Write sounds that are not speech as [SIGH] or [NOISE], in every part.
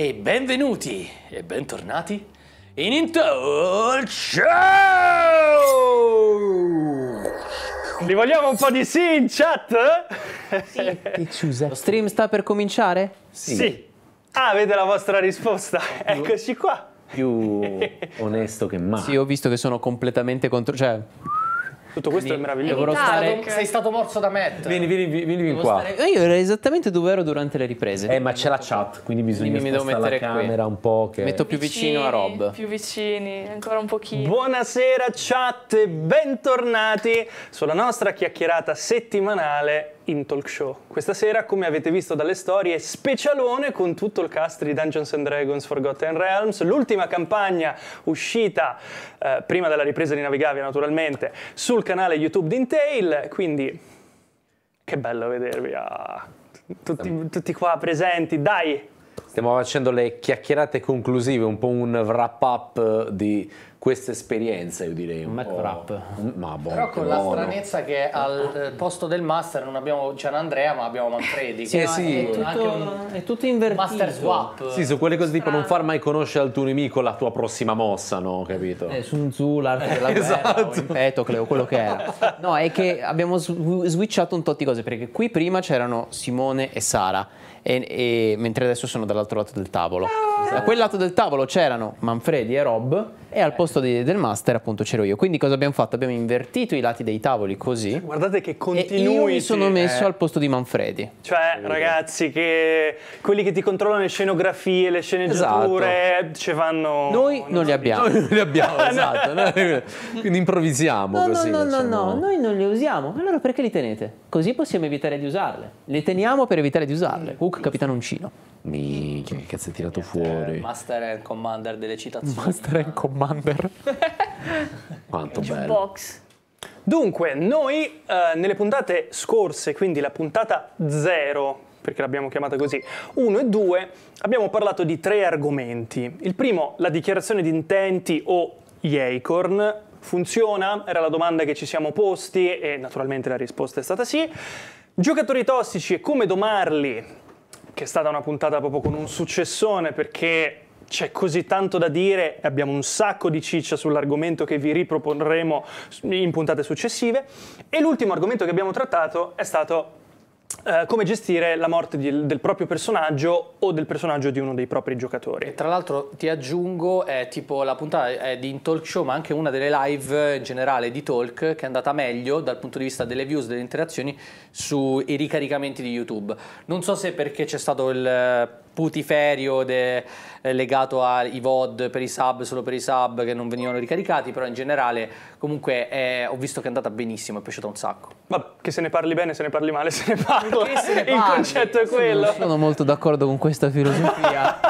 e benvenuti e bentornati in Intel Show! Li vogliamo un po' di sì in chat? Sì. Lo stream sta per cominciare? Sì. sì. Ah, avete la vostra risposta. Eccoci qua. Più [LAUGHS] onesto che mai. Sì, ho visto che sono completamente contro... Cioè... Tutto questo Quindi, è meraviglioso. Ecco, stare... Sei stato morso da Matt. Vieni, vieni, vieni, vieni qua. Stare... Io ero esattamente dove ero durante le riprese. Eh, ma c'è la chat, quindi bisogna quindi mi devo mettere la camera qui. un po'. Che... Metto più vicino a Rob. Più vicini, ancora un pochino. Buonasera chat, bentornati sulla nostra chiacchierata settimanale in talk show. Questa sera, come avete visto dalle storie, specialone con tutto il cast di Dungeons and Dragons Forgotten Realms, l'ultima campagna uscita eh, prima della ripresa di Navigavia naturalmente sul canale YouTube di Intail, quindi che bello vedervi. Ah, tutti, tutti qua presenti, dai! Stiamo facendo le chiacchierate conclusive, un po' un wrap up di questa esperienza, io direi. Un Mac Wrap. Ma boh, Però con buono. la stranezza che al posto del master non abbiamo Gianandrea, ma abbiamo Manfredi. sì, sì. È, tutto, un, è tutto invertito. Master swap. Sì, su quelle cose tipo non far mai conoscere al tuo nemico la tua prossima mossa, no? Capito? Eh, su un Zular, eh, [LAUGHS] la esatto. Petocleo, quello che era. No, è che abbiamo switchato un tot di cose, perché qui prima c'erano Simone e Sara. E, e, mentre adesso sono dall'altro lato del tavolo. Ah! Da quel lato del tavolo c'erano Manfredi e Rob e al posto di, del master appunto c'ero io. Quindi cosa abbiamo fatto? Abbiamo invertito i lati dei tavoli così. Cioè, guardate che continui. Io mi sono messo eh. al posto di Manfredi. Cioè, ragazzi, che quelli che ti controllano le scenografie, le sceneggiature, esatto. ci vanno. Noi non, non li abbiamo. Noi non li abbiamo, [LAUGHS] esatto. Noi, quindi improvvisiamo. No, così, no, no, diciamo. no, noi non li usiamo. Allora perché li tenete? Così possiamo evitare di usarle. Le teniamo per evitare di usarle. Hook, capitano uncino. Minchia, che cazzo hai tirato fuori? Master and commander delle citazioni. Master and commander Commander. [LAUGHS] Quanto bello. Box. Dunque, noi eh, nelle puntate scorse, quindi la puntata 0, perché l'abbiamo chiamata così, 1 e 2, abbiamo parlato di tre argomenti. Il primo, la dichiarazione di intenti o gli acorn. Funziona? Era la domanda che ci siamo posti e naturalmente la risposta è stata sì. Giocatori tossici e come domarli, che è stata una puntata proprio con un successone perché c'è così tanto da dire, abbiamo un sacco di ciccia sull'argomento che vi riproporremo in puntate successive. E l'ultimo argomento che abbiamo trattato è stato Uh, come gestire la morte di, del proprio personaggio o del personaggio di uno dei propri giocatori. E tra l'altro ti aggiungo, è tipo la puntata è di in talk show, ma anche una delle live in generale di talk che è andata meglio dal punto di vista delle views, delle interazioni sui ricaricamenti di YouTube. Non so se perché c'è stato il putiferio de, eh, legato ai VOD per i sub, solo per i sub che non venivano ricaricati, però in generale comunque eh, ho visto che è andata benissimo, è piaciuta un sacco. Ma che se ne parli bene, se ne parli male, se ne parla. Se ne [LAUGHS] Il concetto è quello. Sono, sono molto d'accordo con questa filosofia.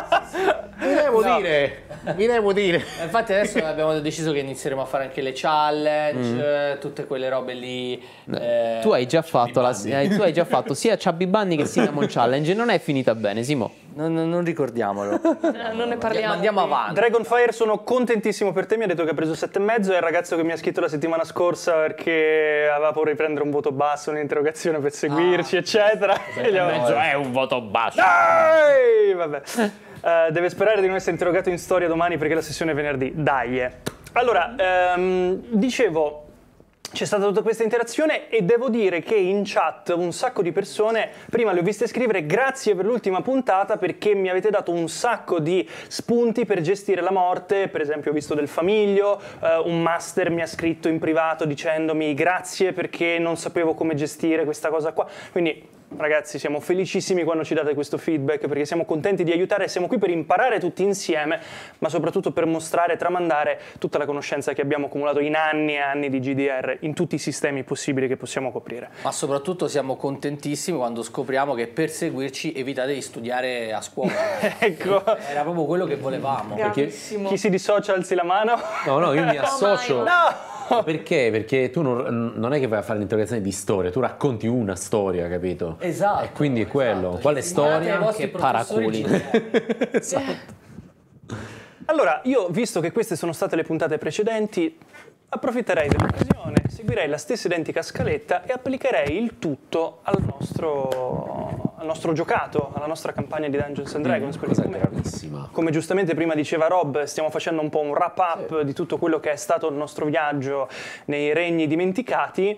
Mi devo no. dire, mi devo dire. Eh, infatti adesso abbiamo deciso che inizieremo a fare anche le challenge, mm. Eh, tutte quelle robe lì. Eh, tu, hai la, eh, tu, hai già fatto sia Chubby Bunny che Cinnamon [LAUGHS] Challenge e non è finita bene, Simo. Non, non ricordiamolo. no, [LAUGHS] eh, non ne parliamo. Andiamo avanti. Dragonfire sono contentissimo per te, mi ha detto che ha preso 7,5, è il ragazzo che mi ha scritto la settimana scorsa perché aveva paura di prendere un voto basso, un'interrogazione per seguirci, ah, eccetera. Sì, mezzo è un voto basso. Dai! Vabbè. uh, deve sperare di non essere interrogato in storia domani perché la sessione è venerdì. Dai. Allora, um, dicevo, c'è stata tutta questa interazione e devo dire che in chat un sacco di persone, prima le ho viste scrivere grazie per l'ultima puntata perché mi avete dato un sacco di spunti per gestire la morte, per esempio ho visto del famiglio, eh, un master mi ha scritto in privato dicendomi grazie perché non sapevo come gestire questa cosa qua, quindi Ragazzi, siamo felicissimi quando ci date questo feedback perché siamo contenti di aiutare e siamo qui per imparare tutti insieme, ma soprattutto per mostrare e tramandare tutta la conoscenza che abbiamo accumulato in anni e anni di GDR in tutti i sistemi possibili che possiamo coprire. Ma soprattutto siamo contentissimi quando scopriamo che per seguirci evitate di studiare a scuola. [LAUGHS] ecco. Era proprio quello che volevamo. Perché... Chi si dissocia alzi la mano. No, no, io mi [LAUGHS] associo. no! Perché? Perché tu non, non, è che vai a fare l'interrogazione di storia, tu racconti una storia, capito? Esatto. E quindi è esatto. quello. Esatto. Quale storia? Che paraculi. [LAUGHS] esatto. Allora, io, visto che queste sono state le puntate precedenti, approfitterei dell'occasione, seguirei la stessa identica scaletta e applicherei il tutto al nostro al nostro giocato, alla nostra campagna di Dungeons and Dragons. Mm, perché come, come, giustamente prima diceva Rob, stiamo facendo un po' un wrap up sì. di tutto quello che è stato il nostro viaggio nei regni dimenticati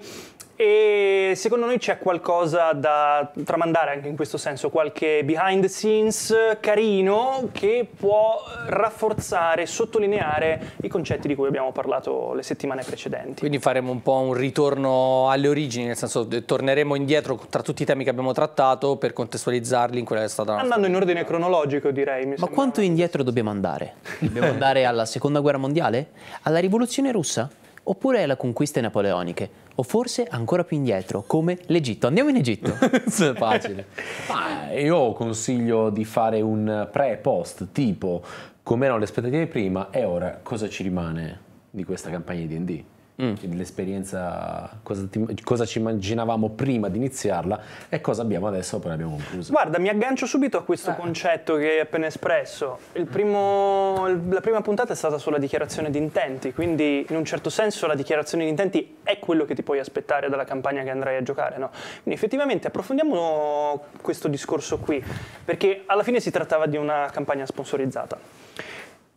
e secondo noi c'è qualcosa da tramandare anche in questo senso, qualche behind the scenes carino che può rafforzare, sottolineare i concetti di cui abbiamo parlato le settimane precedenti. Quindi faremo un po' un ritorno alle origini, nel senso eh, torneremo indietro tra tutti i temi che abbiamo trattato per contestualizzarli in quella che è stata... Andando in ordine cronologico direi. Ma quanto indietro dobbiamo andare? [LAUGHS] Dobbiamo andare alla seconda guerra mondiale? Alla rivoluzione russa? oppure alle conquiste napoleoniche, o forse ancora più indietro, come l'Egitto. Andiamo in Egitto. [LAUGHS] È facile. Ma io consiglio di fare un pre-post tipo com'erano le aspettative prima e ora cosa ci rimane di questa campagna di D&D mm. l'esperienza, cosa, ti, cosa, ci immaginavamo prima di iniziarla e cosa abbiamo adesso poi abbiamo concluso. Guarda, mi aggancio subito a questo eh. concetto che hai appena espresso. Primo, la prima puntata è stata sulla dichiarazione di intenti, quindi in un certo senso la dichiarazione di intenti è quello che ti puoi aspettare dalla campagna che andrai a giocare. No? Quindi effettivamente approfondiamo questo discorso qui, perché alla fine si trattava di una campagna sponsorizzata.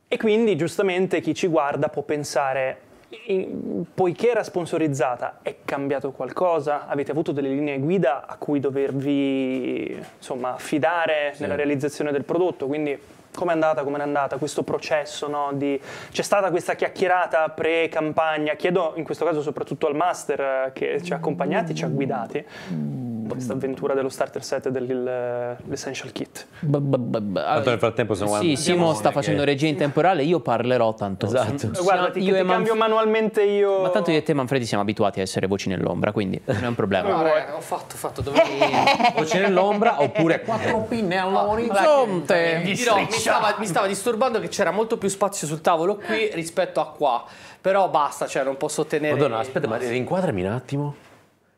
E quindi giustamente chi ci guarda può pensare poiché era sponsorizzata, è cambiato qualcosa? Avete avuto delle linee guida a cui dovervi insomma, affidare sì. nella realizzazione del prodotto? Quindi com'è andata, com'è andata questo processo? No, di... C'è stata questa chiacchierata pre-campagna? Chiedo in questo caso soprattutto al master eh, che ci ha accompagnati, ci ha guidati. Mm questa mm. avventura dello starter set dell'Essential eh, Kit. Tanto nel frattempo siamo Sì, Simo sta facendo regia in temporale, io parlerò tanto. Esatto. Eh, guarda, ti, io cambio manualmente io. Ma tanto io e te Manfredi siamo abituati a essere voci nell'ombra, quindi non è un problema. no, eh, ho fatto, ho fatto, dovevi [LAUGHS] voci nell'ombra oppure quattro pinne all'orizzonte. Ah, mi, stava, mi stava disturbando che c'era molto più spazio sul tavolo qui rispetto a qua. Però basta, cioè non posso tenere. Madonna, aspetta, ma rinquadrami un attimo.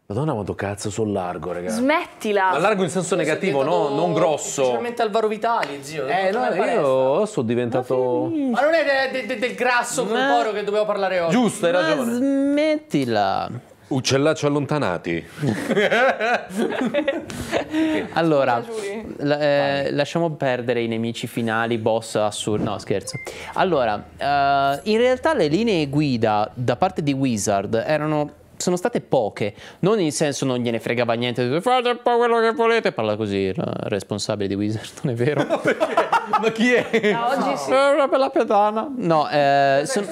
Madonna quanto cazzo sono largo, ragazzi. Smettila! Ma largo in senso negativo, no? Non grosso. Specialmente Alvaro Vitali, zio. Eh, no, io sono diventato... Ma, non è de, de, de, del grasso con Ma... che dovevo parlare oggi. Giusto, hai Ma ragione. smettila! Uccellacci allontanati. [LAUGHS] allora, la, eh, lasciamo perdere i nemici finali, boss assurdo. No, scherzo. Allora, eh, in realtà le linee guida da parte di Wizard erano sono state poche, non in senso non gliene fregava niente, fate un po' quello che volete, parla così la responsabile di Wizard, non è vero? [LAUGHS] ma chi è? No, oggi no. sì. È una bella pedana. No, eh, sono...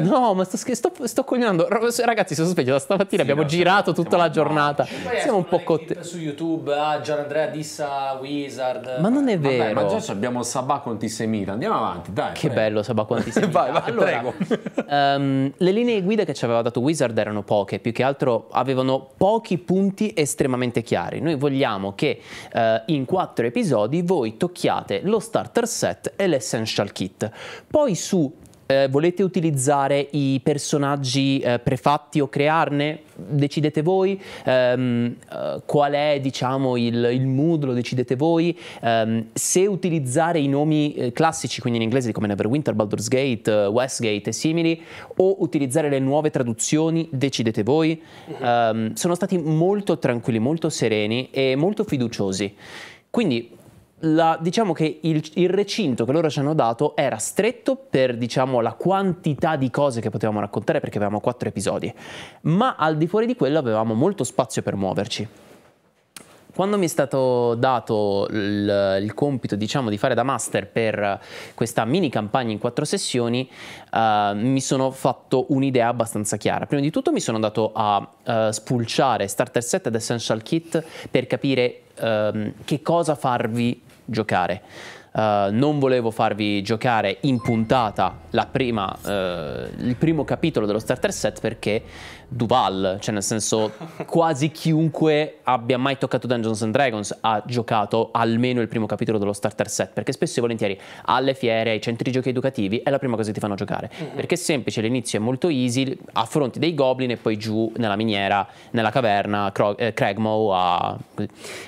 no ma sto, scher- sto, sto cognando. Ragazzi, sono svegliato stamattina, sì, abbiamo no, girato tutta la giornata. Siamo un po' cotti. Su YouTube, ah, Gianandrea dissa Wizard. Ma non è vero. Vabbè, ma già abbiamo Sabà con 6.000, andiamo avanti, dai. Che prego. bello Sabà con 6.000. [LAUGHS] vai, vai, allora, prego. Um, le linee guida che ci aveva dato Wizard erano poche che più che altro avevano pochi punti estremamente chiari. Noi vogliamo che eh, in quattro episodi voi tocchiate lo starter set e l'essential kit. Poi su eh, volete utilizzare i personaggi eh, prefatti o crearne? Decidete voi ehm, eh, qual è diciamo, il, il, mood, lo decidete voi. Ehm, se utilizzare i nomi eh, classici, quindi in inglese come Neverwinter, Baldur's Gate, eh, Westgate e simili, o utilizzare le nuove traduzioni, decidete voi. Ehm, sono stati molto tranquilli, molto sereni e molto fiduciosi. Quindi la, diciamo che il, il, recinto che loro ci hanno dato era stretto per diciamo, la quantità di cose che potevamo raccontare perché avevamo quattro episodi, ma al di fuori di quello avevamo molto spazio per muoverci. Quando mi è stato dato il, il compito diciamo, di fare da master per questa mini campagna in quattro sessioni, eh, mi sono fatto un'idea abbastanza chiara. Prima di tutto mi sono andato a eh, spulciare Starter Set ed Essential Kit per capire ehm, che cosa farvi giocare. Uh, non volevo farvi giocare in puntata prima, uh, il primo capitolo dello starter set perché Duval, cioè nel senso [LAUGHS] quasi chiunque abbia mai toccato Dungeons and Dragons ha giocato almeno il primo capitolo dello starter set, perché spesso e volentieri alle fiere, ai centri giochi educativi è la prima cosa che ti fanno giocare, mm-hmm. perché è semplice, l'inizio è molto easy, affronti dei goblin e poi giù nella miniera, nella caverna, Cro- eh, Cragmo a...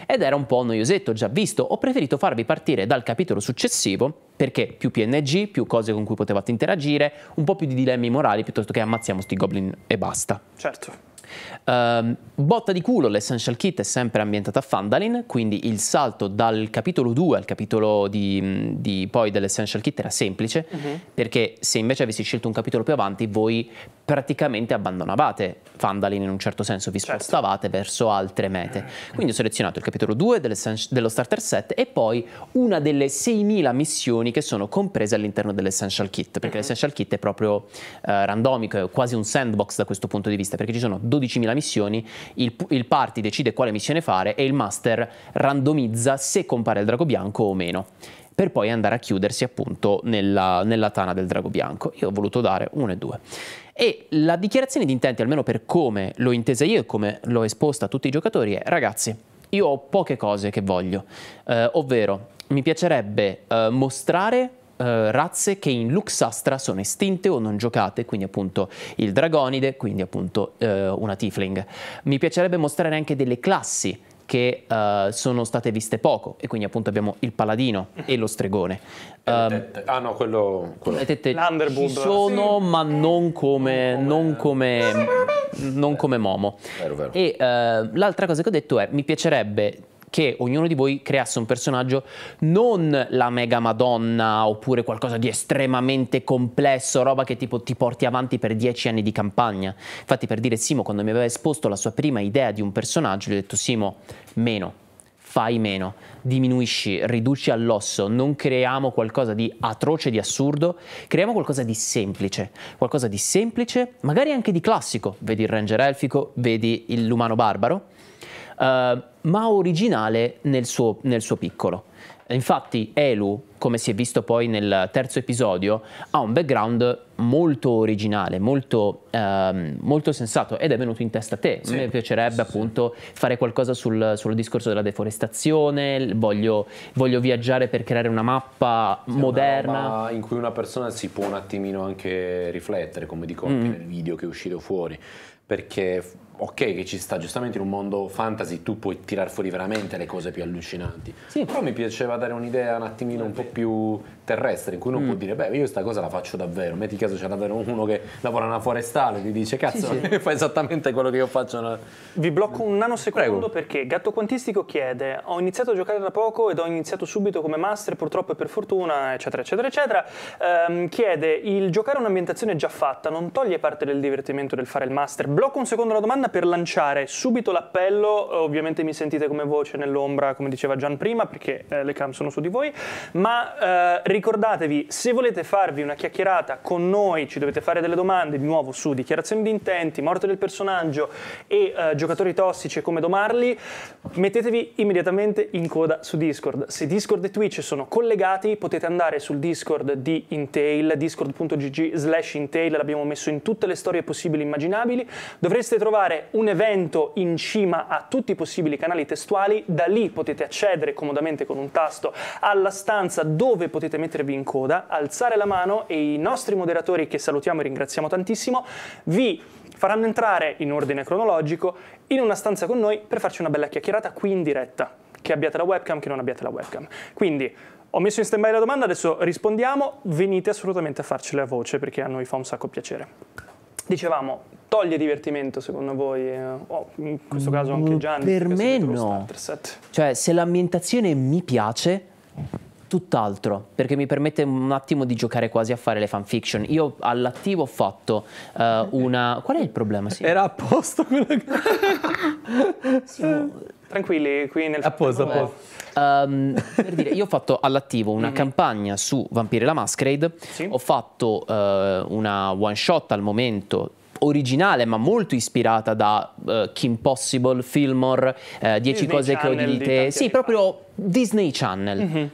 ed era un po' noiosetto, già visto, ho preferito farvi partire dal capitolo successivo perché più PNG, più cose con cui potevate interagire, un po' più di dilemmi morali piuttosto che ammazziamo sti goblin e basta. Certo. Um, botta di culo, l'Essential Kit è sempre ambientata a Fandalin, quindi il salto dal capitolo 2 al capitolo di, di poi dell'Essential Kit era semplice, uh mhm. -huh. perché se invece avessi scelto un capitolo più avanti, voi praticamente abbandonavate Fandalin in un certo senso, vi certo. spostavate certo. verso altre mete. Quindi ho selezionato il capitolo 2 dello starter set e poi una delle 6.000 missioni che sono comprese all'interno dell'essential kit, perché mm -hmm. l'essential kit è proprio uh, randomico, è quasi un sandbox da questo punto di vista, perché ci sono 12.000 missioni, il, il, party decide quale missione fare e il master randomizza se compare il drago bianco o meno per poi andare a chiudersi appunto nella, nella tana del drago bianco. Io ho voluto dare 1 e 2. E la dichiarazione di intenti, almeno per come l'ho intesa io e come l'ho esposta a tutti i giocatori, è ragazzi, io ho poche cose che voglio, eh, ovvero mi piacerebbe eh, mostrare Uh, razze che in Luxastra sono estinte o non giocate, quindi appunto il Dragonide, quindi appunto uh, una Tiefling. Mi piacerebbe mostrare anche delle classi che uh, sono state viste poco e quindi appunto abbiamo il paladino e lo stregone. E um, ah no, quello... quello. Le tette ci sono sì. ma non come, non come, non come, non come Momo. Vero, vero. E uh, l'altra cosa che ho detto è mi piacerebbe che ognuno di voi creasse un personaggio, non la mega madonna oppure qualcosa di estremamente complesso, roba che tipo ti porti avanti per dieci anni di campagna. Infatti per dire Simo, quando mi aveva esposto la sua prima idea di un personaggio, gli ho detto Simo, meno, fai meno, diminuisci, riduci all'osso, non creiamo qualcosa di atroce, di assurdo, creiamo qualcosa di semplice, qualcosa di semplice, magari anche di classico, vedi il ranger elfico, vedi l'umano barbaro, eh, ma originale nel suo, nel suo piccolo. Infatti Elu, come si è visto poi nel terzo episodio, ha un background molto originale, molto, ehm, molto sensato ed è venuto in testa a te. Sì. A me piacerebbe sì, appunto fare qualcosa sul, sul, discorso della deforestazione, voglio, voglio, viaggiare per creare una mappa sì, moderna. Una in cui una persona si può un attimino anche riflettere, come dico mm. anche mm. nel video che è uscito fuori, perché ok che ci sta giustamente in un mondo fantasy tu puoi tirar fuori veramente le cose più allucinanti sì. però mi piaceva dare un'idea un attimino un po' più terrestre in cui uno mm. può dire beh io questa cosa la faccio davvero metti caso c'è davvero uno che lavora nella forestale e ti dice cazzo sì, sì. [LAUGHS] fa esattamente quello che io faccio una... vi blocco un nanosecondo Prego. perché Gatto Quantistico chiede ho iniziato a giocare da poco ed ho iniziato subito come master purtroppo e per fortuna eccetera eccetera eccetera ehm, chiede il giocare un'ambientazione già fatta non toglie parte del divertimento del fare il master blocco un secondo la domanda per lanciare subito l'appello, ovviamente mi sentite come voce nell'ombra, come diceva Gian prima, perché eh, le cam sono su di voi, ma eh, ricordatevi, se volete farvi una chiacchierata con noi, ci dovete fare delle domande di nuovo su dichiarazioni di intenti, morte del personaggio e eh, giocatori tossici e come domarli, mettetevi immediatamente in coda su Discord. Se Discord e Twitch sono collegati, potete andare sul Discord di Intail, discord.gg slash Intail, l'abbiamo messo in tutte le storie possibili e immaginabili, dovreste trovare un evento in cima a tutti i possibili canali testuali, da lì potete accedere comodamente con un tasto alla stanza dove potete mettervi in coda, alzare la mano e i nostri moderatori che salutiamo e ringraziamo tantissimo vi faranno entrare in ordine cronologico in una stanza con noi per farci una bella chiacchierata qui in diretta, che abbiate la webcam, che non abbiate la webcam. Quindi ho messo in stand-by la domanda, adesso rispondiamo, venite assolutamente a farcela a voce perché a noi fa un sacco piacere. Dicevamo, toglie divertimento secondo voi? Oh, in questo caso anche mm, Gianni. Per me no. Cioè, se l'ambientazione mi piace, tutt'altro, perché mi permette un attimo di giocare quasi a fare le fanfiction. Io all'attivo ho fatto uh, una... Qual è il problema? Sì. Era a posto quella... [LAUGHS] sì. Tranquilli, qui nel... A posto, a posto. Um, per dire, io ho fatto all'attivo una mm -hmm. campagna su Vampire la Masquerade, sì. ho fatto uh, una one shot al momento originale ma molto ispirata da uh, Kim Possible, Fillmore, uh, Dieci cose Channel che odio di te, sì proprio Disney Channel. Mm -hmm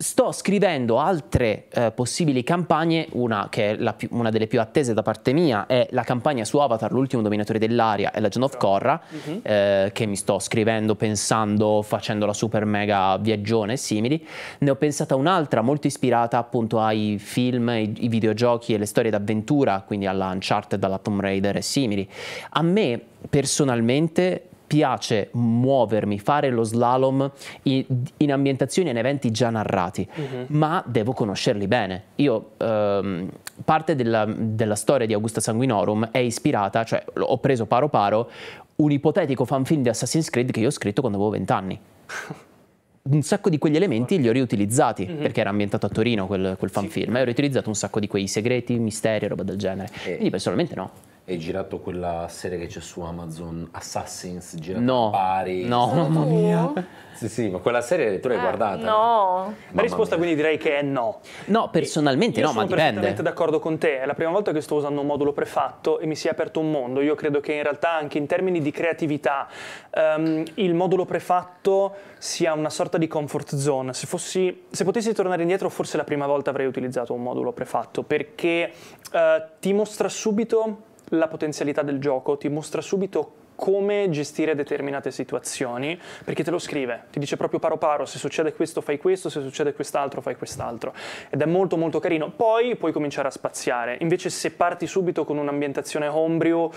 Sto scrivendo altre eh, possibili campagne, una che è più, una delle più attese da parte mia è la campagna su Avatar, l'ultimo dominatore dell'aria e la Gen of ah. Korra, mm -hmm. eh, che mi sto scrivendo, pensando, facendo la super mega viaggione e simili. Ne ho pensata un'altra molto ispirata appunto ai film, ai, ai videogiochi e le storie d'avventura, quindi alla Uncharted, alla Tomb Raider e simili. A me personalmente piace muovermi, fare lo slalom in, in ambientazioni e in eventi già narrati, mm-hmm. ma devo conoscerli bene. Io ehm, parte della, della storia di Augusta Sanguinorum è ispirata, cioè ho preso paro paro, un ipotetico fanfilm di Assassin's Creed che io ho scritto quando avevo 20 anni. [LAUGHS] un sacco di quegli elementi li ho riutilizzati mm-hmm. perché era ambientato a Torino quel, quel fanfilm sì. e ho riutilizzato un sacco di quei segreti, misteri roba del genere. E... Quindi personalmente no. Hai girato quella serie che c'è su Amazon, Assassins, girata no, a Pari. No, mamma mia. Sì, sì, ma quella serie tu l'hai eh, guardata? No. La risposta mia. quindi direi che è no. No, personalmente e no, ma dipende. Sono perfettamente d'accordo con te. È la prima volta che sto usando un modulo prefatto e mi si è aperto un mondo. Io credo che in realtà anche in termini di creatività um, il modulo prefatto sia una sorta di comfort zone. Se, fossi, se potessi tornare indietro forse la prima volta avrei utilizzato un modulo prefatto perché uh, ti mostra subito la potenzialità del gioco, ti mostra subito come gestire determinate situazioni, perché te lo scrive, ti dice proprio paro paro, se succede questo fai questo, se succede quest'altro fai quest'altro. Ed è molto molto carino. Poi puoi cominciare a spaziare, invece se parti subito con un'ambientazione homebrew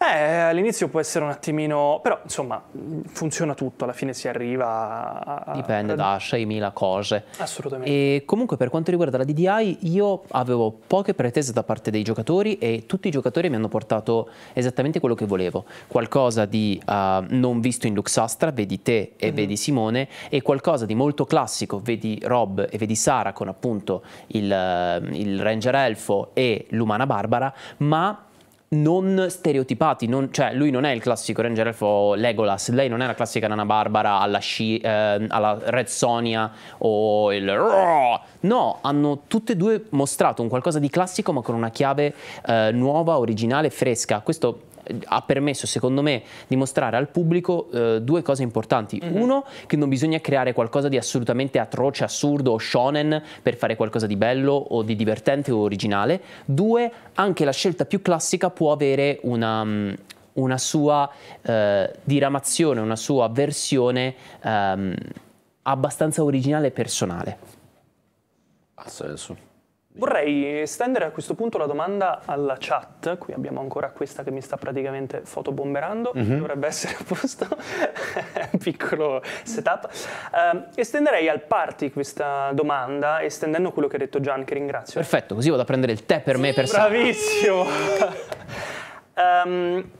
eh, all'inizio può essere un attimino, però insomma funziona tutto, alla fine si arriva a... Dipende a... da 6.000 cose. Assolutamente. E comunque per quanto riguarda la DDI io avevo poche pretese da parte dei giocatori e tutti i giocatori mi hanno portato esattamente quello che volevo, qualcosa di uh, non visto in Luxastra, vedi te e mm -hmm. vedi Simone, e qualcosa di molto classico, vedi Rob e vedi Sara con appunto il, eh, il Ranger Elfo e l'Umana Barbara, ma non stereotipati, non, cioè lui non è il classico Ranger Elfo Legolas, lei non è la classica Nana Barbara alla, sci, eh, alla Red Sonia o il... No, hanno tutte e due mostrato un qualcosa di classico ma con una chiave eh, nuova, originale, fresca. Questo ha permesso, secondo me, di mostrare al pubblico eh, due cose importanti. Mm-hmm. Uno, che non bisogna creare qualcosa di assolutamente atroce, assurdo o shonen per fare qualcosa di bello o di divertente o originale. Due, anche la scelta più classica può avere una, mm, una sua eh, diramazione, una sua versione ehm, abbastanza originale e personale. Ha senso. Vorrei estendere a questo punto la domanda alla chat, qui abbiamo ancora questa che mi sta praticamente fotobomberando, mm-hmm. dovrebbe essere a posto, [LAUGHS] piccolo setup. Uh, estenderei al party questa domanda, estendendo quello che ha detto Gian, che ringrazio. Perfetto, così vado a prendere il tè per sì, me per Bravissimo! um,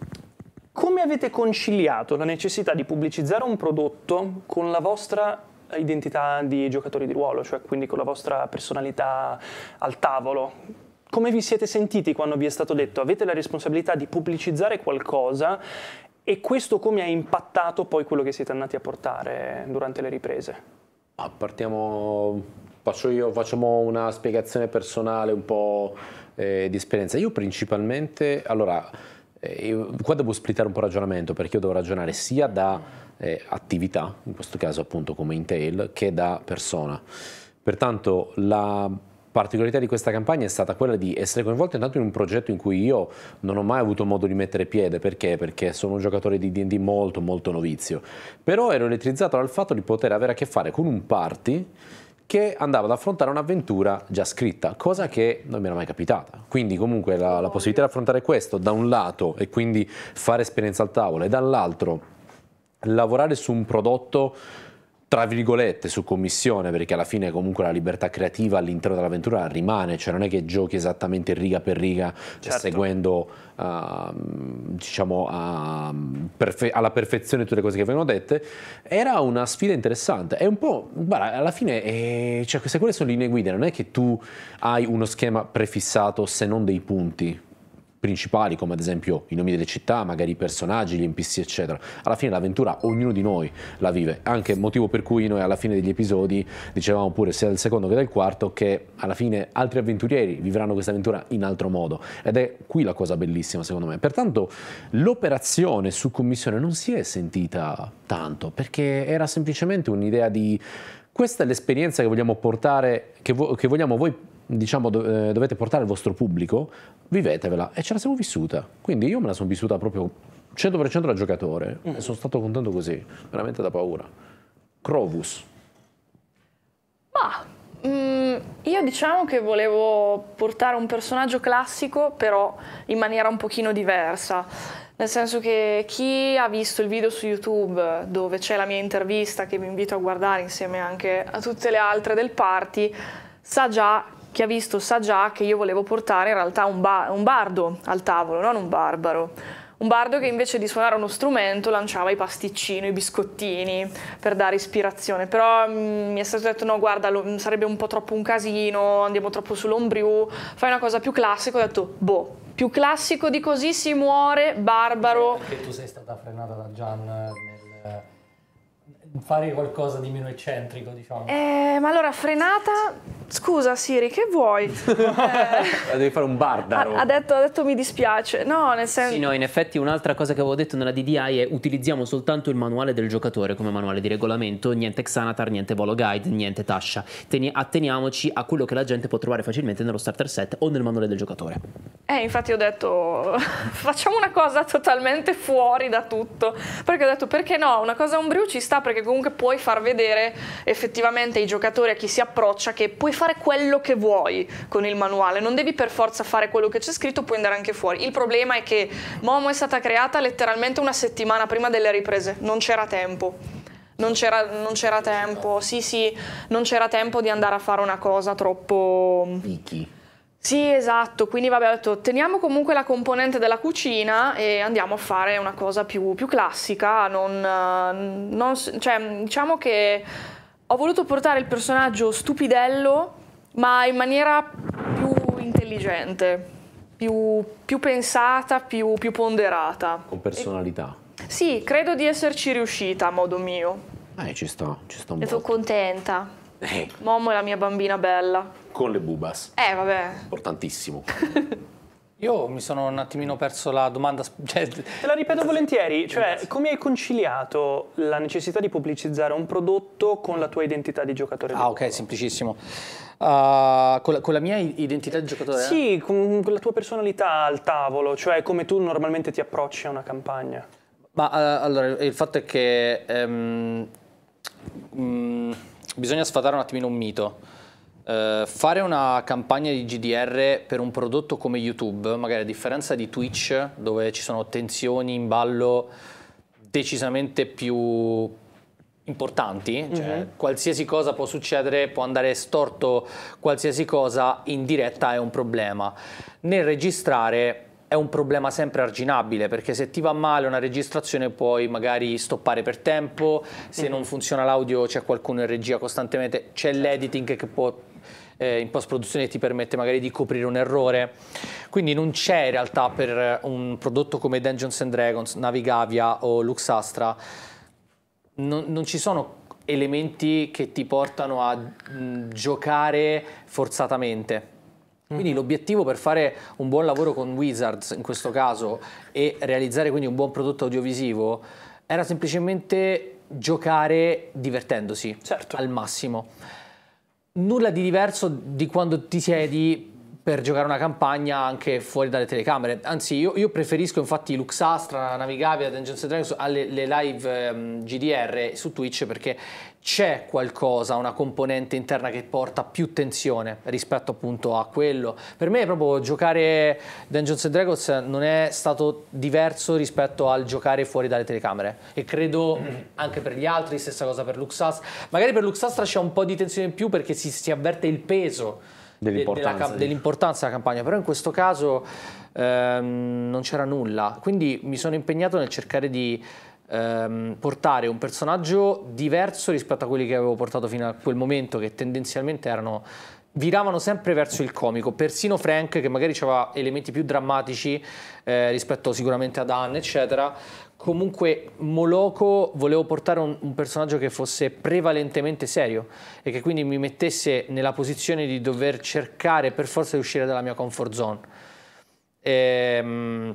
[LAUGHS] come avete conciliato la necessità di pubblicizzare un prodotto con la vostra identità di giocatori di ruolo, cioè quindi con la vostra personalità al tavolo. Come vi siete sentiti quando vi è stato detto avete la responsabilità di pubblicizzare qualcosa e questo come ha impattato poi quello che siete andati a portare durante le riprese? Ah, partiamo, faccio io, facciamo una spiegazione personale un po' eh, di esperienza. Io principalmente, allora, eh, qua devo splittare un po' il ragionamento perché io devo ragionare sia da eh, attività, in questo caso appunto come Intel, che da persona. Pertanto la particolarità di questa campagna è stata quella di essere coinvolto intanto in un progetto in cui io non ho mai avuto modo di mettere piede, perché? Perché sono un giocatore di D&D molto molto novizio, però ero elettrizzato dal fatto di poter avere a che fare con un party che andava ad affrontare un'avventura già scritta, cosa che non mi era mai capitata. Quindi comunque la, la possibilità di affrontare questo da un lato e quindi fare esperienza al tavolo e dall'altro lavorare su un prodotto tra virgolette su commissione perché alla fine comunque la libertà creativa all'interno dell'avventura rimane cioè non è che giochi esattamente riga per riga certo. seguendo uh, diciamo uh, perfe- alla perfezione tutte le cose che vengono dette era una sfida interessante è un po' guarda, alla fine eh, cioè, queste quelle sono linee guida non è che tu hai uno schema prefissato se non dei punti principali come ad esempio i nomi delle città, magari i personaggi, gli NPC eccetera. Alla fine l'avventura ognuno di noi la vive, anche motivo per cui noi alla fine degli episodi dicevamo pure sia del secondo che del quarto che alla fine altri avventurieri vivranno questa avventura in altro modo ed è qui la cosa bellissima secondo me. Pertanto l'operazione su commissione non si è sentita tanto perché era semplicemente un'idea di questa è l'esperienza che vogliamo portare, che, vo che vogliamo voi diciamo, do, eh, dovete portare il vostro pubblico, vivetevela e ce la siamo vissuta. Quindi io me la sono vissuta proprio 100% da giocatore mm. e sono stato contento così, veramente da paura. Crovus. Ma mm, io diciamo che volevo portare un personaggio classico, però in maniera un pochino diversa. Nel senso che chi ha visto il video su YouTube dove c'è la mia intervista che vi invito a guardare insieme anche a tutte le altre del party, sa già chi ha visto sa già che io volevo portare in realtà un, ba un bardo al tavolo, non un barbaro. Un bardo che invece di suonare uno strumento lanciava i pasticcini, i biscottini per dare ispirazione. Però mh, mm, mi è stato detto no, guarda, lo, mm, sarebbe un po' troppo un casino, andiamo troppo sull'ombriù, fai una cosa più classica. Ho detto, boh, più classico di così si muore, barbaro. Perché tu sei stata frenata da Gian nel fare qualcosa di meno eccentrico, diciamo. Eh, ma allora, frenata... Scusa Siri, che vuoi? [LAUGHS] eh... Devi fare un bardaro. Ha, ha, detto, ha detto mi dispiace. No, nel senso... Sì, no, in effetti un'altra cosa che avevo detto nella DDI è utilizziamo soltanto il manuale del giocatore come manuale di regolamento, niente Xanatar, niente Volo Guide, niente Tasha. Teni, atteniamoci a quello che la gente può trovare facilmente nello starter set o nel manuale del giocatore. Eh, infatti ho detto [LAUGHS] facciamo una cosa totalmente fuori da tutto, perché ho detto perché no, una cosa ombriu ci sta perché comunque puoi far vedere effettivamente ai giocatori, a chi si approccia, che puoi fare quello che vuoi con il manuale, non devi per forza fare quello che c'è scritto, puoi andare anche fuori. Il problema è che Momo è stata creata letteralmente una settimana prima delle riprese, non c'era tempo. Non c'era, non c'era tempo, sì sì, non c'era tempo di andare a fare una cosa troppo... Vicky. Sì, esatto, quindi vabbè, ho detto, teniamo comunque la componente della cucina e andiamo a fare una cosa più, più classica, non, non, cioè, diciamo che ho voluto portare il personaggio stupidello, ma in maniera più intelligente, più, più pensata, più, più, ponderata. Con personalità. E, sì, credo di esserci riuscita a modo mio. Eh, ci sto, ci sto molto. E sono contenta. Eh. Momo è la mia bambina bella con le bubas. Eh, vabbè. Importantissimo. [LAUGHS] Io mi sono un attimino perso la domanda. Cioè... Te la ripeto [LAUGHS] volentieri, cioè come hai conciliato la necessità di pubblicizzare un prodotto con la tua identità di giocatore? Ah, ok, semplicissimo. Uh, con, la, con, la, mia identità di giocatore? Sì, con la tua personalità al tavolo, cioè come tu normalmente ti approcci a una campagna. Ma uh, allora, il fatto è che um, um, bisogna sfatare un attimino un mito. Uh, fare una campagna di GDR per un prodotto come YouTube, magari a differenza di Twitch, dove ci sono tensioni in ballo decisamente più importanti, cioè mm -hmm. qualsiasi cosa può succedere, può andare storto qualsiasi cosa in diretta è un problema. Nel registrare è un problema sempre arginabile perché se ti va male una registrazione puoi magari stoppare per tempo, se mm-hmm. non funziona l'audio c'è qualcuno in regia costantemente, c'è certo. l'editing che può eh, in post-produzione ti permette magari di coprire un errore. Quindi non c'è in realtà per un prodotto come Dungeons and Dragons, Navigavia o Luxastra, non, non ci sono elementi che ti portano a mh, mm, giocare forzatamente quindi mm-hmm. l'obiettivo per fare un buon lavoro con Wizards in questo caso e realizzare quindi un buon prodotto audiovisivo era semplicemente giocare divertendosi certo. al massimo. Nulla di diverso di quando ti siedi per giocare una campagna anche fuori dalle telecamere. Anzi, io, io preferisco infatti Luxastra, Navigabile, Dungeons Dragons alle live um, ehm, GDR su Twitch perché c'è qualcosa, una componente interna che porta più tensione rispetto appunto a quello. Per me proprio giocare Dungeons Dragons non è stato diverso rispetto al giocare fuori dalle telecamere e credo anche per gli altri, stessa cosa per Luxastra. Magari per Luxastra c'è un po' di tensione in più perché si, si avverte il peso dell'importanza, della, dell'importanza della campagna, però in questo caso ehm, non c'era nulla, quindi mi sono impegnato nel cercare di ehm, portare un personaggio diverso rispetto a quelli che avevo portato fino a quel momento, che tendenzialmente erano viravano sempre verso il comico, persino Frank che magari aveva elementi più drammatici eh, rispetto sicuramente ad Anne, eccetera, comunque Moloko volevo portare un, un, personaggio che fosse prevalentemente serio e che quindi mi mettesse nella posizione di dover cercare per forza di uscire dalla mia comfort zone. Ehm,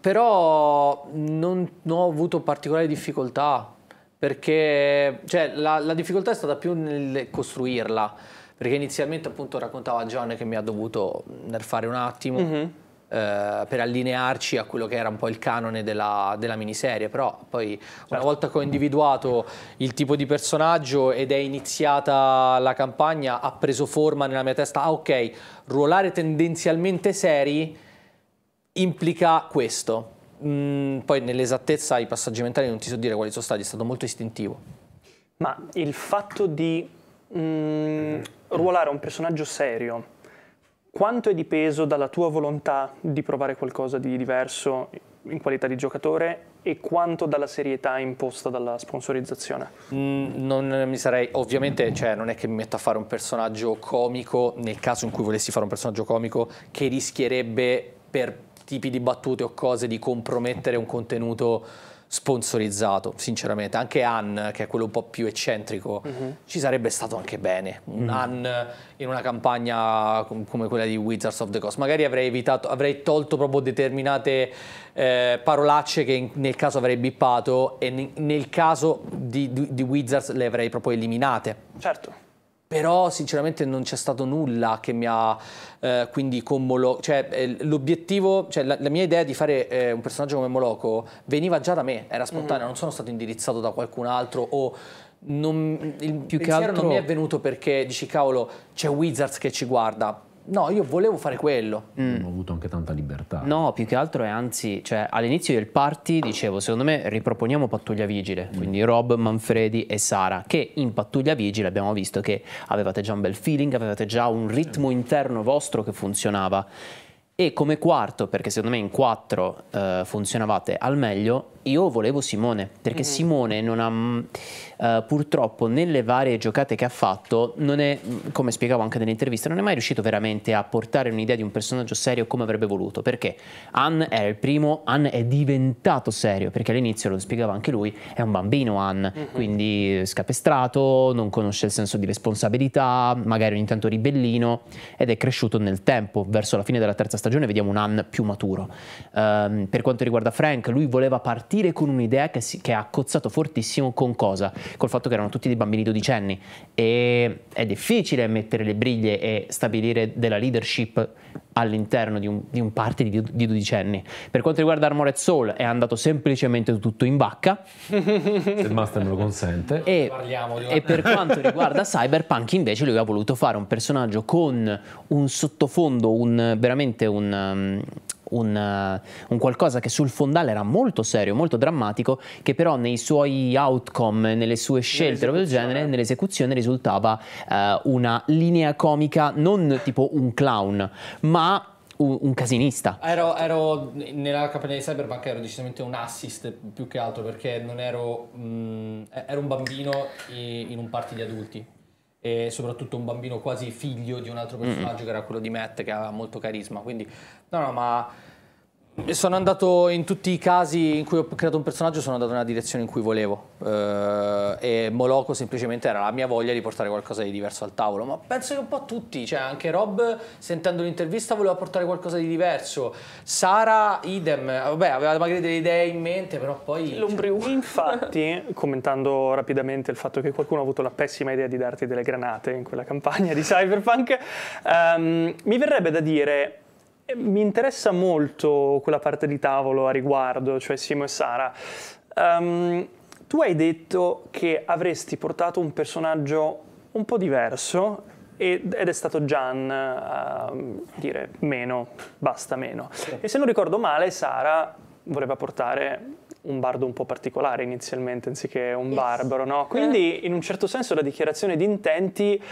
però non, non, ho avuto particolari difficoltà perché cioè, la, la difficoltà è stata più nel costruirla perché inizialmente appunto raccontava a John che mi ha dovuto nerfare un attimo. Mm -hmm eh, per allinearci a quello che era un po' il canone della, della miniserie, però poi una certo. volta che ho individuato il tipo di personaggio ed è iniziata la campagna ha preso forma nella mia testa, ah ok, ruolare tendenzialmente seri implica questo. Mm, poi nell'esattezza i passaggi mentali non ti so dire quali sono stati, è stato molto istintivo. Ma il fatto di mm, ruolare un personaggio serio quanto è dipeso dalla tua volontà di provare qualcosa di diverso in qualità di giocatore e quanto dalla serietà imposta dalla sponsorizzazione? Mm, non mi sarei, ovviamente, cioè, non è che mi metto a fare un personaggio comico, nel caso in cui volessi fare un personaggio comico, che rischierebbe per tipi di battute o cose di compromettere un contenuto sponsorizzato, sinceramente. Anche Han, che è quello un po' più eccentrico, uh mhm. -huh. ci sarebbe stato anche bene. Un uh mhm. -huh. Han in una campagna come quella di Wizards of the Coast. Magari avrei, evitato, avrei tolto proprio determinate eh, parolacce che in, nel caso avrei bippato e nel caso di, di, di Wizards le avrei proprio eliminate. Certo però sinceramente non c'è stato nulla che mi ha eh, quindi con Moloco, cioè eh, l'obiettivo, cioè la, la, mia idea di fare eh, un personaggio come Moloco veniva già da me, era spontanea, mm. non sono stato indirizzato da qualcun altro o non, il Più che altro... non mi è venuto perché dici cavolo c'è Wizards che ci guarda, no, io volevo fare quello. Mm. Ho avuto anche tanta libertà. No, più che altro è anzi, cioè, all'inizio del party dicevo, secondo me riproponiamo Pattuglia Vigile, mm. quindi Rob, Manfredi e Sara, che in Pattuglia Vigile abbiamo visto che avevate già un bel feeling, avevate già un ritmo interno vostro che funzionava. E come quarto, perché secondo me in quattro eh, funzionavate al meglio, io volevo Simone, perché mm. Simone non ha eh, purtroppo nelle varie giocate che ha fatto non è, mm, come spiegavo anche nell'intervista, non è mai riuscito veramente a portare un'idea di un personaggio serio come avrebbe voluto, perché Han era il primo, Han è diventato serio, perché all'inizio lo spiegava anche lui, è un bambino Han, mm -hmm. quindi eh, scapestrato, non conosce il senso di responsabilità, magari ogni tanto ribellino ed è cresciuto nel tempo, verso la fine della terza stagione vediamo un Han più maturo. Um, per quanto riguarda Frank, lui voleva partire con un'idea che, che, ha cozzato fortissimo con cosa? col fatto che erano tutti dei bambini dodicenni e è difficile mettere le briglie e stabilire della leadership all'interno di un, di un party di, di, dodicenni. Per quanto riguarda Armored Soul è andato semplicemente tutto in vacca. il [LAUGHS] master me lo consente. E, e per quanto riguarda [LAUGHS] Cyberpunk invece lui ha voluto fare un personaggio con un sottofondo, un, veramente un... Um, un, eh, un, qualcosa che sul fondale era molto serio, molto drammatico, che però nei suoi outcome, nelle sue scelte, roba del genere, nell'esecuzione risultava eh, una linea comica non tipo un clown, ma un, casinista. Ero, ero, nella campagna di Cyberpunk ero decisamente un assist più che altro perché non ero. Mh, mm, ero un bambino in, in un party di adulti e soprattutto un bambino quasi figlio di un altro personaggio mm. che era quello di Matt che aveva molto carisma. Quindi no, no, ma sono andato in tutti i casi in cui ho creato un personaggio, sono andato nella direzione in cui volevo. Eh, e Moloco semplicemente era la mia voglia di portare qualcosa di diverso al tavolo. Ma penso che un po' tutti, cioè anche Rob, sentendo l'intervista, voleva portare qualcosa di diverso. Sara, idem, vabbè, aveva magari delle idee in mente, però poi. Cioè L'ombriù. Infatti, commentando rapidamente il fatto che qualcuno ha avuto la pessima idea di darti delle granate in quella campagna di Cyberpunk, um, mi verrebbe da dire mi interessa molto quella parte di tavolo a riguardo, cioè Simo e Sara. Um, tu hai detto che avresti portato un personaggio un po' diverso ed, è stato Gian a dire meno, basta meno. Sì. E se non ricordo male, Sara voleva portare un bardo un po' particolare inizialmente, anziché un yes. barbaro, no? Quindi in un certo senso la dichiarazione di intenti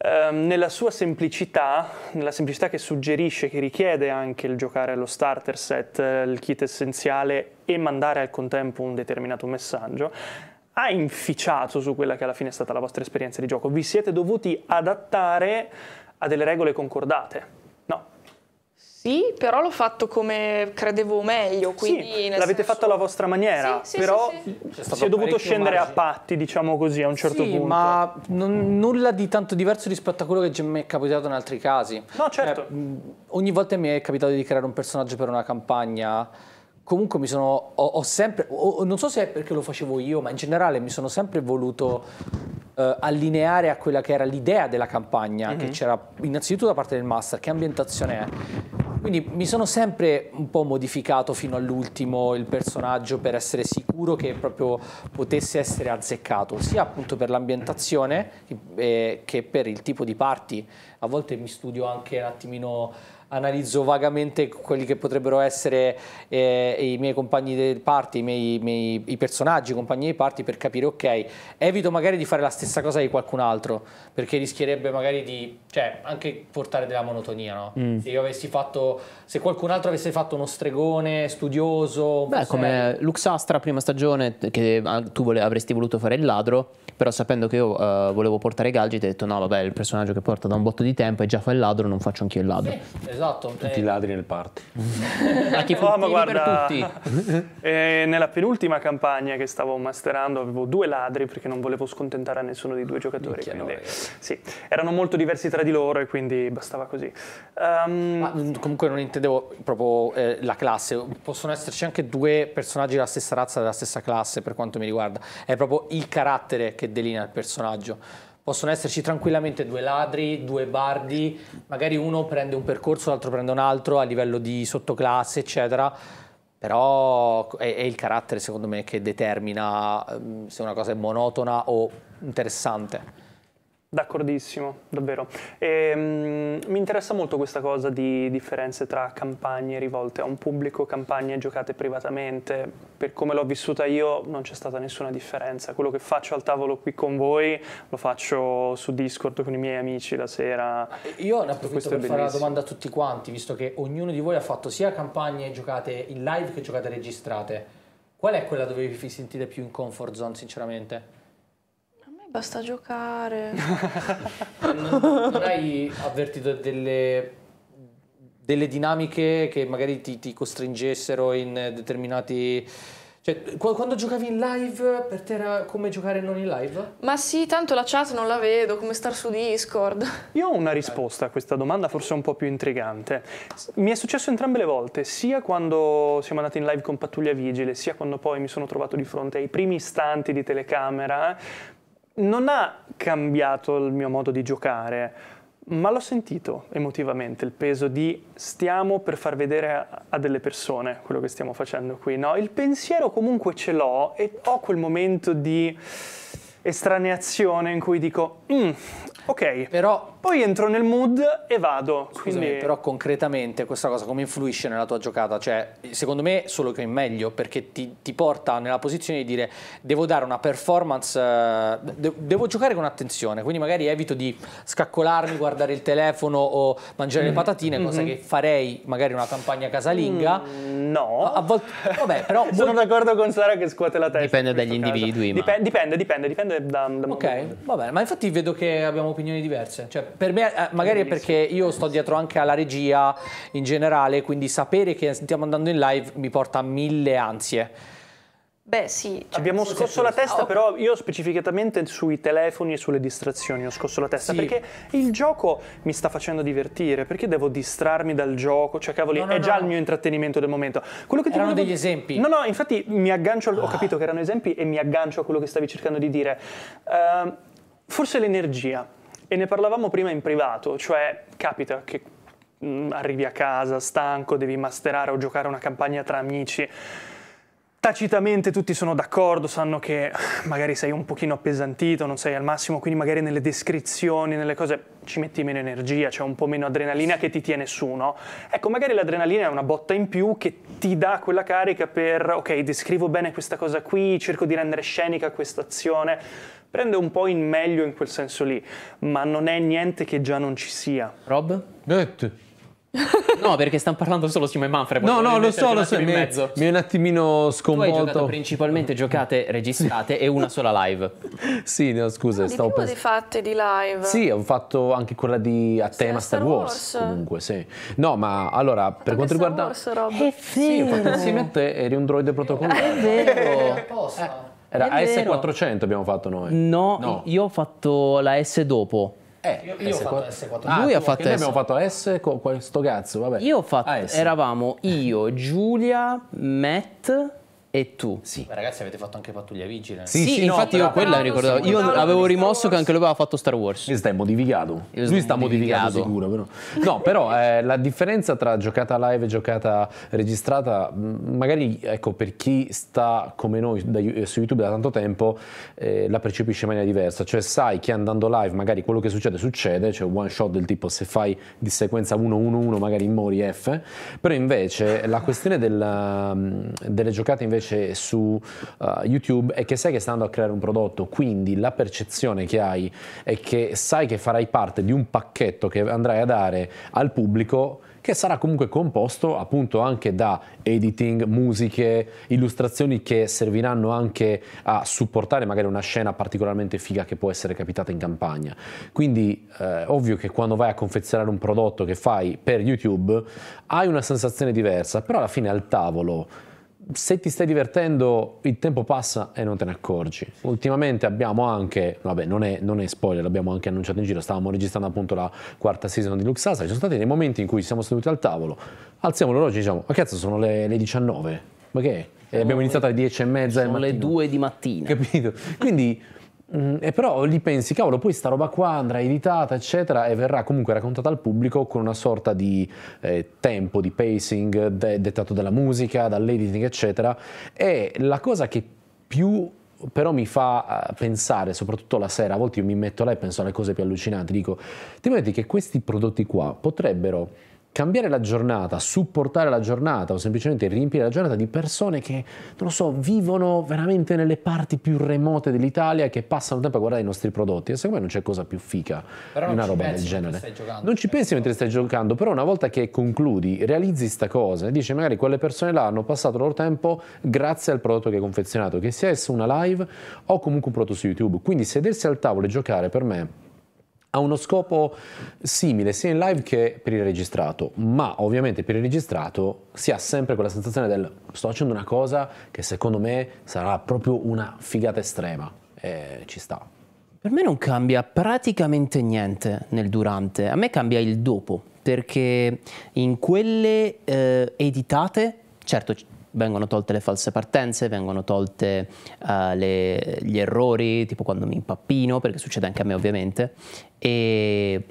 Ehm, nella sua semplicità, nella semplicità che suggerisce, che richiede anche il giocare allo starter set, il kit essenziale e mandare al contempo un determinato messaggio, ha inficiato su quella che alla fine è stata la vostra esperienza di gioco. Vi siete dovuti adattare a delle regole concordate sì, però l'ho fatto come credevo meglio. Sì, l'avete senso... fatto alla vostra maniera, sì, sì, però si è dovuto scendere margine. a patti, diciamo così, a un certo punto. ma non, nulla di tanto diverso rispetto a quello che mi è capitato in altri casi. No, certo. Eh, ogni volta mi è capitato di creare un personaggio per una campagna comunque mi sono ho, ho sempre ho, non so se è perché lo facevo io ma in generale mi sono sempre voluto eh, allineare a quella che era l'idea della campagna mm -hmm. che c'era innanzitutto da parte del master che ambientazione è quindi mi sono sempre un po' modificato fino all'ultimo il personaggio per essere sicuro che proprio potesse essere azzeccato, sia appunto per l'ambientazione eh, che per il tipo di parti. A volte mi studio anche un attimino analizzo vagamente quelli che potrebbero essere eh, i miei compagni del parti, i, miei, miei, i personaggi, i compagni dei parti per capire, ok, evito magari di fare la stessa cosa di qualcun altro, perché rischierebbe magari di, cioè, anche portare della monotonia, no? Mm. Se io avessi fatto, se qualcun altro avesse fatto uno stregone, studioso... Beh, forse... come Luxastra, prima stagione, che ah, tu vole, avresti voluto fare il ladro però sapendo che io uh, volevo portare Galgit ho detto no vabbè il personaggio che porta da un botto di tempo e già fa il ladro non faccio anch'io il ladro sì, esatto tutti eh. i ladri nel party [LAUGHS] a chi no, ma guarda, [LAUGHS] eh, nella penultima campagna che stavo masterando avevo due ladri perché non volevo scontentare a nessuno dei due giocatori quindi, no, eh. sì, erano molto diversi tra di loro e quindi bastava così um, ma, mm, comunque non intendevo proprio eh, la classe possono esserci anche due personaggi della stessa razza della stessa classe per quanto mi riguarda è proprio il carattere che delinea il personaggio. Possono esserci tranquillamente due ladri, due bardi, magari uno prende un percorso, l'altro prende un altro a livello di sottoclasse, eccetera. Però è, è il carattere, secondo me, che determina ehm, se una cosa è monotona o interessante. D'accordissimo, davvero. E, um, mi interessa molto questa cosa di differenze tra campagne rivolte a un pubblico, campagne giocate privatamente. Per come l'ho vissuta io non c'è stata nessuna differenza. Quello che faccio al tavolo qui con voi lo faccio su Discord con i miei amici la sera. Io ne approfitto per fare una domanda a tutti quanti, visto che ognuno di voi ha fatto sia campagne giocate in live che giocate registrate. Qual è quella dove vi sentite più in comfort zone, sinceramente? Basta giocare. non, [LAUGHS] non, hai avvertito delle, delle dinamiche che magari ti, ti costringessero in determinati... Cioè, quando giocavi in live, per te era come giocare non in live? Ma sì, tanto la chat non la vedo, come star su Discord. Io ho una risposta a questa domanda, forse un po' più intrigante. Mi è successo entrambe le volte, sia quando siamo andati in live con Pattuglia Vigile, sia quando poi mi sono trovato di fronte ai primi istanti di telecamera, non ha cambiato il mio modo di giocare, ma l'ho sentito emotivamente il peso di stiamo per far vedere a delle persone quello che stiamo facendo qui, no? Il pensiero comunque ce l'ho e ho quel momento di estraneazione in cui dico, mm, ok. Però poi entro nel mood e vado. Scusami, quindi... però concretamente questa cosa come influisce nella tua giocata? Cioè, secondo me solo che è meglio, perché ti, ti porta nella posizione di dire devo dare una performance, eh, de devo giocare con attenzione, quindi magari evito di scaccolarmi, guardare il telefono o mangiare mm le patatine, cosa mm -hmm. che farei magari una campagna casalinga. Mm, no. A, volte... Vabbè, però... [LAUGHS] Sono voi... d'accordo con Sara che scuote la testa. Dipende dagli individui. Dip dipende, dipende, dipende da... da ok, va bene, ma infatti vedo che abbiamo opinioni diverse. Cioè, per me eh, magari è perché io sto dietro anche alla regia in generale, quindi sapere che stiamo andando in live mi porta a mille ansie. Beh, sì. Cioè, Abbiamo scosso la testa, oh. però io specificatamente sui telefoni e sulle distrazioni ho scosso la testa perché il gioco mi sta facendo divertire, perché devo distrarmi dal gioco, cioè cavoli, no, no, è no. già il mio intrattenimento del momento. Quello che ti erano volevo... degli esempi. No, no, infatti mi aggancio, al... ho ah. capito che erano esempi e mi aggancio a quello che stavi cercando di dire. Uh, forse l'energia e ne parlavamo prima in privato, cioè capita che mm, arrivi a casa stanco, devi masterare o giocare una campagna tra amici. Tacitamente tutti sono d'accordo, sanno che magari sei un pochino appesantito, non sei al massimo, quindi magari nelle descrizioni, nelle cose ci metti meno energia, c'è cioè un po' meno adrenalina che ti tiene su, no? Ecco, magari l'adrenalina è una botta in più che ti dà quella carica per, ok, descrivo bene questa cosa qui, cerco di rendere scenica questa azione prende un po' in meglio in quel senso lì, ma non è niente che già non ci sia. Rob? Get. [LAUGHS] no, perché stanno parlando solo Simo e Manfred. No, no, lo so, lo so. Mi, mi è un attimino sconvolto. Tu hai principalmente giocate [LAUGHS] registrate e una sola live. sì, no, scusa, no, stavo pensando. di fatte di live. Sì, ho fatto anche quella di a tema Star, Star Wars, Wars, Comunque, sì. No, ma allora, per quanto riguarda... Star riguarda Wars, Rob. È vero. Sì, ho fatto insieme a te eri un droide protocollare. È vero. È vero. Era è S400 vero. abbiamo fatto noi. No, no, io ho fatto la S dopo. Eh, io, io S4... ho fatto S4. Ah, Lui ha fatto S. Noi abbiamo fatto S con questo cazzo, vabbè. Io ho fatto, ah, eravamo io, Giulia, Matt e tu. Sì. Beh, ragazzi, avete fatto anche Pattuglia Vigile. Sì, sì, sì infatti no, io quella ricordavo. Io avevo rimosso che anche lui aveva fatto Star Wars. Lui sta modificato. Lui sta modificato, sicuro, però. No, però eh, la differenza tra giocata live e giocata registrata, mm, magari ecco, per chi sta come noi da, su YouTube da tanto tempo, eh, la percepisce in maniera diversa. Cioè, sai che andando live, magari quello che succede succede, cioè one shot del tipo se fai di sequenza 1-1-1, magari mori F. Però invece la questione del, mm, delle giocate invece invece su uh, YouTube è che sai che stai andando a creare un prodotto, quindi la percezione che hai è che sai che farai parte di un pacchetto che andrai a dare al pubblico che sarà comunque composto appunto anche da editing, musiche, illustrazioni che serviranno anche a supportare magari una scena particolarmente figa che può essere capitata in campagna. Quindi eh, ovvio che quando vai a confezionare un prodotto che fai per YouTube hai una sensazione diversa, però alla fine al tavolo se ti stai divertendo il tempo passa e non te ne accorgi. Ultimamente abbiamo anche, vabbè non è, non è spoiler, l'abbiamo anche annunciato in giro, stavamo registrando appunto la quarta season di Luxasa, ci sono stati dei momenti in cui siamo seduti al tavolo, alziamo l'orologio e diciamo, ma cazzo sono le, le 19, ma che è? E abbiamo iniziato alle 10 e mezza. Sono le 2 di mattina. Capito? Quindi Mm, e però lì pensi, cavolo, poi sta roba qua andrà editata, eccetera, e verrà comunque raccontata al pubblico con una sorta di eh, tempo, di pacing de- dettato dalla musica, dall'editing, eccetera. E la cosa che più però mi fa eh, pensare, soprattutto la sera, a volte io mi metto là e penso alle cose più allucinanti, dico, ti metti che questi prodotti qua potrebbero cambiare la giornata, supportare la giornata o semplicemente riempire la giornata di persone che, non lo so, vivono veramente nelle parti più remote dell'Italia che passano tempo a guardare i nostri prodotti. E secondo me non c'è cosa più fica di una roba del genere. non ci cioè, pensi mentre stai giocando, però una volta che concludi, realizzi questa cosa e dici magari quelle persone là hanno passato il loro tempo grazie al prodotto che hai confezionato, che sia esso una live o comunque un prodotto su YouTube. Quindi sedersi al tavolo e giocare per me ha uno scopo simile sia in live che per il registrato, ma ovviamente per il registrato si ha sempre quella sensazione del sto facendo una cosa che secondo me sarà proprio una figata estrema e ci sta. Per me non cambia praticamente niente nel durante, a me cambia il dopo, perché in quelle eh, editate, certo vengono tolte le false partenze, vengono tolte uh, le, gli errori, tipo quando mi impappino, perché succede anche a me ovviamente, e,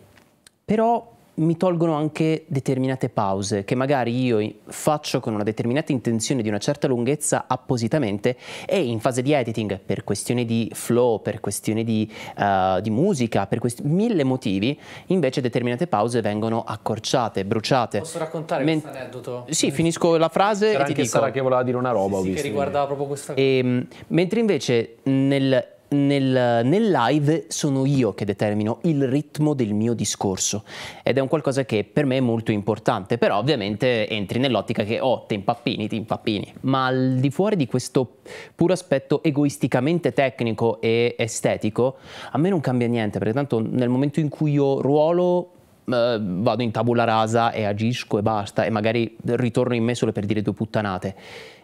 però mi tolgono anche determinate pause che magari io faccio con una determinata intenzione di una certa lunghezza appositamente e in fase di editing per questione di flow, per questione di, uh, di musica, per questi mille motivi, invece determinate pause vengono accorciate, bruciate. Posso raccontare Men- questo aneddoto? Sì, finisco la frase C'era e ti dico. Sara che voleva dire una roba, sì, sì che riguardava proprio questa cosa. Ehm, e, mentre invece nel nel, nel, live sono io che determino il ritmo del mio discorso ed è un qualcosa che per me è molto importante, però ovviamente entri nell'ottica che oh, te impappini, ti impappini. Ma al di fuori di questo puro aspetto egoisticamente tecnico e estetico, a me non cambia niente, perché tanto nel momento in cui io ruolo Uh, vado in tabula rasa e agisco e basta e magari ritorno in me solo per dire due puttanate.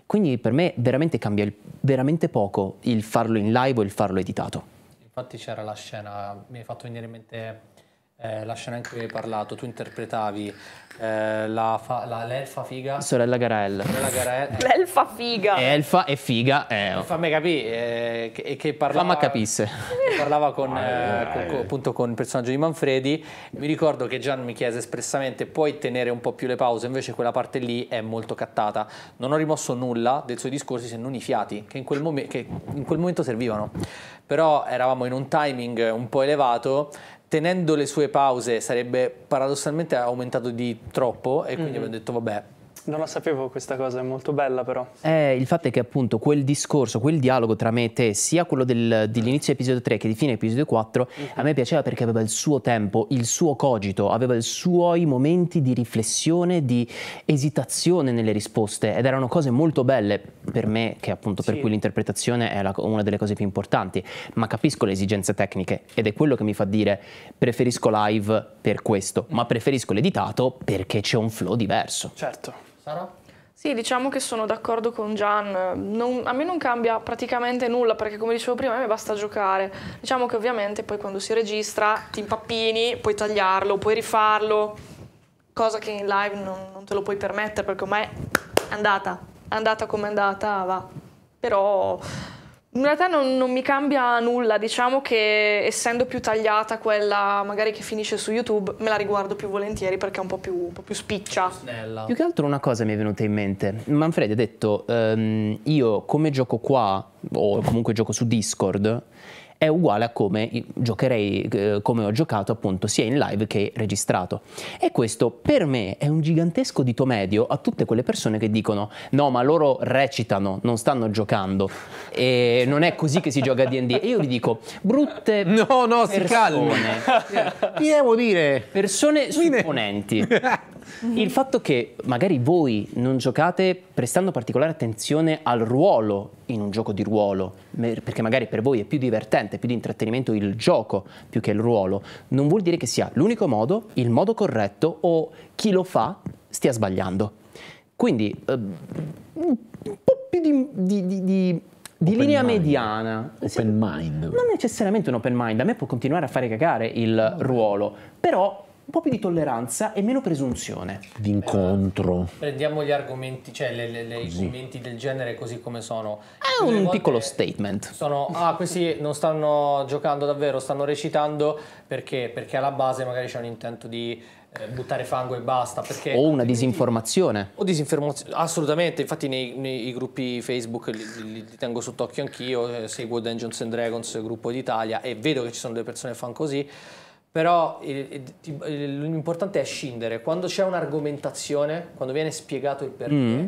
Quindi per me veramente cambia il, veramente poco il farlo in live o il farlo editato. Infatti c'era la scena, mi hai fatto venire in mente eh, la scena in cui hai parlato, tu interpretavi eh, l'elfa figa. Sorella Garel. Eh. L'elfa figa. elfa e figa. Eh. Fammi capire, eh, che, che parlava. Fammi capisse. Parlava con, eh, con, con, appunto con il personaggio di Manfredi. Mi ricordo che Gian mi chiese espressamente: puoi tenere un po' più le pause? Invece quella parte lì è molto cattata. Non ho rimosso nulla dei suoi discorsi se non i fiati, che in quel, momen che in quel momento servivano. Però eravamo in un timing un po' elevato tenendo le sue pause sarebbe paradossalmente aumentato di troppo e quindi mm. abbiamo detto vabbè non la sapevo questa cosa, è molto bella però. Eh, il fatto è che appunto quel discorso, quel dialogo tra me e te, sia quello del, dell'inizio episodio 3 che di fine episodio 4, mm -hmm. a me piaceva perché aveva il suo tempo, il suo cogito, aveva i suoi momenti di riflessione, di esitazione nelle risposte ed erano cose molto belle per me, che appunto sì. per cui l'interpretazione è la, una delle cose più importanti, ma capisco le esigenze tecniche ed è quello che mi fa dire preferisco live per questo, mm -hmm. ma preferisco l'editato perché c'è un flow diverso. Certo. Sara? Sì, diciamo che sono d'accordo con Gian, non, a me non cambia praticamente nulla perché come dicevo prima a me basta giocare, diciamo che ovviamente poi quando si registra ti impappini, puoi tagliarlo, puoi rifarlo, cosa che in live non, non te lo puoi permettere perché ormai è andata, è andata come è andata, va, però in realtà non, non, mi cambia nulla, diciamo che essendo più tagliata quella magari che finisce su YouTube, me la riguardo più volentieri perché è un po' più, un po più spiccia. Snella. Più che altro una cosa mi è venuta in mente. Manfredi ha detto, um, io come gioco qua, o comunque gioco su Discord, è uguale a come giocherei, eh, come ho giocato appunto sia in live che registrato. E questo per me è un gigantesco dito medio a tutte quelle persone che dicono no ma loro recitano, non stanno giocando e non è così che si gioca a D&D. E io vi dico brutte [LAUGHS] No, no, persone, si calma. [LAUGHS] Ti devo dire. Persone supponenti. [LAUGHS] Il fatto che magari voi non giocate prestando particolare attenzione al ruolo in un gioco di ruolo, perché magari per voi è più divertente, più di intrattenimento il gioco più che il ruolo, non vuol dire che sia l'unico modo, il modo corretto o chi lo fa stia sbagliando. Quindi eh, un po' più di, di, di di open linea mind. mediana. Open mind. Non necessariamente un open mind, a me può continuare a fare cagare il ruolo, però un po' più di tolleranza e meno presunzione. D'incontro. Eh, prendiamo gli argomenti, cioè le, le, le, i commenti del genere così come sono. È un piccolo statement. Sono, ah, questi non stanno giocando davvero, stanno recitando perché, perché alla base magari c'è un intento di eh, buttare fango e basta. Perché, o una disinformazione. O disinformazione, assolutamente. Infatti nei, nei gruppi Facebook li, li, li tengo sott'occhio anch'io, eh, seguo Dungeons and Dragons, gruppo d'Italia, e vedo che ci sono delle persone che fanno così però eh, eh, eh, l'importante è scindere. Quando c'è un'argomentazione, quando viene spiegato il perché, mm.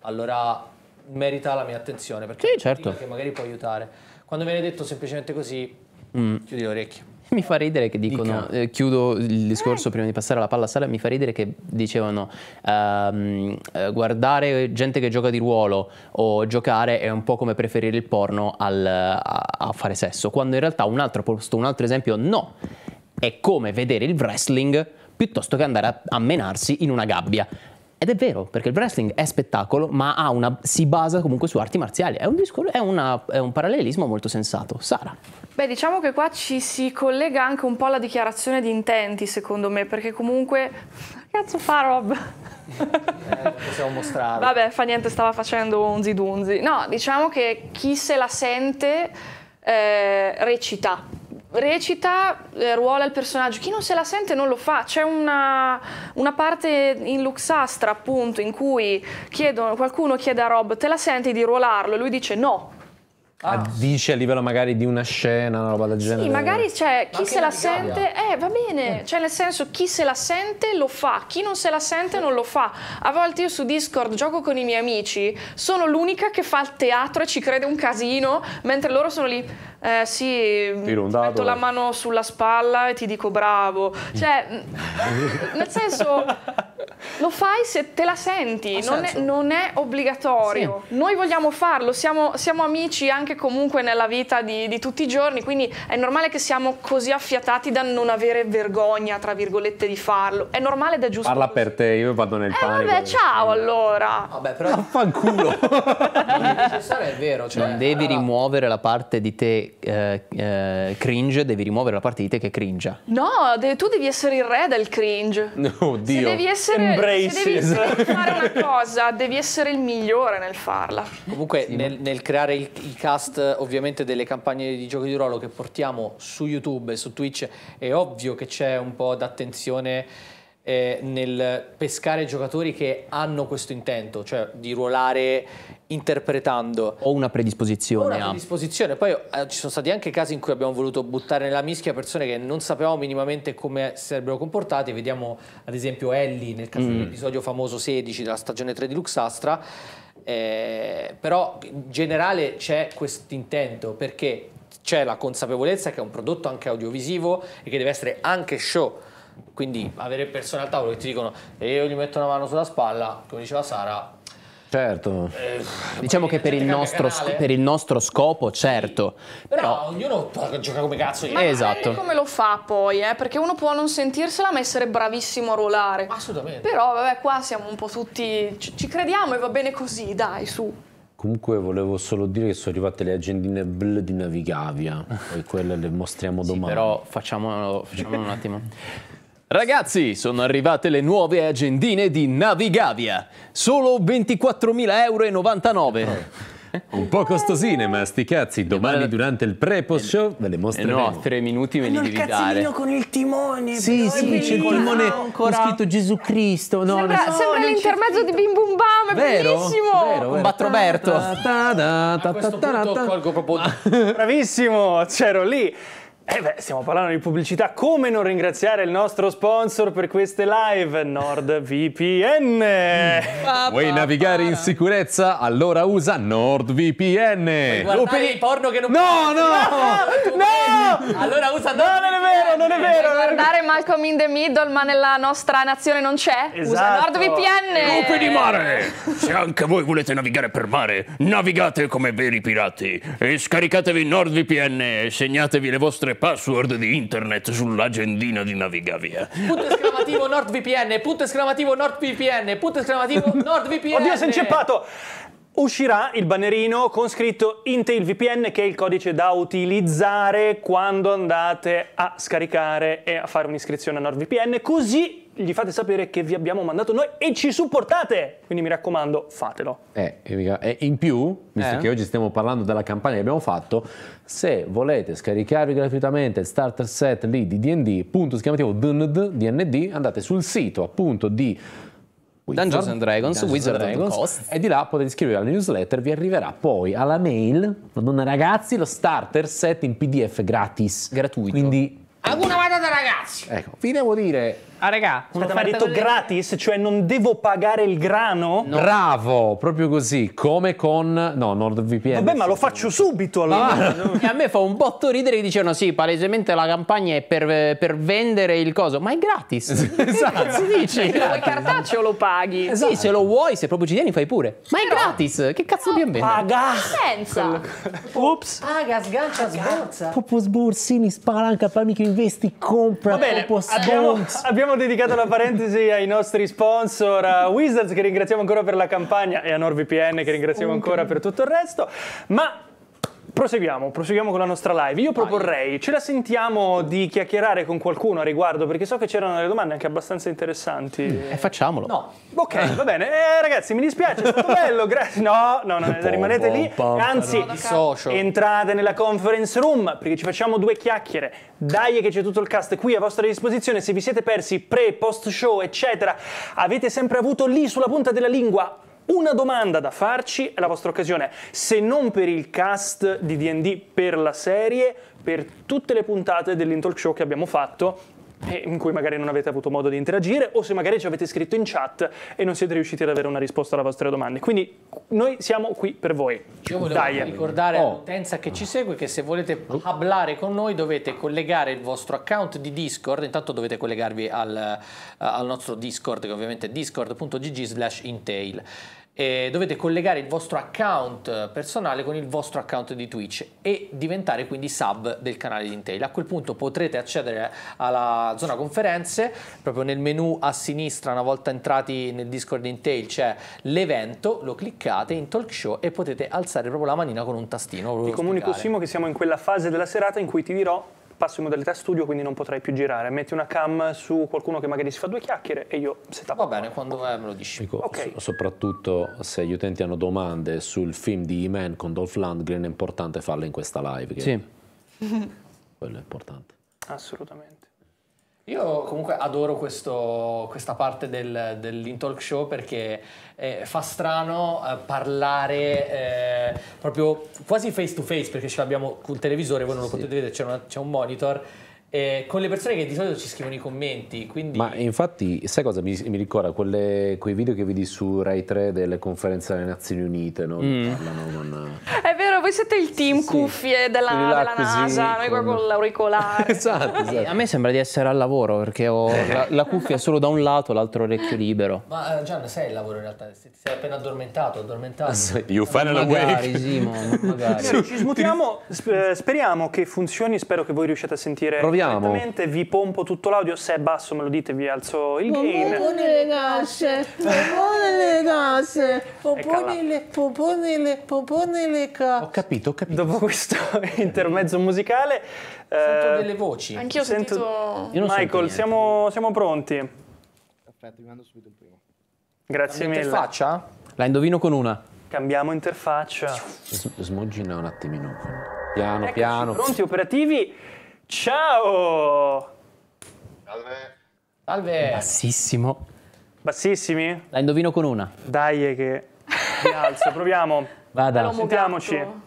allora merita la mia attenzione, perché sì, certo. che magari può aiutare. Quando viene detto semplicemente così, mm. chiudi le orecchie. Mi fa ridere che dicono, eh, chiudo il discorso prima di passare alla palla a sala, mi fa ridere che dicevano ehm, guardare gente che gioca di ruolo o giocare è un po' come preferire il porno al, a, a, fare sesso, quando in realtà un altro, posto, un altro esempio no è come vedere il wrestling piuttosto che andare a, menarsi in una gabbia. Ed è vero, perché il wrestling è spettacolo, ma una, si basa comunque su arti marziali. È un, discor- è, una, è un, parallelismo molto sensato. Sara. Beh, diciamo che qua ci si collega anche un po' alla dichiarazione di intenti, secondo me, perché comunque... [LAUGHS] Cazzo fa Rob? Eh, possiamo mostrare. Vabbè, fa niente, stava facendo unzi dunzi. No, diciamo che chi se la sente eh, recita recita, eh, ruola il personaggio, chi non se la sente non lo fa, c'è una, una, parte in Luxastra appunto in cui chiedono, qualcuno chiede a Rob te la senti di ruolarlo e lui dice no, Ah. Dici a livello magari di una scena, una roba del genere. Sì, magari cioè, chi Ma se la sente, eh, va bene, eh. cioè nel senso chi se la sente lo fa, chi non se la sente non lo fa. A volte io su Discord gioco con i miei amici, sono l'unica che fa il teatro e ci crede un casino, mentre loro sono lì, eh sì, metto la mano sulla spalla e ti dico bravo. Cioè, [LAUGHS] nel senso lo fai se te la senti, non è, non è, obbligatorio. Sì. Noi vogliamo farlo, siamo, siamo, amici anche comunque nella vita di, di, tutti i giorni, quindi è normale che siamo così affiatati da non avere vergogna, tra virgolette, di farlo. È normale ed è giusto. Parla per te, io vado nel eh, panico. Vabbè, ciao allora. Vabbè, però... Affanculo. [LAUGHS] è vero. Cioè, non devi allora... rimuovere la parte di te eh, eh, cringe, devi rimuovere la parte di te che cringe. No, de tu devi essere il re del cringe. [LAUGHS] oddio. Se devi essere essere, se devi fare una cosa, devi essere il migliore nel farla. Comunque sì. nel, nel, creare il, il, cast ovviamente delle campagne di giochi di ruolo che portiamo su YouTube e su Twitch è ovvio che c'è un po' d'attenzione eh, nel pescare giocatori che hanno questo intento, cioè di ruolare interpretando. Ho una predisposizione. Ho una ah. predisposizione. Poi eh, ci sono stati anche casi in cui abbiamo voluto buttare nella mischia persone che non sapevamo minimamente come si sarebbero comportate. Vediamo ad esempio Ellie nel caso mm. dell'episodio famoso 16 della stagione 3 di Luxastra. Eh, però in generale c'è questo intento perché c'è la consapevolezza che è un prodotto anche audiovisivo e che deve essere anche show quindi avere persone al tavolo che ti dicono e eh, io gli metto una mano sulla spalla, come diceva Sara, Certo, eh, diciamo che per il, nostro, per il, nostro, scopo, certo. Sì. Però, però, ognuno gioca come cazzo. Ma esatto. come lo fa poi, eh? perché uno può non sentirsela ma essere bravissimo a ruolare. Assolutamente. Però vabbè, qua siamo un po' tutti, ci, ci crediamo e va bene così, dai, su. Comunque volevo solo dire che sono arrivate le agendine bl di Navigavia e quelle le mostriamo domani. Sì, però facciamolo, facciamolo un attimo. Ragazzi, sono arrivate le nuove agendine di Navigavia. Solo 24.000 euro. e 99. Un po' costosine, ma sti cazzi, domani durante il pre-post eh, show ve le mostreremo. Eh no, tre minuti me li devi dare. il con il timone. Sì, però, sì, c'è il timone ah, ancora. con scritto Gesù Cristo. No, sembra, no, sembra l'intermezzo di Bim Bum Bam, è vero? bellissimo. Vero, vero. Battroberto. Ta, ta, ta, ta, ta, ta, ta, ta, [LAUGHS] ta, eh beh, stiamo parlando di pubblicità. Come non ringraziare il nostro sponsor per queste live, NordVPN? [LAUGHS] Vuoi navigare in sicurezza? Allora usa NordVPN. Guardare il porno che non No, no! No! no! Allora usa No, non è vero, non è vero. Vuoi guardare Malcolm in the Middle, ma nella nostra nazione non c'è? Esatto. Usa NordVPN. Lupi di mare! [LAUGHS] Se anche voi volete navigare per mare, navigate come veri pirati e scaricatevi NordVPN e segnatevi le vostre password di internet sull'agendina di Navigavia. Punto esclamativo NordVPN, punto esclamativo NordVPN, punto esclamativo NordVPN. Oddio, si è inceppato! uscirà il bannerino con scritto Intel VPN che è il codice da utilizzare quando andate a scaricare e a fare un'iscrizione a NordVPN così gli fate sapere che vi abbiamo mandato noi e ci supportate. Quindi mi raccomando, fatelo. Eh, e eh, in più, visto eh? che oggi stiamo parlando della campagna che abbiamo fatto, se volete scaricarvi gratuitamente il starter set lì di D&D, punto esclamativo D&D, andate sul sito appunto di Wizard, Dungeons and Dragons, Dungeons Wizard and Dragons, Cost. e di là potete iscrivervi alla newsletter, vi arriverà poi alla mail, madonna ragazzi, lo starter set in PDF gratis. Gratuito. Quindi... Alguna matata ragazzi! Ecco, vi devo dire Ah, raga, Aspetta, ma hai detto gratis? Cioè non devo pagare il grano? No. Bravo, proprio così, come con... No, NordVPN. Vabbè, ma lo faccio subito allora. No, no, no. a me fa un botto ridere che dicevano sì, palesemente la campagna è per, per vendere il coso, ma è gratis. esatto. Che si dice? Se vuoi cartaceo lo paghi. Esatto. Sì, se lo vuoi, se proprio ci tieni fai pure. Ma Però... è gratis, che cazzo di ambente? Paga! Senza! Ups! Paga, sgancia, sborza. Proprio sborsini, spalanca, fammi che investi, compra, Va bene, abbiamo, abbiamo abbiamo dedicato la parentesi ai nostri sponsor, a Wizards che ringraziamo ancora per la campagna e a NordVPN che ringraziamo ancora per tutto il resto, ma Proseguiamo, proseguiamo con la nostra live. Io proporrei, ce la sentiamo di chiacchierare con qualcuno a riguardo, perché so che c'erano delle domande anche abbastanza interessanti. Mm, e eh, facciamolo. No. Ok, va bene. Eh, ragazzi, mi dispiace, è stato [LAUGHS] bello, grazie. No, no, no, Pom, rimanete lì. Anzi, entrate nella conference room, perché ci facciamo due chiacchiere. Dai che c'è tutto il cast qui a vostra disposizione. Se vi siete persi pre, post show, eccetera, avete sempre avuto lì sulla punta della lingua una domanda da farci è la vostra occasione, se non per il cast di DD, per la serie, per tutte le puntate dell'Intalk Show che abbiamo fatto in cui magari non avete avuto modo di interagire o se magari ci avete scritto in chat e non siete riusciti ad avere una risposta alle vostre domande. Quindi noi siamo qui per voi. Io volevo Dai. ricordare oh. all'utenza che ci segue che se volete parlare con noi dovete collegare il vostro account di Discord, intanto dovete collegarvi al, eh, al nostro Discord che ovviamente è discord.gg slash intail eh, dovete collegare il vostro account eh, personale con il vostro account di Twitch e diventare quindi sub del canale di Intel. A quel punto potrete accedere alla zona conferenze, proprio nel menu a sinistra una volta entrati nel Discord di Intel c'è l'evento, lo cliccate in talk show e potete alzare proprio la manina con un tastino. Ti comunico Simo che siamo in quella fase della serata in cui ti dirò passo in modalità studio, quindi non potrei più girare. Metti una cam su qualcuno che magari si fa due chiacchiere e io setup. Va bene, quando è me lo dici. Dico, okay. so, soprattutto se gli utenti hanno domande sul film di E-Man con Dolph Lundgren è importante farle in questa live. Sì. Quello è importante. Assolutamente. Io comunque adoro questo, questa parte del, dell'intalk show perché eh, fa strano eh, parlare eh, proprio quasi face to face perché ce l'abbiamo col televisore, voi non lo sì. potete vedere, c'è, una, c'è un monitor. Eh, con le persone che di solito ci scrivono i commenti. Quindi... Ma infatti, sai cosa mi, mi ricorda? Quelle, quei video che vedi su Rai 3 delle conferenze delle Nazioni Unite, no? Mm. Che parlano con. È voi siete il team sì, cuffie della, della così, NASA, noi qua con l'auricolare. [LAUGHS] esatto, esatto. A me sembra di essere al lavoro perché ho [LAUGHS] la, la cuffia solo da un lato, l'altro orecchio libero. Ma eh, Gian, sei al lavoro in realtà? Ti sei appena addormentato, addormentato. you final awake. Simo, [LAUGHS] magari. Sì, ci smutiamo, speriamo che funzioni, spero che voi riusciate a sentire Proviamo. Vi pompo tutto l'audio, se è basso me lo dite, vi alzo il gain. Popone le casse, popone le casse, popone le, popone le, popone le casse capito, ho capito. Dopo questo [LAUGHS] intermezzo musicale... Sento eh, delle voci. Anch'io sento... sentito... Michael, siamo, siamo, pronti. Aspetta, vi mando subito il primo. Grazie mille. Interfaccia? La indovino con una. Cambiamo interfaccia. Smoggina un attimino. Piano, Eccoci, piano. pronti, operativi. Ciao! Salve. Salve. Bassissimo. Bassissimi? La indovino con una. Dai eh, che... Mi alzo, proviamo. Vada. Sentiamoci. Gatto.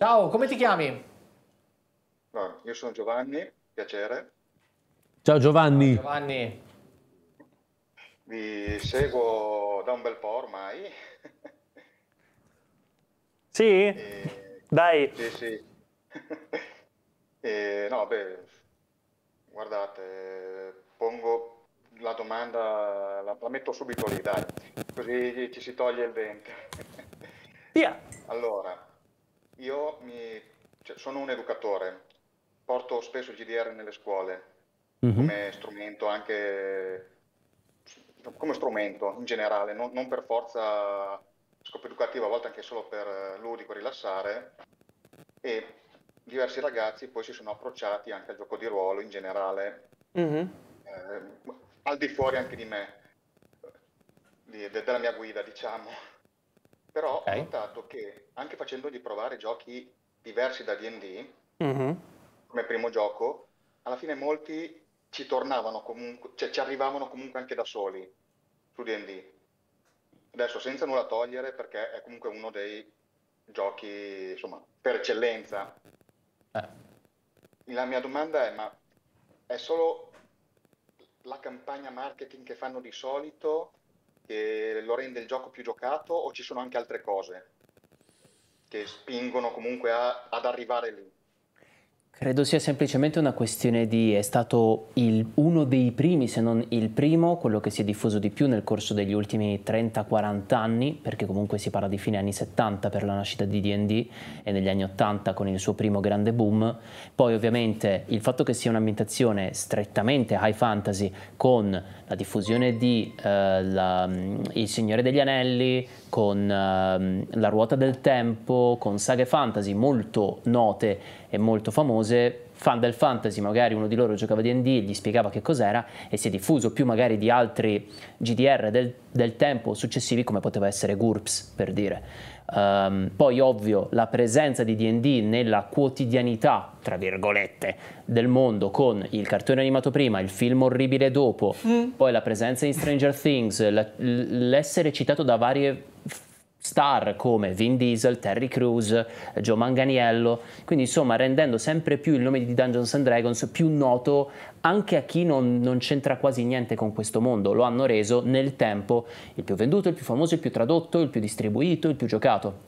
Ciao, come ti chiami? io sono Giovanni, piacere. Ciao Giovanni. Ciao Giovanni. Vi seguo da un bel po' ormai. [LAUGHS] Sì? E... Dai. Sì, sì. [LAUGHS] E, no, beh, guardate, pongo la domanda, la, la, metto subito lì, dai, così ci si toglie il dente. Via. Allora, io mi, cioè, sono un educatore, porto spesso il GDR nelle scuole mm-hmm. come strumento anche come strumento in generale, non, non per forza scopo educativo, a volte anche solo per eh, ludico, rilassare e diversi ragazzi poi si sono approcciati anche al gioco di ruolo in generale, mm-hmm. eh, al di fuori anche di me, di, de, della mia guida diciamo però okay. ho notato che anche facendogli provare giochi diversi da DD, mm-hmm. come primo gioco, alla fine molti ci tornavano comunque, cioè ci arrivavano comunque anche da soli su DD. Adesso senza nulla togliere perché è comunque uno dei giochi insomma per eccellenza. Eh. La mia domanda è: ma è solo la campagna marketing che fanno di solito che lo rende il gioco più giocato o ci sono anche altre cose che spingono comunque a, ad arrivare lì? Credo sia semplicemente una questione di... è stato il, uno dei primi, se non il primo, quello che si è diffuso di più nel corso degli ultimi 30-40 anni, perché comunque si parla di fine anni 70 per la nascita di D&D e negli anni 80 con il suo primo grande boom. Poi ovviamente il fatto che sia un'ambientazione strettamente high fantasy con la diffusione di uh, la, mm, Il Signore degli Anelli, con uh, La Ruota del Tempo, con saghe fantasy molto note e molto famose, fan del fantasy, magari uno di loro giocava D&D, e gli spiegava che cos'era e si è diffuso più magari di altri GDR del, del tempo successivi come poteva essere GURPS per dire. Um, poi ovvio la presenza di DD nella quotidianità, tra virgolette, del mondo con il cartone animato prima, il film orribile dopo, mm. poi la presenza di Stranger Things, la, l'essere citato da varie star come Vin Diesel, Terry Crews, Joe Manganiello, quindi insomma rendendo sempre più il nome di Dungeons and Dragons più noto anche a chi non, non c'entra quasi niente con questo mondo, lo hanno reso nel tempo il più venduto, il più famoso, il più tradotto, il più distribuito, il più giocato.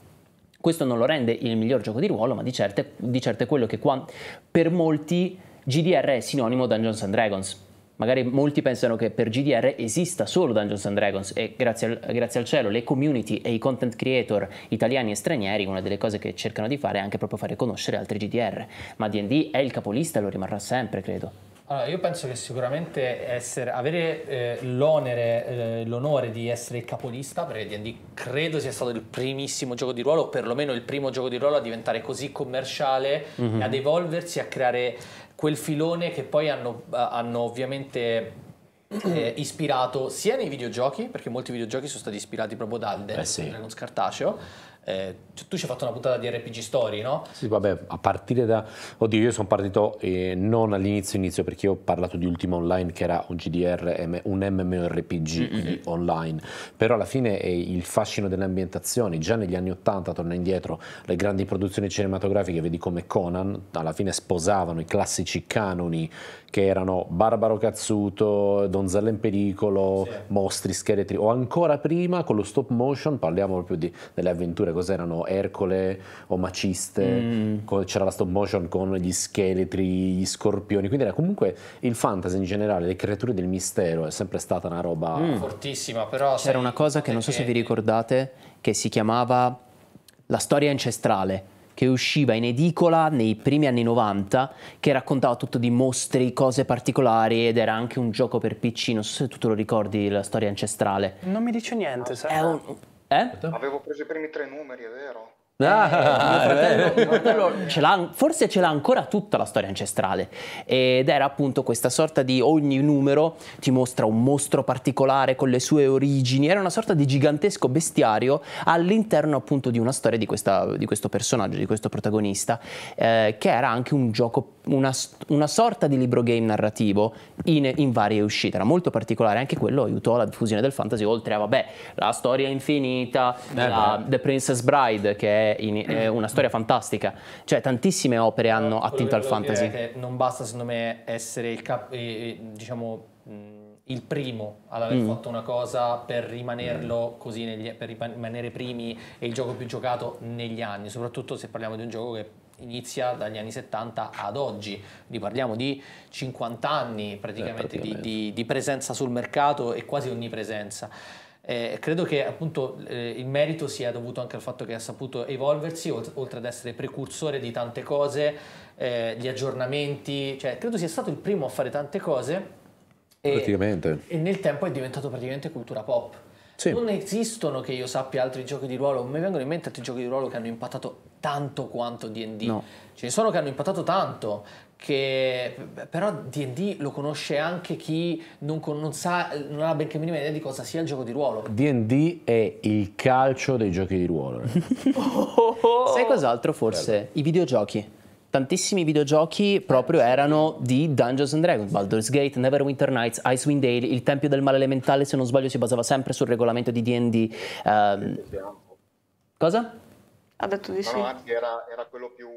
Questo non lo rende il miglior gioco di ruolo, ma di certo, di certo è quello che qua, per molti GDR è sinonimo Dungeons and Dragons magari molti pensano che per GDR esista solo Dungeons and Dragons e grazie al, grazie al, cielo le community e i content creator italiani e stranieri, una delle cose che cercano di fare è anche proprio fare conoscere altri GDR, ma D&D è il capolista e lo rimarrà sempre, credo. Allora, io penso che sicuramente essere, avere eh, l'onere, eh, l'onore di essere il capolista, perché D&D credo sia stato il primissimo gioco di ruolo, o perlomeno il primo gioco di ruolo a diventare così commerciale, mm-hmm. ad evolversi, a creare quel filone che poi hanno, eh, hanno ovviamente eh, ispirato sia nei videogiochi, perché molti videogiochi sono stati ispirati proprio dal Dungeons eh sì. Dragons cartaceo, eh, tu ci hai fatto una puntata di RPG Story, no? Sì, vabbè, a partire da... Oddio, io sono partito eh, non all'inizio inizio perché ho parlato di Ultima Online che era un GDR, un MMORPG, mm-hmm. online, però alla fine è eh, il fascino delle ambientazioni, già negli anni Ottanta, torna indietro, le grandi produzioni cinematografiche, vedi come Conan, alla fine sposavano i classici canoni che erano Barbaro Cazzuto, Donzella in pericolo, sì. mostri, scheletri, o ancora prima con lo stop motion, parliamo proprio di, delle avventure quelle cos'erano Ercole o Maciste, mm. c'era la stop motion con gli scheletri, gli scorpioni, quindi era comunque il fantasy in generale, le creature del mistero è sempre stata una roba mm. fortissima, però c'era una cosa che non so se vi ricordate che si chiamava La storia ancestrale che usciva in edicola nei primi anni 90, che raccontava tutto di mostri, cose particolari ed era anche un gioco per PC, non so se tu te lo ricordi, la storia ancestrale. Non mi dice niente, sai? È un, eh? Avevo preso i primi tre numeri, è vero. Eh, eh, eh, fratello, ce l'ha, forse ce l'ha ancora tutta la storia ancestrale ed era appunto questa sorta di ogni numero ti mostra un mostro particolare con le sue origini, era una sorta di gigantesco bestiario all'interno appunto di una storia di, questa, di questo personaggio, di questo protagonista, eh, che era anche un gioco, una, una, sorta di libro game narrativo in, in varie uscite, era molto particolare, anche quello aiutò la diffusione del fantasy, oltre a vabbè la storia infinita, la, The Princess Bride che è in, è, una storia fantastica. Cioè, tantissime opere hanno attinto al fantasy. Che non basta, secondo me, essere il cap- eh, eh diciamo. Mm, il primo ad aver mm. fatto una cosa per rimanerlo così, negli, per rimanere primi e il gioco più giocato negli anni, soprattutto se parliamo di un gioco che inizia dagli anni 70 ad oggi, quindi parliamo di 50 anni praticamente, eh, praticamente. Di, di, di presenza sul mercato e quasi ogni onnipresenza. Eh, credo che appunto eh, il merito sia dovuto anche al fatto che ha saputo evolversi, oltre ad essere precursore di tante cose, eh, gli aggiornamenti, cioè credo sia stato il primo a fare tante cose. E, e nel tempo è diventato praticamente cultura pop. Sì. Non esistono che io sappia altri giochi di ruolo, non mi vengono in mente altri giochi di ruolo che hanno impattato tanto quanto DD. No. Ce ne sono che hanno impattato tanto, che però D&D lo conosce anche chi non, con, non, sa, non ha benché minima idea di cosa sia il gioco di ruolo. D&D è il calcio dei giochi di ruolo. oh, [LAUGHS] oh. Sai cos'altro forse? Bello. I videogiochi tantissimi videogiochi proprio erano di Dungeons and Dragons, Baldur's Gate, Neverwinter Nights, Icewind Dale, Il Tempio del Male Elementale, se non sbaglio si basava sempre sul regolamento di D&D. Um, ehm, cosa? Ha detto di sì. No, anche era, era quello più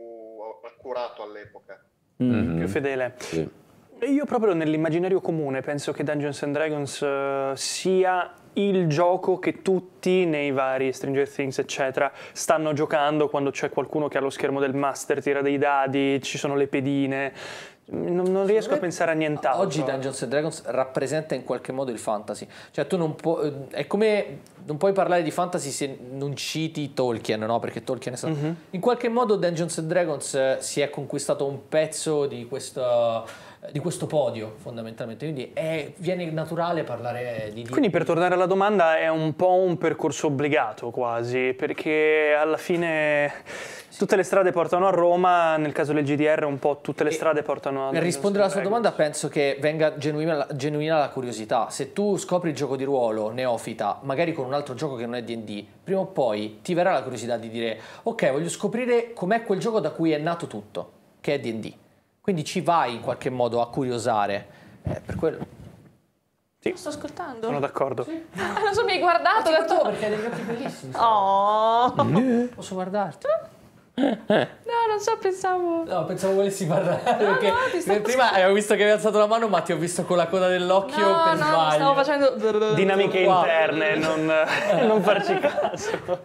accurato all'epoca mm-hmm. più fedele. Sì. Io proprio nell'immaginario comune penso che Dungeons and Dragons uh, sia il gioco che tutti nei vari Stranger Things eccetera stanno giocando quando c'è qualcuno che ha lo schermo del master, tira dei dadi, ci sono le pedine non, non riesco me, a pensare a nient'altro. Oggi Dungeons and Dragons rappresenta in qualche modo il fantasy. Cioè, tu non puoi. Eh, è come. Non puoi parlare di fantasy se non citi Tolkien, no? Perché Tolkien è stato. Mm-hmm. In qualche modo Dungeons and Dragons eh, si è conquistato un pezzo di questo eh, di questo podio fondamentalmente, quindi è, viene naturale parlare di, di... Quindi per tornare alla domanda è un po' un percorso obbligato quasi, perché alla fine tutte le strade portano a Roma, nel caso del GDR un po' tutte le strade portano a... Per rispondere alla sua domanda penso che venga genuina, genuina, la curiosità, se tu scopri il gioco di ruolo, neofita, magari con un altro gioco che non è D&D, prima o poi ti verrà la curiosità di dire ok voglio scoprire com'è quel gioco da cui è nato tutto, che è D&D quindi ci vai in qualche modo a curiosare. Eh, per quello. Sì. sto ascoltando. Sono d'accordo. Sì. Ah, non so, mi hai guardato. Ma detto... perché hai degli occhi bellissimi. Oh. Eh. Posso guardarti? Eh, eh. No, non so, pensavo. No, pensavo volessi parlare. No, no, prima avevo eh, visto che avevi alzato la mano, ma ti ho visto con la coda dell'occhio no, per no, sbaglio. Stavo facendo dinamiche interne, non, [LAUGHS] non farci caso. Uh,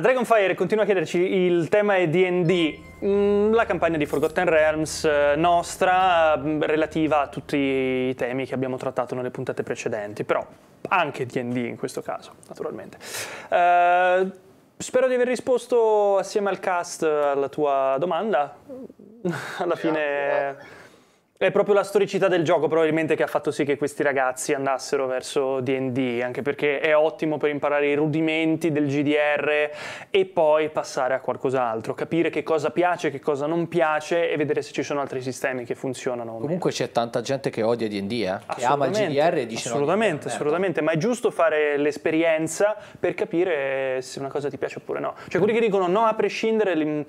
Dragonfire continua a chiederci: il tema è DD. Mm, la campagna di Forgotten Realms eh, nostra, mm, relativa a tutti i temi che abbiamo trattato nelle puntate precedenti, però anche D&D in questo caso, naturalmente. Uh, spero di aver risposto assieme al cast alla tua domanda. [LAUGHS] Alla fine... È proprio la storicità del gioco probabilmente che ha fatto sì che questi ragazzi andassero verso D&D, anche perché è ottimo per imparare i rudimenti del GDR e poi passare a qualcos'altro, capire che cosa piace, che cosa non piace e vedere se ci sono altri sistemi che funzionano. Comunque c'è tanta gente che odia D&D, eh? che ama il GDR e dice Assolutamente, no, certo. assolutamente, ma è giusto fare l'esperienza per capire se una cosa ti piace oppure no. Cioè quelli che dicono no a prescindere li, mm,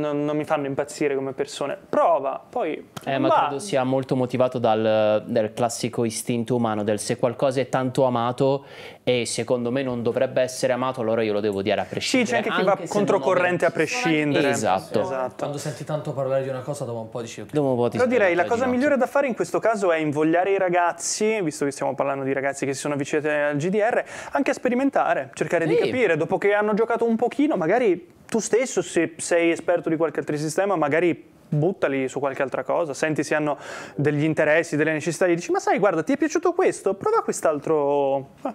non, non, mi fanno impazzire come persone. Prova, poi eh, va credo sia molto motivato dal, dal, classico istinto umano del se qualcosa è tanto amato e secondo me non dovrebbe essere amato allora io lo devo dire a prescindere sì c'è anche chi anche va controcorrente a prescindere esatto. esatto. esatto. quando senti tanto parlare di una cosa dopo un po' dici ok dopo un po' ti però direi la cosa migliore da fare in questo caso è invogliare i ragazzi visto che stiamo parlando di ragazzi che si sono avvicinati al GDR anche a sperimentare cercare sì. di capire dopo che hanno giocato un pochino magari tu stesso se sei esperto di qualche altro sistema magari buttali su qualche altra cosa, senti se hanno degli interessi, delle necessità, gli dici ma sai guarda ti è piaciuto questo, prova quest'altro... Ah.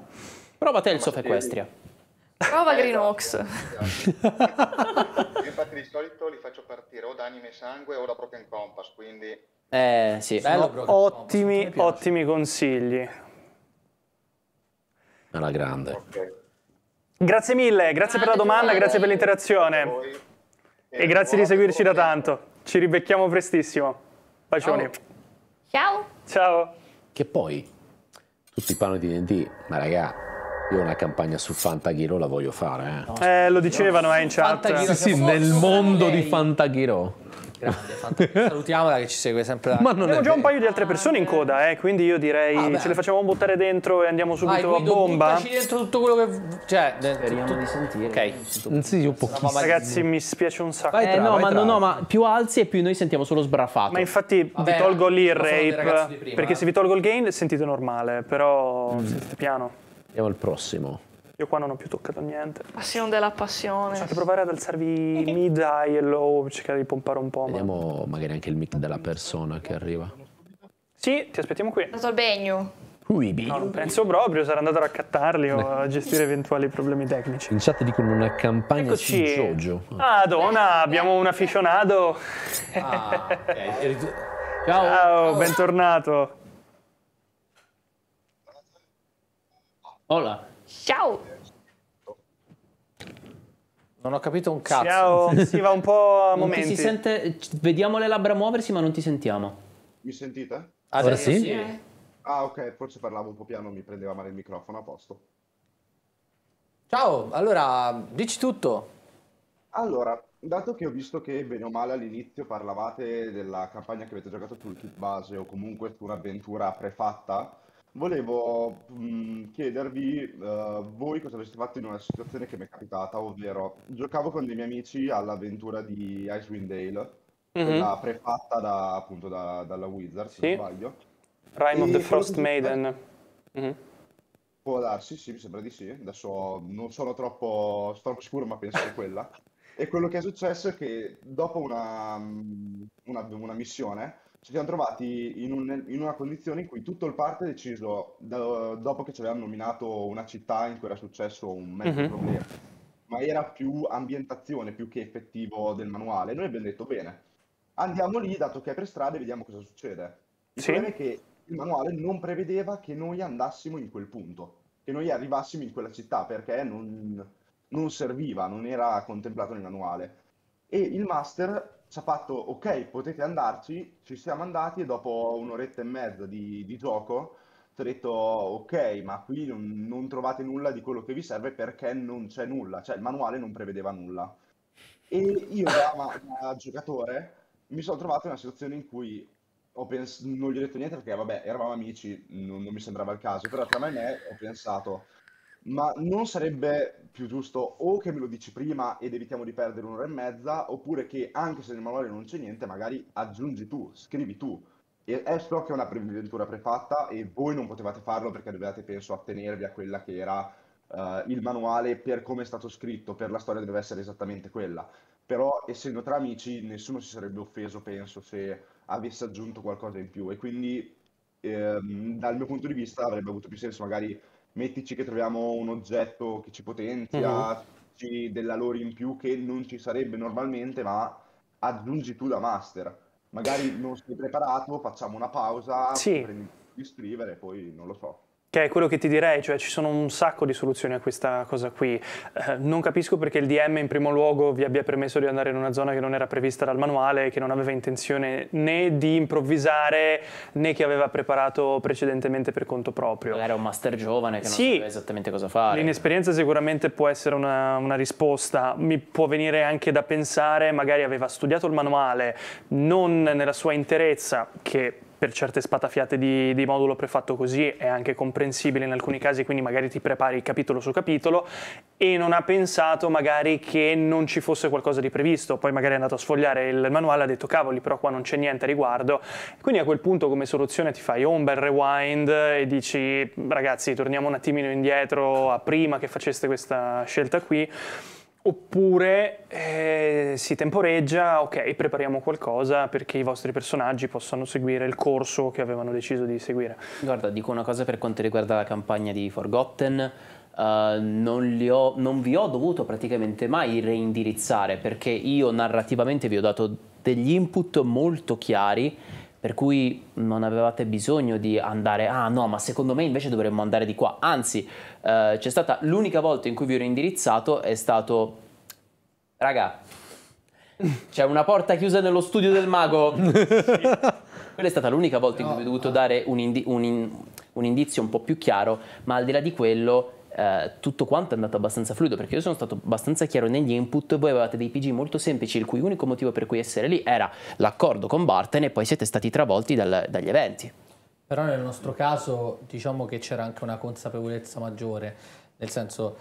Prova Telsof Equestria. Prova Greenox. Io infatti di solito li faccio partire o da Anime Sangue o da Broken Compass, quindi... Eh sì, bello. ottimi, Compass, ottimi consigli. Alla grande. Okay. Grazie mille, grazie per la domanda, grazie per l'interazione e grazie di seguirci da tanto. Ci ribecchiamo prestissimo. Bacioni. Ciao. Ciao. Che poi tutti i parlano di D&D, ma raga, io una campagna su Fantaghiro la voglio fare. Eh, eh lo dicevano eh, in chat. Sì, sì, nel mondo di Fantaghiro. Grande, [LAUGHS] Salutiamola che ci segue sempre. Ma non Abbiamo già un paio di altre persone in ah, coda, eh. eh, quindi io direi ah, ce le facciamo buttare dentro e andiamo subito Vai, Guido, a bomba. Ci dentro tutto quello che... Cioè, Speriamo tutto... di sentire. Ok. Tutto... Sì, un pochissimo. Ragazzi, mi spiace un sacco. Vai eh, tra, eh, no, vai ma, no, no, ma più alzi e più noi sentiamo solo sbraffato. Ma infatti Vabbè, vi tolgo lì il rape, prima, perché eh. se vi tolgo il gain sentite normale, però mm. sentite piano. Andiamo al prossimo. Io qua non ho più toccato niente. Passione della passione. Fate provare ad alzarvi [LAUGHS] mid, high e low, cercare di pompare un po'. Vediamo ma... magari anche il mic della persona che arriva. Sì, ti aspettiamo qui. È andato al bagno. Ui, no, non penso proprio, sarà andato a raccattarli o a [LAUGHS] gestire eventuali problemi tecnici. In chat dicono una campagna Eccoci. su Jojo. Ah, donna, abbiamo un aficionato. Ah, okay. [LAUGHS] Ciao. Ciao, bentornato. Hola. Ciao! Non ho capito un cazzo. Ciao, si [LAUGHS] va un po' a momenti. Sente... Vediamo le labbra muoversi, ma non ti sentiamo. Mi sentite? Adesso sì. sì. Ah, ok, forse parlavo un po' piano, mi prendeva male il microfono a posto. Ciao, allora, dici tutto. Allora, dato che ho visto che bene o male all'inizio parlavate della campagna che avete giocato sul kit base o comunque su un'avventura prefatta, Volevo mh, mm, chiedervi uh, voi cosa avreste fatto in una situazione che mi è capitata, ovvero giocavo con dei miei amici all'avventura di Icewind Dale, mm-hmm. quella prefatta da, appunto da, dalla Wizard, se non sbaglio. Rime e of the Frost Maiden. Mm-hmm. Può darsi, sì, mi sembra di sì. Adesso non sono troppo, sono troppo sicuro, ma penso che quella. [LAUGHS] E quello che è successo è che dopo una, mm, una, una missione ci siamo trovati in, un, in, una condizione in cui tutto il parte ha deciso, da, dopo che ci avevano nominato una città in cui era successo un mezzo uh-huh. problema, ma era più ambientazione più che effettivo del manuale. Noi abbiamo detto, bene, andiamo lì, dato che è per strada, e vediamo cosa succede. Il sì. problema è che il manuale non prevedeva che noi andassimo in quel punto, che noi arrivassimo in quella città, perché non, non serviva, non era contemplato nel manuale. E il master ci ha fatto ok, potete andarci, ci siamo andati e dopo un'oretta e mezza di, di gioco ci ha detto ok, ma qui non, non, trovate nulla di quello che vi serve perché non c'è nulla, cioè il manuale non prevedeva nulla. E io da, da giocatore mi sono trovato in una situazione in cui pens- non gli ho detto niente perché vabbè, eravamo amici, non, non mi sembrava il caso, però tra me e me ho pensato ma non sarebbe più giusto o che me lo dici prima ed evitiamo di perdere un'ora e mezza, oppure che anche se nel manuale non c'è niente, magari aggiungi tu, scrivi tu. E è eh, so che è una preventura prefatta e voi non potevate farlo perché dovevate, penso, attenervi a quella che era uh, il manuale per come è stato scritto, per la storia deve essere esattamente quella. Però essendo tra amici nessuno si sarebbe offeso, penso, se avesse aggiunto qualcosa in più e quindi ehm, dal mio punto di vista avrebbe avuto più senso magari mettici che troviamo un oggetto che ci potenzia, mm-hmm. della lore in più che non ci sarebbe normalmente, ma aggiungi tu la master. Magari non sei preparato, facciamo una pausa, sì. prendi di scrivere, poi non lo so che è quello che ti direi, cioè ci sono un sacco di soluzioni a questa cosa qui. Eh, non capisco perché il DM in primo luogo vi abbia permesso di andare in una zona che non era prevista dal manuale, che non aveva intenzione né di improvvisare né che aveva preparato precedentemente per conto proprio. Era un master giovane che non sì, sapeva esattamente cosa fare. L'inesperienza sicuramente può essere una, una risposta, mi può venire anche da pensare, magari aveva studiato il manuale, non nella sua interezza, che per certe spatafiate di, di, modulo prefatto così è anche comprensibile in alcuni casi, quindi magari ti prepari capitolo su capitolo e non ha pensato magari che non ci fosse qualcosa di previsto, poi magari è andato a sfogliare il manuale ha detto cavoli però qua non c'è niente a riguardo, quindi a quel punto come soluzione ti fai un bel rewind e dici ragazzi torniamo un attimino indietro a prima che faceste questa scelta qui Oppure eh, si temporeggia, ok, prepariamo qualcosa perché i vostri personaggi possano seguire il corso che avevano deciso di seguire. Guarda, dico una cosa per quanto riguarda la campagna di Forgotten. Uh, non, ho, non vi ho dovuto praticamente mai reindirizzare perché io narrativamente vi ho dato degli input molto chiari per cui non avevate bisogno di andare, ah no, ma secondo me invece dovremmo andare di qua. Anzi, eh, c'è stata l'unica volta in cui vi ero indirizzato è stato, raga, c'è una porta chiusa nello studio del mago. [LAUGHS] Quella è stata l'unica volta in cui vi ho dovuto eh. dare un, indi- un, in- un indizio un po' più chiaro, ma al di là di quello eh, tutto quanto è andato abbastanza fluido perché io sono stato abbastanza chiaro negli input, voi avevate dei PG molto semplici il cui unico motivo per cui essere lì era l'accordo con Barton e poi siete stati travolti dal, dagli eventi. Però nel nostro caso diciamo che c'era anche una consapevolezza maggiore, nel senso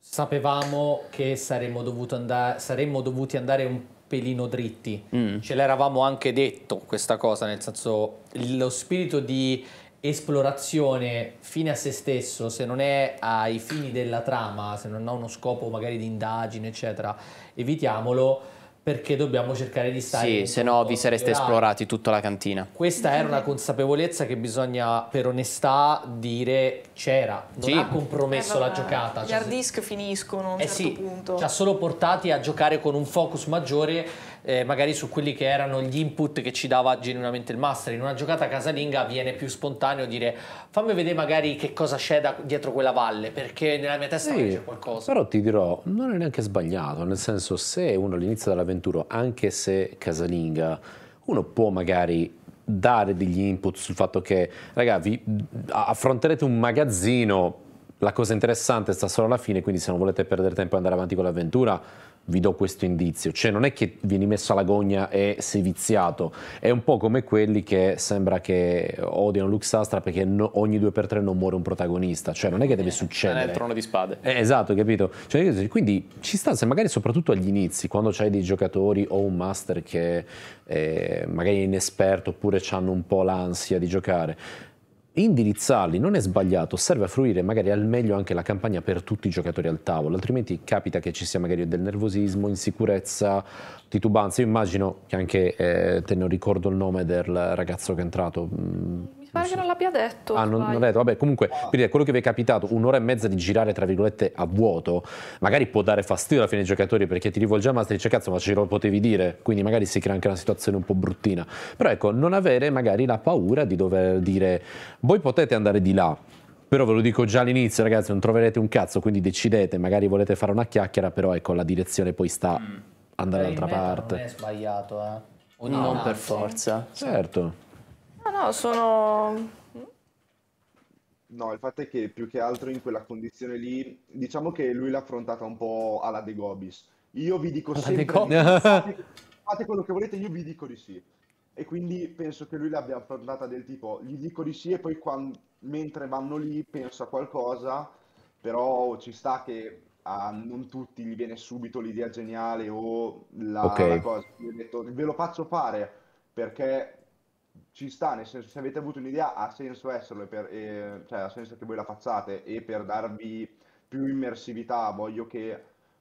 sapevamo che saremmo, andare, saremmo dovuti andare un pelino dritti. Mm. Ce l'eravamo anche detto questa cosa, nel senso lo spirito di esplorazione fine a se stesso, se non è ai fini della trama, se non ha uno scopo magari di indagine, eccetera, evitiamolo perché dobbiamo cercare di stare... Sì, se no vi sareste esplorati tutta la cantina. Questa era una consapevolezza che bisogna per onestà dire c'era, non sì. ha compromesso eh, la giocata. Gli cioè, hard disk finiscono a un eh certo sì, punto. Ci ha solo portati a giocare con un focus maggiore eh, magari su quelli che erano gli input che ci dava genuinamente il master. In una giocata casalinga viene più spontaneo dire fammi vedere magari che cosa c'è da, dietro quella valle, perché nella mia testa sì, c'è qualcosa. Però ti dirò, non è neanche sbagliato, nel senso se uno all'inizio dell'avventura, anche se casalinga, uno può magari dare degli input sul fatto che, ragazzi, affronterete un magazzino la cosa interessante sta solo alla fine, quindi se non volete perdere tempo e andare avanti con l'avventura, vi do questo indizio, cioè non è che vieni messo alla gogna e sei viziato, è un po' come quelli che sembra che odiano Luxastra perché no, ogni 2x3 non muore un protagonista, cioè non è che deve succedere. Eh, è il trono di spade. Eh, esatto, capito? Cioè, quindi ci sta, se magari soprattutto agli inizi, quando c'hai dei giocatori o un master che eh, magari è inesperto oppure hanno un po' l'ansia di giocare, indirizzarli non è sbagliato, serve a fruire magari al meglio anche la campagna per tutti i giocatori al tavolo, altrimenti capita che ci sia magari del nervosismo, insicurezza, titubanza. Io immagino che anche, eh, te non ricordo il nome del ragazzo che è entrato, mh, mm, mi pare so. che non l'abbia detto. Ah, non, non detto. Vabbè, comunque, quindi è quello che vi è capitato, un'ora e mezza di girare, tra virgolette, a vuoto, magari può dare fastidio alla fine ai giocatori perché ti rivolge a e dice cioè, cazzo, ma ce lo potevi dire. Quindi magari si crea anche una situazione un po' bruttina. Però ecco, non avere magari la paura di dover dire voi potete andare di là, però ve lo dico già all'inizio ragazzi non troverete un cazzo quindi decidete magari volete fare una chiacchiera però ecco la direzione poi sta mm. andare eh, dall'altra parte non è sbagliato eh o no, non per forza certo No, no, sono... No, il fatto è che più che altro in quella condizione lì, diciamo che lui l'ha affrontata un po' alla De Gobis. Io vi dico alla sempre, De [LAUGHS] fate, fate quello che volete, io vi dico di sì. E quindi penso che lui l'abbia affrontata del tipo, gli dico di sì e poi quando, mentre vanno lì penso a qualcosa, però ci sta che a non tutti gli viene subito l'idea geniale o la, okay. la cosa. Io ho detto, ve lo faccio fare perché ci sta, nel senso se avete avuto un'idea ha senso esserlo, per, eh, cioè ha senso che voi la facciate e per darvi più immersività voglio che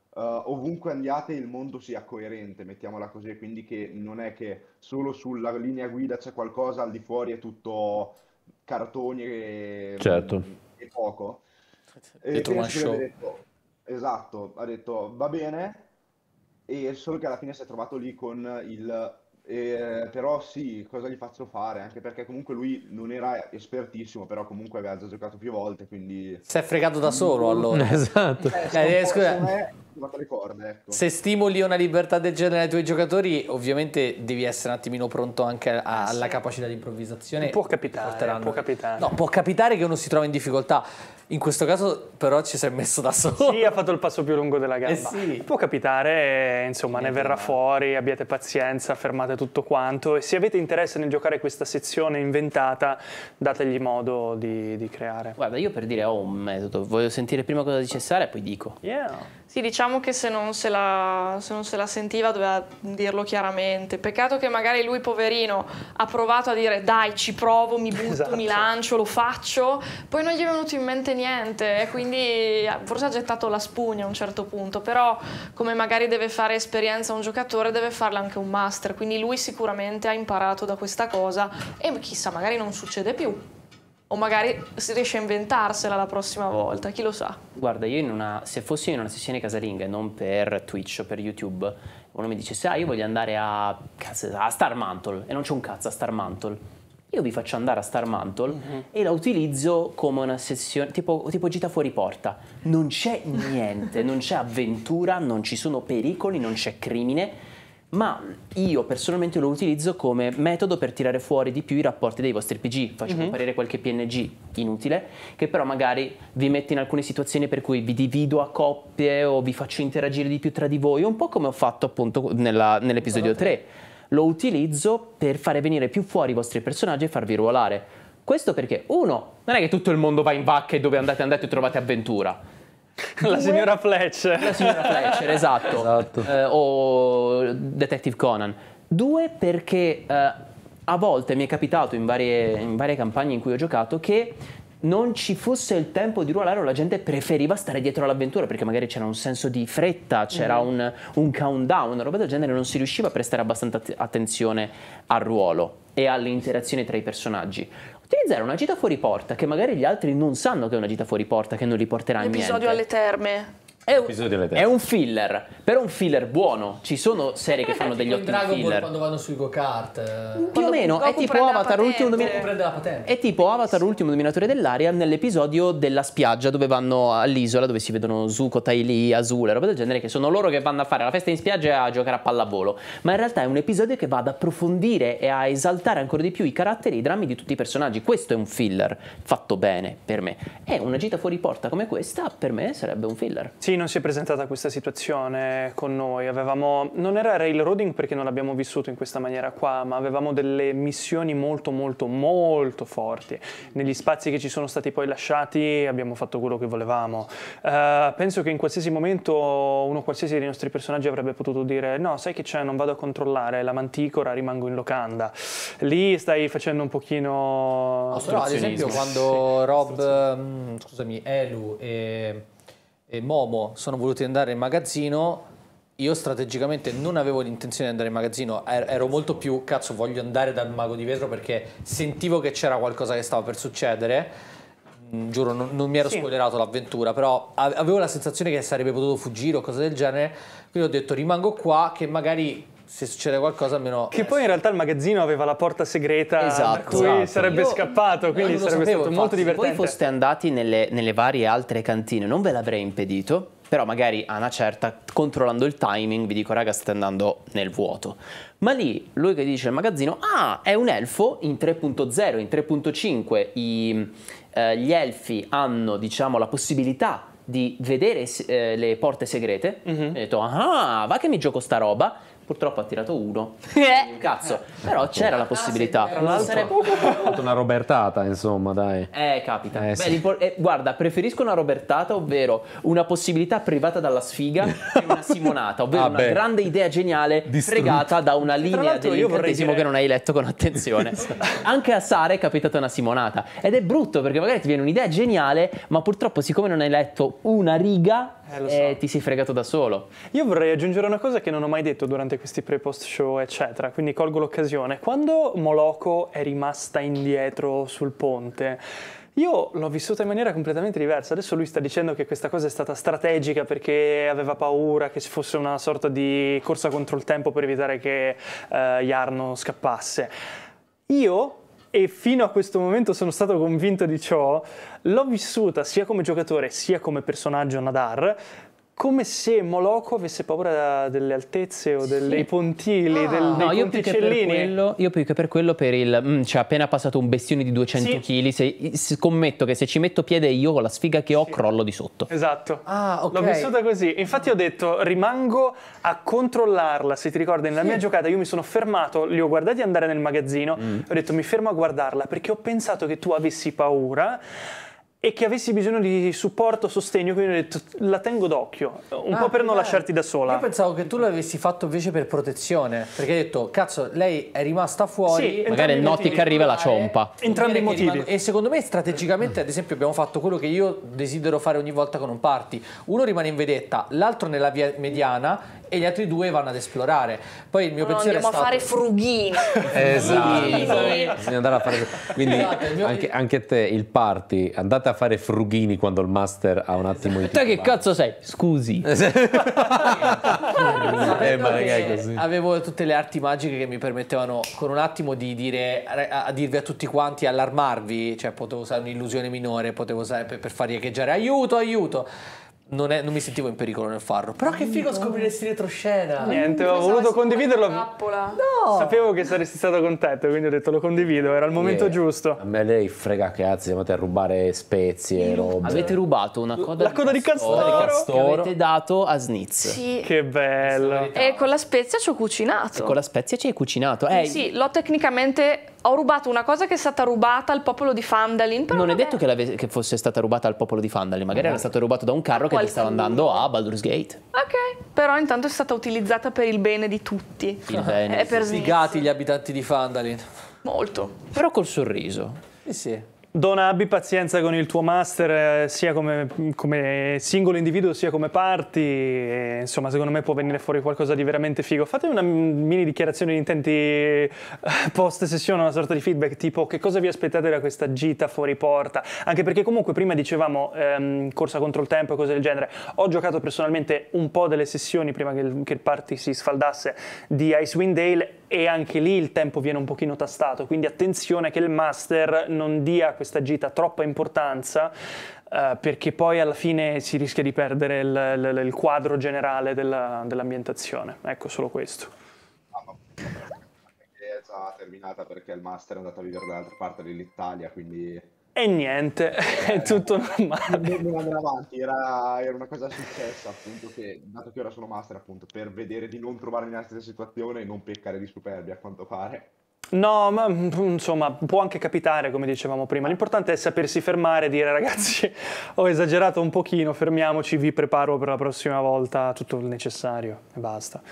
uh, ovunque andiate il mondo sia coerente, mettiamola così, quindi che non è che solo sulla linea guida c'è qualcosa, al di fuori è tutto cartoni e, certo. e poco. Certo. E, e detto, esatto, ha detto va bene, e solo che alla fine si è trovato lì con il e, eh, però sì, cosa gli faccio fare? Anche perché comunque lui non era espertissimo, però comunque aveva già giocato più volte, quindi... Si è fregato da solo mm. allora. [LAUGHS] Esatto. Eh, eh, scusa. Me, corde, ecco. Se stimoli una libertà del genere ai tuoi giocatori, ovviamente devi essere un attimino pronto anche a, alla capacità di improvvisazione. Può capitare, può capitare. No, può capitare che uno si trova in difficoltà in questo caso però ci si è messo da solo. Sì, ha fatto il passo più lungo della gamba. Eh sì. Può capitare, insomma, Niente ne verrà no. fuori, abbiate pazienza, fermate tutto quanto e se avete interesse nel giocare questa sezione inventata, dategli modo di, di creare. Guarda, io per dire ho un metodo, voglio sentire prima cosa dice Sara e poi dico. Yeah. Sì, diciamo che se non, se, la, se non, se, la, sentiva doveva dirlo chiaramente. Peccato che magari lui, poverino, ha provato a dire dai, ci provo, mi butto, esatto. mi lancio, lo faccio, poi non gli è venuto in mente niente e quindi eh, forse ha gettato la spugna a un certo punto, però come magari deve fare esperienza un giocatore deve farla anche un master, quindi lui sicuramente ha imparato da questa cosa e chissà magari non succede più o magari si riesce a inventarsela la prossima volta, chi lo sa. Guarda, io una, se fossi in una sessione casalinga, e non per Twitch o per YouTube, uno mi dicesse, ah, io voglio andare a, a Star Mantle, e non c'è un cazzo a Star Mantle io vi faccio andare a Star Mantle mm -hmm. e la utilizzo come una sessione, tipo, tipo gita fuori porta. Non c'è niente, non c'è avventura, non ci sono pericoli, non c'è crimine ma io personalmente lo utilizzo come metodo per tirare fuori di più i rapporti dei vostri PG, faccio mm -hmm. comparire qualche PNG inutile, che però magari vi mette in alcune situazioni per cui vi divido a coppie o vi faccio interagire di più tra di voi, un po' come ho fatto appunto nell'episodio 3. 3 lo utilizzo per fare venire più fuori i vostri personaggi e farvi ruolare. Questo perché, uno, non è che tutto il mondo va in vacca e dove andate andate e trovate avventura. La signora Fletcher. La signora Fletcher, esatto. esatto. Eh, o Detective Conan. Due, perché eh, a volte mi è capitato in varie, in varie campagne in cui ho giocato che non ci fosse il tempo di ruolare, la gente preferiva stare dietro all'avventura perché magari c'era un senso di fretta, c'era mm. un, un, countdown, una roba del genere, non si riusciva a prestare abbastanza att- attenzione al ruolo e alle interazioni tra i personaggi. Utilizzare una gita fuori porta che magari gli altri non sanno che è una gita fuori porta, che non li porterà a niente. L'episodio alle terme. È un, è un, filler, però un filler buono. Ci sono serie che fanno degli ottimi Dragon filler. Ball quando vanno sui go-kart. Eh, più o meno, è tipo, Avatar, domin- è tipo Avatar l'ultimo dominatore dell'aria nell'episodio della spiaggia dove vanno all'isola dove si vedono Zuko, Tai Li, e roba del genere che sono loro che vanno a fare la festa in spiaggia e a giocare a pallavolo. Ma in realtà è un episodio che va ad approfondire e a esaltare ancora di più i caratteri e i drammi di tutti i personaggi. Questo è un filler fatto bene per me. E una gita fuori porta come questa per me sarebbe un filler. Sì, non si è presentata questa situazione con noi. Avevamo, non era railroading perché non l'abbiamo vissuto in questa maniera qua, ma avevamo delle missioni molto molto molto forti. Negli spazi che ci sono stati poi lasciati abbiamo fatto quello che volevamo. Uh, penso che in qualsiasi momento uno qualsiasi dei nostri personaggi avrebbe potuto dire no, sai che c'è, non vado a controllare, la manticora, rimango in locanda. Lì stai facendo un pochino... No, ad esempio quando Rob, mm, scusami, Elu e e Momo sono voluti andare in magazzino, io strategicamente non avevo l'intenzione di andare in magazzino, er-, ero molto più cazzo voglio andare dal mago di vetro perché sentivo che c'era qualcosa che stava per succedere. Mm, giuro, non, non mi ero sì. spoilerato l'avventura, però avevo la sensazione che sarebbe potuto fuggire o cose del genere. Quindi ho detto rimango qua che magari se succede qualcosa almeno... Che poi in realtà il magazzino aveva la porta segreta esatto, esatto. sarebbe io, scappato, quindi sarebbe sapevo, stato molto divertente. Se voi foste andati nelle, nelle varie altre cantine non ve l'avrei impedito, però magari a una certa, controllando il timing, vi dico raga state andando nel vuoto. Ma lì lui che dice il magazzino, ah è un elfo in 3.0, in 3.5 eh, gli elfi hanno diciamo la possibilità di vedere eh, le porte segrete. Mm -hmm. E ho detto, ah va che mi gioco sta roba purtroppo ha tirato uno. [LAUGHS] Eh. Cazzo, però c'era la possibilità. Tra ah, l'altro, sarebbe... [LAUGHS] una robertata, insomma, dai. Eh, capita. Eh, Beh, sì. eh, guarda, preferisco una robertata, ovvero una possibilità privata dalla sfiga che [LAUGHS] una simonata, ovvero ah, una beh. grande idea geniale Distrutta. fregata da una linea dell'incantesimo che non hai letto con attenzione. Anche a Sara è capitata una simonata ed è brutto perché magari ti viene un'idea geniale, ma purtroppo siccome non hai letto una riga eh, so. e ti sei fregato da solo. Io vorrei aggiungere una cosa che non ho mai detto durante questi pre-post show, eccetera, quindi colgo l'occasione. Quando Moloko è rimasta indietro sul ponte, io l'ho vissuta in maniera completamente diversa. Adesso lui sta dicendo che questa cosa è stata strategica perché aveva paura che ci fosse una sorta di corsa contro il tempo per evitare che eh, Jarno scappasse. Io, e fino a questo momento sono stato convinto di ciò, l'ho vissuta sia come giocatore sia come personaggio Nadar come se Moloko avesse paura delle altezze o dei pontili, ah, del, dei no, io più, quello, io più, che per quello, per il... Mm, ci cioè, ha appena passato un bestione di 200 kg, sì. scommetto che se ci metto piede io con la sfiga che ho sì. crollo di sotto. Esatto. Ah, okay. L'ho vissuta così. Infatti ho detto, rimango a controllarla. Se ti ricordi, nella mia giocata io mi sono fermato, li ho guardati andare nel magazzino, mm. ho detto mi fermo a guardarla perché ho pensato che tu avessi paura e che avessi bisogno di supporto, sostegno, quindi ho detto la tengo d'occhio, un ah, po' per non beh. lasciarti da sola. Io pensavo che tu l'avessi fatto invece per protezione, perché hai detto cazzo, lei è rimasta fuori, sì, magari è notti che arriva la ciompa. Entrambi i motivi. E secondo me strategicamente, ad esempio, abbiamo fatto quello che io desidero fare ogni volta con un party. Uno rimane in vedetta, l'altro nella via mediana e gli altri due vanno ad esplorare. Poi il mio no, pensiero è stato... Andiamo a fare frughini. [LAUGHS] esatto. Bisogna andare a fare... Quindi esatto, mio... anche, anche, te, il party, andate a fare frughini quando il master ha un attimo di tempo. Te che cazzo sei? Scusi. [LAUGHS] eh, ma eh, è così. Avevo tutte le arti magiche che mi permettevano con un attimo di dire, a, a dirvi a tutti quanti, allarmarvi, cioè potevo usare un'illusione minore, potevo usare per, per far riecheggiare aiuto, aiuto non, è, non, mi sentivo in pericolo nel farlo. Però che figo scoprire sti retroscena. Niente, ho voluto condividerlo. No. Sapevo che saresti stato contento, quindi ho detto lo condivido, era il momento yeah. giusto. A me lei frega che cazzi, siamo a rubare spezie e roba. Avete rubato una coda, la di, coda castoro, di castoro che avete dato a Snitz. Sì. Che bello. E con la spezia ci ho cucinato. E con la spezia ci hai cucinato. Eh, sì, l'ho tecnicamente ho rubato una cosa che è stata rubata al popolo di Fandalin. Però non vabbè. è detto che, che, fosse stata rubata al popolo di Fandalin, magari okay. era stato rubato da un carro che stava andando a Baldur's Gate. Ok, però intanto è stata utilizzata per il bene di tutti. Il bene. [LAUGHS] È per Sfigati gli abitanti di Fandalin. Molto. Però col sorriso. Eh sì. Don, abbi pazienza con il tuo master eh, sia come, come, singolo individuo sia come parti, e, insomma secondo me può venire fuori qualcosa di veramente figo. Fate una mini dichiarazione di intenti eh, post sessione, una sorta di feedback tipo che cosa vi aspettate da questa gita fuori porta, anche perché comunque prima dicevamo ehm, corsa contro il tempo e cose del genere, ho giocato personalmente un po' delle sessioni prima che il, che il party si sfaldasse di Icewind Dale e anche lì il tempo viene un pochino tastato, quindi attenzione che il master non dia a questa gita troppa importanza eh, perché poi alla fine si rischia di perdere il, il, il quadro generale della, dell'ambientazione. Ecco, solo questo. Ah, ma è già terminata perché il master è andato a vivere dall'altra parte dell'Italia, quindi e niente, è eh, tutto eh, normale. Non andare avanti, era, era, una cosa successa, appunto, che dato che ora sono master, appunto, per vedere di non trovarmi nella stessa situazione e non peccare di superbia, a quanto pare. No, ma mm, insomma, può anche capitare, come dicevamo prima. L'importante è sapersi fermare e dire, ragazzi, [LAUGHS] ho esagerato un pochino, fermiamoci, vi preparo per la prossima volta tutto il necessario e basta.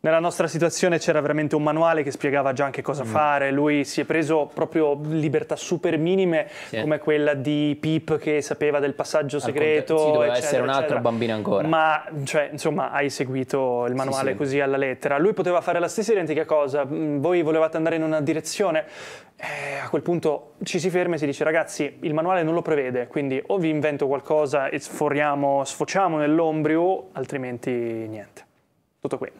Nella nostra situazione c'era veramente un manuale che spiegava già anche cosa mm. fare, lui si è preso proprio libertà super minime sì. come quella di Pip che sapeva del passaggio Al segreto. Sì, doveva eccetera, essere un altro bambino ancora. Ma cioè, insomma hai seguito il manuale sì, così alla lettera. Lui poteva fare la stessa identica cosa, mm, voi volevate andare in una direzione, eh, a quel punto ci si ferma e si dice ragazzi il manuale non lo prevede, quindi o vi invento qualcosa e sforiamo, sfociamo nell'ombrio, altrimenti niente. Tutto qui.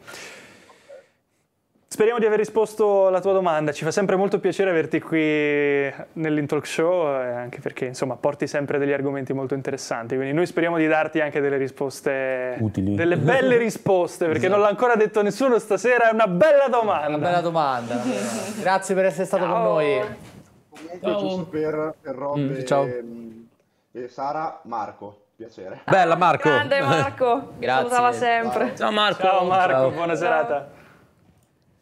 Speriamo di aver risposto alla tua domanda, ci fa sempre molto piacere averti qui nell'Intalk Show, eh, anche perché insomma porti sempre degli argomenti molto interessanti, quindi noi speriamo di darti anche delle risposte utili, delle belle [LAUGHS] risposte, perché esatto. non l'ha ancora detto nessuno stasera, è una bella domanda. una bella domanda. Grazie per essere stato Ciao. con noi. Ciao. giusto per, per Rob mm, e, mm, e eh, Sara, Marco piacere. Bella Marco. Grande Marco. [LAUGHS] Grazie. Salutava sempre. Ciao Marco. Ciao Marco, Ciao. buona serata.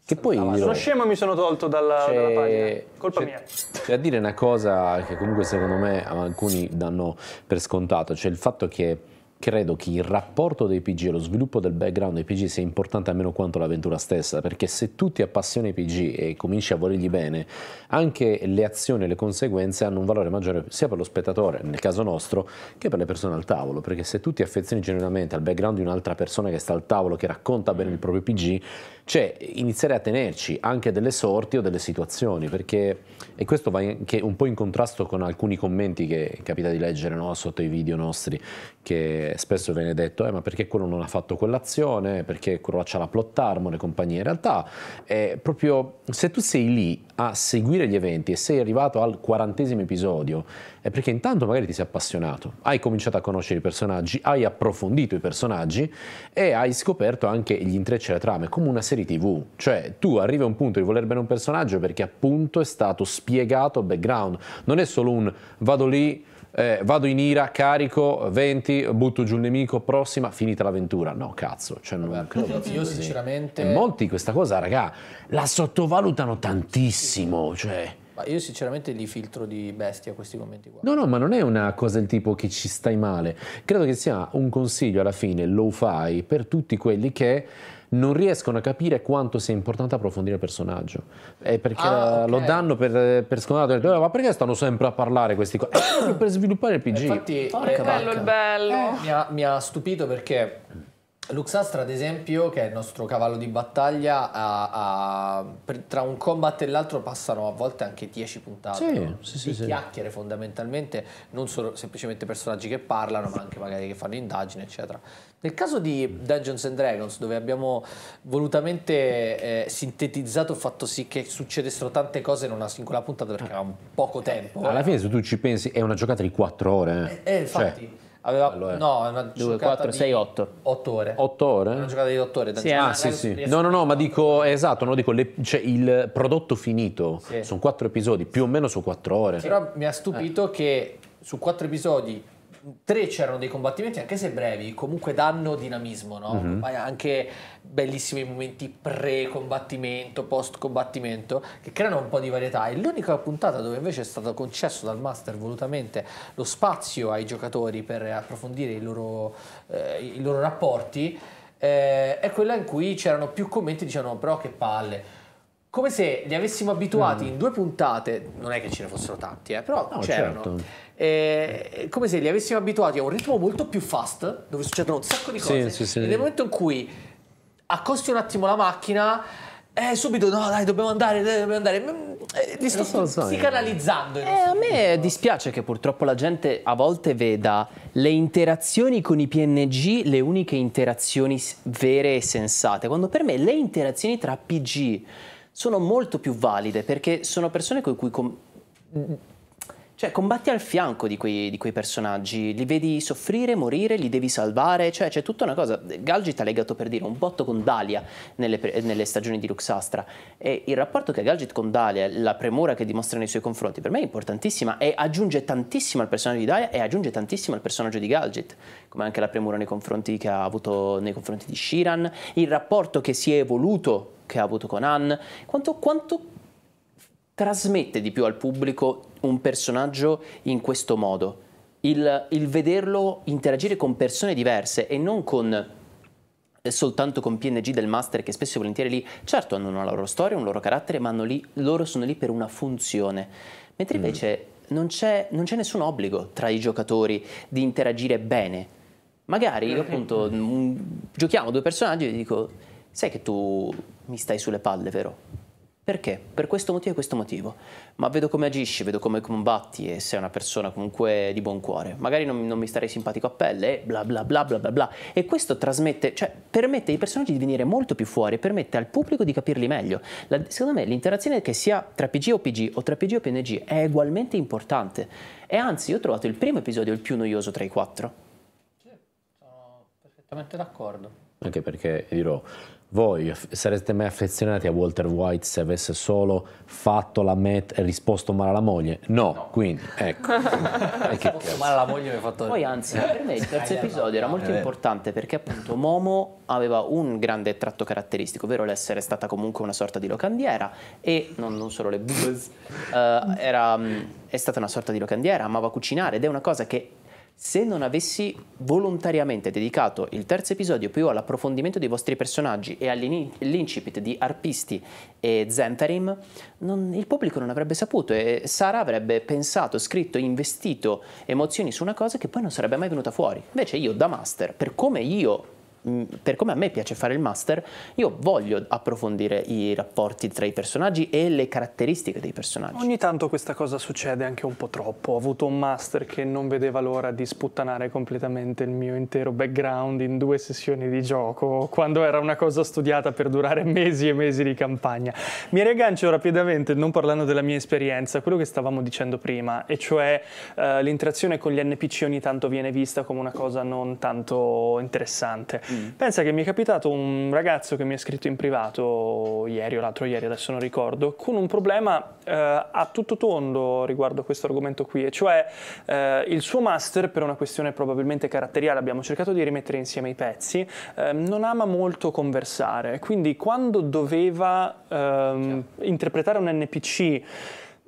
Che poi dirò, sono scemo mi sono tolto dalla, dalla cioè, pagina. Colpa cioè, mia. C'è a dire una cosa che comunque secondo me alcuni danno per scontato, cioè il fatto che credo che il rapporto dei PG e lo sviluppo del background dei PG sia importante almeno quanto l'avventura stessa, perché se tu ti appassioni ai PG e cominci a volergli bene, anche le azioni e le conseguenze hanno un valore maggiore sia per lo spettatore, nel caso nostro, che per le persone al tavolo, perché se tu ti affezioni genuinamente al background di un'altra persona che sta al tavolo, che racconta bene il proprio PG, cioè iniziare a tenerci anche delle sorti o delle situazioni, perché, e questo va anche un po' in contrasto con alcuni commenti che capita di leggere no, sotto i video nostri, che spesso viene detto, eh, ma perché quello non ha fatto quell'azione, perché quello c'ha la plot armor e compagnia, in realtà è proprio se tu sei lì a seguire gli eventi e sei arrivato al quarantesimo episodio è perché intanto magari ti sei appassionato, hai cominciato a conoscere i personaggi, hai approfondito i personaggi e hai scoperto anche gli intrecci e le trame, come una serie tv, cioè tu arrivi a un punto di voler bene un personaggio perché appunto è stato spiegato il background, non è solo un vado lì eh, vado in ira, carico 20, butto giù il nemico, prossima, finita l'avventura. No, cazzo, cioè non credo. Io sinceramente... E molti questa cosa, raga, la sottovalutano tantissimo, cioè... Ma io sinceramente li filtro di bestia questi commenti qua. No, no, ma non è una cosa del tipo che ci stai male. Credo che sia un consiglio alla fine, low fi per tutti quelli che non riescono a capire quanto sia importante approfondire il personaggio. È perché ah, okay. lo danno per, per scontato. Oh, ma perché stanno sempre a parlare questi cose? [CLEARS THROAT] per sviluppare il PG. Eh, infatti, Porca eh, bello il bello. Eh, mi, ha, mi ha stupito perché Luxastra, ad esempio, che è il nostro cavallo di battaglia, a, a, per, tra un combat e l'altro passano a volte anche 10 puntate. Sì, no? sì, sì, sì, chiacchiere fondamentalmente, non solo semplicemente personaggi che parlano, ma anche magari che fanno indagini, eccetera. Nel caso di Dungeons and Dragons, dove abbiamo volutamente eh, sintetizzato il fatto sì che succedessero tante cose in una singola puntata perché avevamo poco tempo. Alla eh. fine, se tu ci pensi, è una giocata di 4 ore. Eh. Eh, eh, infatti. Cioè. Aveva, allora, no, una 2, 4, 6, 8. 8 ore. 8 ore? Una giocata di 8 ore. Sì, ah, sì, sì. No, no, no, ma dico, esatto, no, dico le, cioè, il prodotto finito, sì. sono 4 episodi, più o meno su 4 ore. Però mi ha stupito eh. che su 4 episodi 3 c'erano dei combattimenti, anche se brevi, comunque danno dinamismo, no? Mm-hmm. Anche bellissimi momenti pre-combattimento, post-combattimento, che creano un po' di varietà. E l'unica puntata dove invece è stato concesso dal Master volutamente lo spazio ai giocatori per approfondire i loro, eh, i loro rapporti, eh, è quella in cui c'erano più commenti dicevano però che palle come se li avessimo abituati mm. in due puntate, non è che ce ne fossero tanti, eh, però no, c'erano. Certo. Eh, come se li avessimo abituati a un ritmo molto più fast, dove succedono un sacco di cose. Sì, sì, sì. E nel momento in cui accosti un attimo la macchina, eh, subito no, dai, dobbiamo andare, dobbiamo andare. Mm, eh, li sto so, so, eh. sti canalizzando. Eh, a me dispiace che purtroppo la gente a volte veda le interazioni con i PNG le uniche interazioni vere e sensate, quando per me le interazioni tra PG sono molto più valide perché sono persone con cui cioè, combatti al fianco di quei, di quei, personaggi, li vedi soffrire, morire, li devi salvare, cioè c'è tutta una cosa. Galgit ha legato per dire un botto con Dalia nelle, nelle, stagioni di Luxastra e il rapporto che ha Galgit con Dalia, la premura che dimostra nei suoi confronti, per me è importantissima e aggiunge tantissimo al personaggio di Dalia e aggiunge tantissimo al personaggio di Galgit, come anche la premura nei confronti che ha avuto nei confronti di Shiran, il rapporto che si è evoluto che ha avuto con Han, quanto, quanto trasmette di più al pubblico un personaggio in questo modo, il, il vederlo interagire con persone diverse e non con eh, soltanto con PNG del master che spesso e volentieri lì, certo hanno una loro storia, un loro carattere, ma lì, loro sono lì per una funzione. Mentre mm. invece mm. non, c'è, non, c'è, nessun obbligo tra i giocatori di interagire bene. Magari io appunto mm. mh, giochiamo due personaggi e dico, sai che tu mi stai sulle palle, vero? Perché? Per questo motivo e questo motivo. Ma vedo come agisci, vedo come combatti e sei una persona comunque di buon cuore. Magari non, non mi starei simpatico a pelle, bla bla bla bla bla bla. E questo trasmette, cioè permette ai personaggi di venire molto più fuori, permette al pubblico di capirli meglio. La, secondo me l'interazione che sia tra PG o PG o tra PG o PNG è ugualmente importante. E anzi, io ho trovato il primo episodio il più noioso tra i quattro. Sì, sono perfettamente d'accordo. Anche perché dirò voi sareste mai affezionati a Walter White se avesse solo fatto la met e risposto male alla moglie? No, no. quindi ecco. [LAUGHS] risposto male alla moglie mi ha fatto... Poi anzi, per me il terzo [LAUGHS] episodio era molto importante perché appunto Momo aveva un grande tratto caratteristico, ovvero l'essere stata comunque una sorta di locandiera e non, non solo le buzz, uh, [LAUGHS] era, mm, è stata una sorta di locandiera, amava cucinare ed è una cosa che se non avessi volontariamente dedicato il terzo episodio più all'approfondimento dei vostri personaggi e all'incipit di Arpisti e Zentarim, non, il pubblico non avrebbe saputo e Sara avrebbe pensato, scritto, investito emozioni su una cosa che poi non sarebbe mai venuta fuori. Invece io, da master, per come io Mm, per come a me piace fare il master, io voglio approfondire i rapporti tra i personaggi e le caratteristiche dei personaggi. Ogni tanto questa cosa succede anche un po' troppo. Ho avuto un master che non vedeva l'ora di sputtanare completamente il mio intero background in due sessioni di gioco, quando era una cosa studiata per durare mesi e mesi di campagna. Mi riaggancio rapidamente, non parlando della mia esperienza, a quello che stavamo dicendo prima, e cioè eh, l'interazione con gli NPC ogni tanto viene vista come una cosa non tanto interessante. Mm. Pensa che mi è capitato un ragazzo che mi ha scritto in privato ieri o l'altro ieri, adesso non ricordo, con un problema eh, a tutto tondo riguardo questo argomento qui, e cioè eh, il suo master, per una questione probabilmente caratteriale, abbiamo cercato di rimettere insieme i pezzi, eh, non ama molto conversare, quindi quando doveva ehm, interpretare un NPC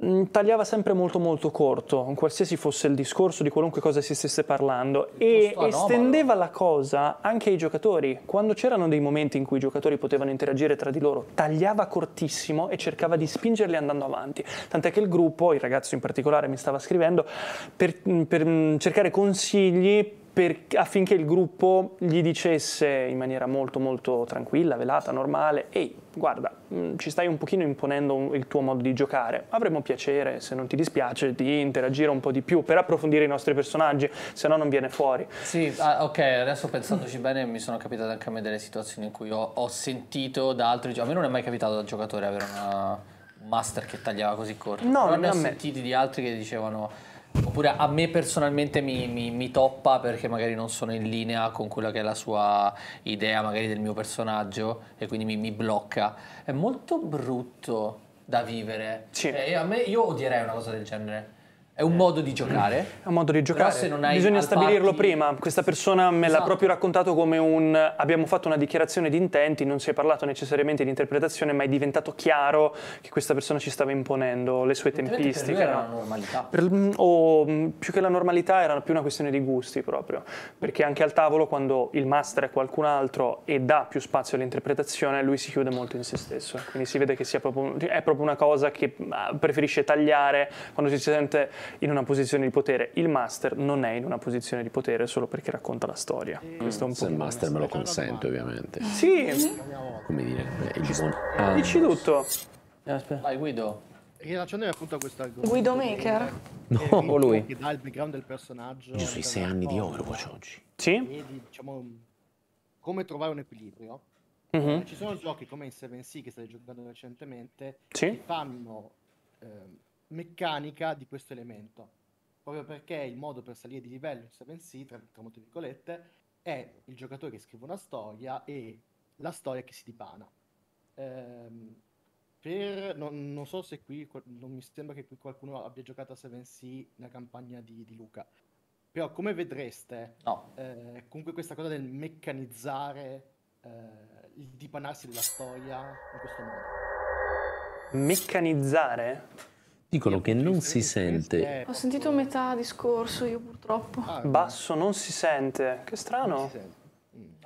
Mm, tagliava sempre molto molto corto, qualsiasi fosse il discorso di qualunque cosa si stesse parlando e estendeva la cosa anche ai giocatori. Quando c'erano dei momenti in cui i giocatori potevano interagire tra di loro, tagliava cortissimo e cercava di spingerli andando avanti. Tant'è che il gruppo, il ragazzo in particolare mi stava scrivendo per, mm, per mm, cercare consigli per, affinché il gruppo gli dicesse in maniera molto molto tranquilla, velata, normale, ehi, guarda, mm, ci stai un pochino imponendo il tuo modo di giocare, avremo piacere, se non ti dispiace, di interagire un po' di più per approfondire i nostri personaggi, se no non viene fuori. Sì, ah, ok, adesso pensandoci bene mi sono capitate anche a me delle situazioni in cui ho, ho sentito da altri giocatori, a me non è mai capitato da giocatore avere una master che tagliava così corto, no, non ne ho sentiti di altri che dicevano Oppure a me personalmente mi, mi, mi, toppa perché magari non sono in linea con quella che è la sua idea magari del mio personaggio e quindi mi, mi blocca. È molto brutto da vivere. Sì. Eh, me, io odierei una cosa del genere. È un modo di giocare. È un modo di giocare. Però se non hai Bisogna stabilirlo party... prima. Questa persona me esatto. l'ha proprio raccontato come un abbiamo fatto una dichiarazione di intenti, non si è parlato necessariamente di interpretazione, ma è diventato chiaro che questa persona ci stava imponendo le sue tempistiche. Per era la normalità. Per, mm, o mm, più che la normalità era più una questione di gusti proprio, perché anche al tavolo quando il master è qualcun altro e dà più spazio all'interpretazione, lui si chiude molto in se stesso. Quindi si vede che proprio, è proprio una cosa che mm, preferisce tagliare quando si sente in una posizione di potere. Il master non è in una posizione di potere solo perché racconta la storia. Mm. Se il master me lo consente, ovviamente. Sì. Come dire, eh, il bisogno. Ah. Dici tutto. Aspetta. Vai Guido. E appunto a questa Guido Maker? No, o lui. Che dà il background del personaggio. Io sui sei anni di Overwatch oggi. Sì? E, diciamo, come trovare un equilibrio. Mm -hmm. Ci sono giochi come in 7 Sea che stai giocando recentemente sì? che fanno eh, meccanica di questo elemento, proprio perché il modo per salire di livello in 7C, tra, tra molte virgolette, è il giocatore che scrive una storia e la storia che si dipana. Ehm, per, non, non, so se qui, non mi sembra che qui qualcuno abbia giocato a 7C nella campagna di, di Luca, però come vedreste, no. eh, comunque questa cosa del meccanizzare eh, il dipanarsi della storia in questo modo. Meccanizzare? Dicono che non si sente. Ho sentito metà discorso io purtroppo. Ah, basso non si sente. Che strano.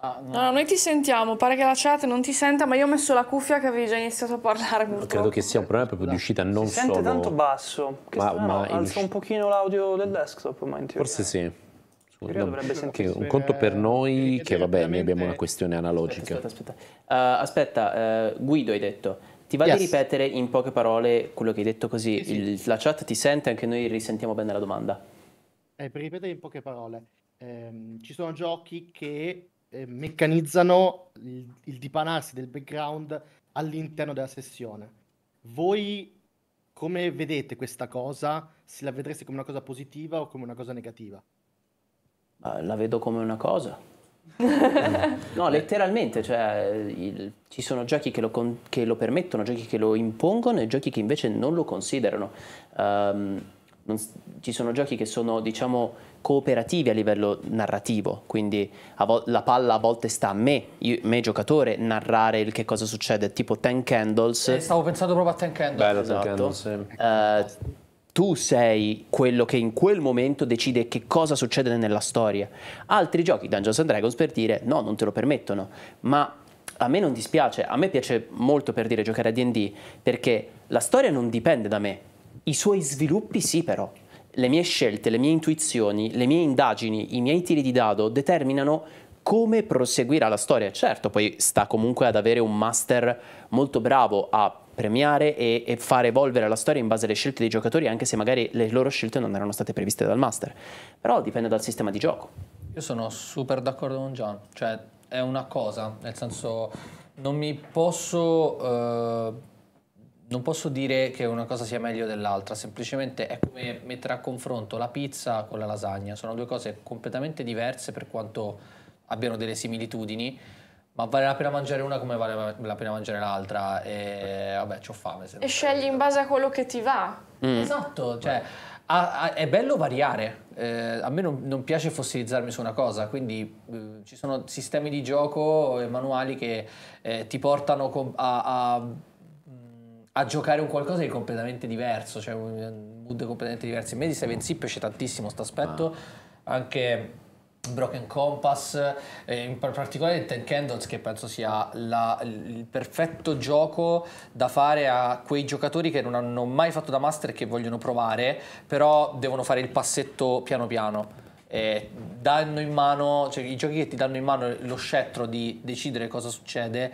Ah, no, noi ti sentiamo, pare che la chat non ti senta, ma io ho messo la cuffia che avevi già iniziato a parlare. Purtroppo. Credo che sia un problema proprio di uscita, non si sente solo... tanto basso, che ma, strano, ma alza un pochino l'audio del desktop, ma in Forse sì. No, un conto per eh, noi che vabbè, noi abbiamo una questione analogica. Aspetta, aspetta, uh, aspetta uh, Guido hai detto. Ti va yes. di ripetere in poche parole quello che hai detto così sì, il, la chat ti sente, anche noi risentiamo bene la domanda. Eh, per ripetere in poche parole, ehm, ci sono giochi che eh, meccanizzano il, il dipanarsi del background all'interno della sessione. Voi come vedete questa cosa? Se la vedreste come una cosa positiva o come una cosa negativa? Ah, la vedo come una cosa Mm. no, eh. letteralmente, cioè, il, ci sono giochi che lo, con, che lo, permettono, giochi che lo impongono e giochi che invece non lo considerano. Um, non, ci sono giochi che sono, diciamo, cooperativi a livello narrativo, quindi vo- la palla a volte sta a me, io, me giocatore, narrare il che cosa succede, tipo Ten Candles. Eh, stavo pensando proprio a Ten Candles. Bello esatto. Ten Candles, sì. uh, tu sei quello che in quel momento decide che cosa succede nella storia. Altri giochi, Dungeons and Dragons, per dire no, non te lo permettono, ma a me non dispiace, a me piace molto per dire giocare a DD, perché la storia non dipende da me, i suoi sviluppi sì però. Le mie scelte, le mie intuizioni, le mie indagini, i miei tiri di dado determinano come proseguirà la storia. Certo, poi sta comunque ad avere un master molto bravo a premiare e, e, fare evolvere la storia in base alle scelte dei giocatori, anche se magari le loro scelte non erano state previste dal master. Però dipende dal sistema di gioco. Io sono super d'accordo con Gian, cioè è una cosa, nel senso non mi posso... Eh, non posso dire che una cosa sia meglio dell'altra, semplicemente è come mettere a confronto la pizza con la lasagna, sono due cose completamente diverse per quanto abbiano delle similitudini, ma vale la pena mangiare una come vale la pena mangiare l'altra e vabbè, ho fame. e scegli in base a quello che ti va. Mm. Esatto, cioè a, a, è bello variare. Eh, a me non, non, piace fossilizzarmi su una cosa, quindi eh, ci sono sistemi di gioco e manuali che eh, ti portano com- a, a mm, a giocare un qualcosa di completamente diverso, cioè un mood completamente diverso. In me di Seven Sip piace tantissimo questo aspetto, ah. anche Broken Compass, eh, in particolare Ten Candles che penso sia la, il perfetto gioco da fare a quei giocatori che non hanno mai fatto da master e che vogliono provare, però devono fare il passetto piano piano. Eh, danno in mano, cioè i giochi che ti danno in mano lo scettro di decidere cosa succede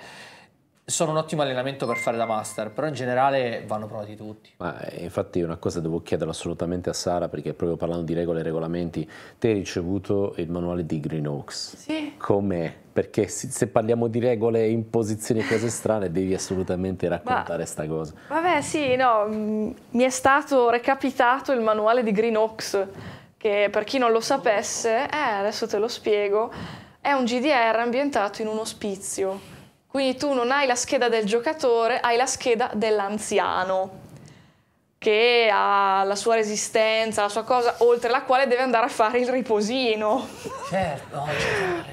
sono un ottimo allenamento per fare da master, però in generale vanno provati tutti. Ma eh, infatti una cosa devo chiederlo assolutamente a Sara, perché proprio parlando di regole e regolamenti, te hai ricevuto il manuale di Green Oaks. Sì. Com'è? Perché se parliamo di regole, imposizioni e cose strane, devi assolutamente raccontare questa cosa. Vabbè, sì, no, mm, mi è stato recapitato il manuale di Green Oaks, che per chi non lo sapesse, eh, adesso te lo spiego, è un GDR ambientato in un ospizio quindi tu non hai la scheda del giocatore, hai la scheda dell'anziano che ha la sua resistenza, la sua cosa, oltre la quale deve andare a fare il riposino. Certo.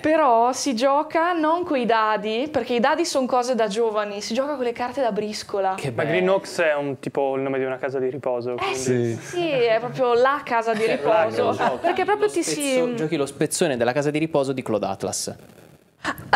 Però si gioca non con i dadi, perché i dadi sono cose da giovani, si gioca con le carte da briscola. Che bello. Ma Green Ox è un tipo il nome di una casa di riposo. Eh, sì, sì, è proprio la casa di riposo. perché proprio ti si... Giochi lo spezzone della casa di riposo di Claude Atlas.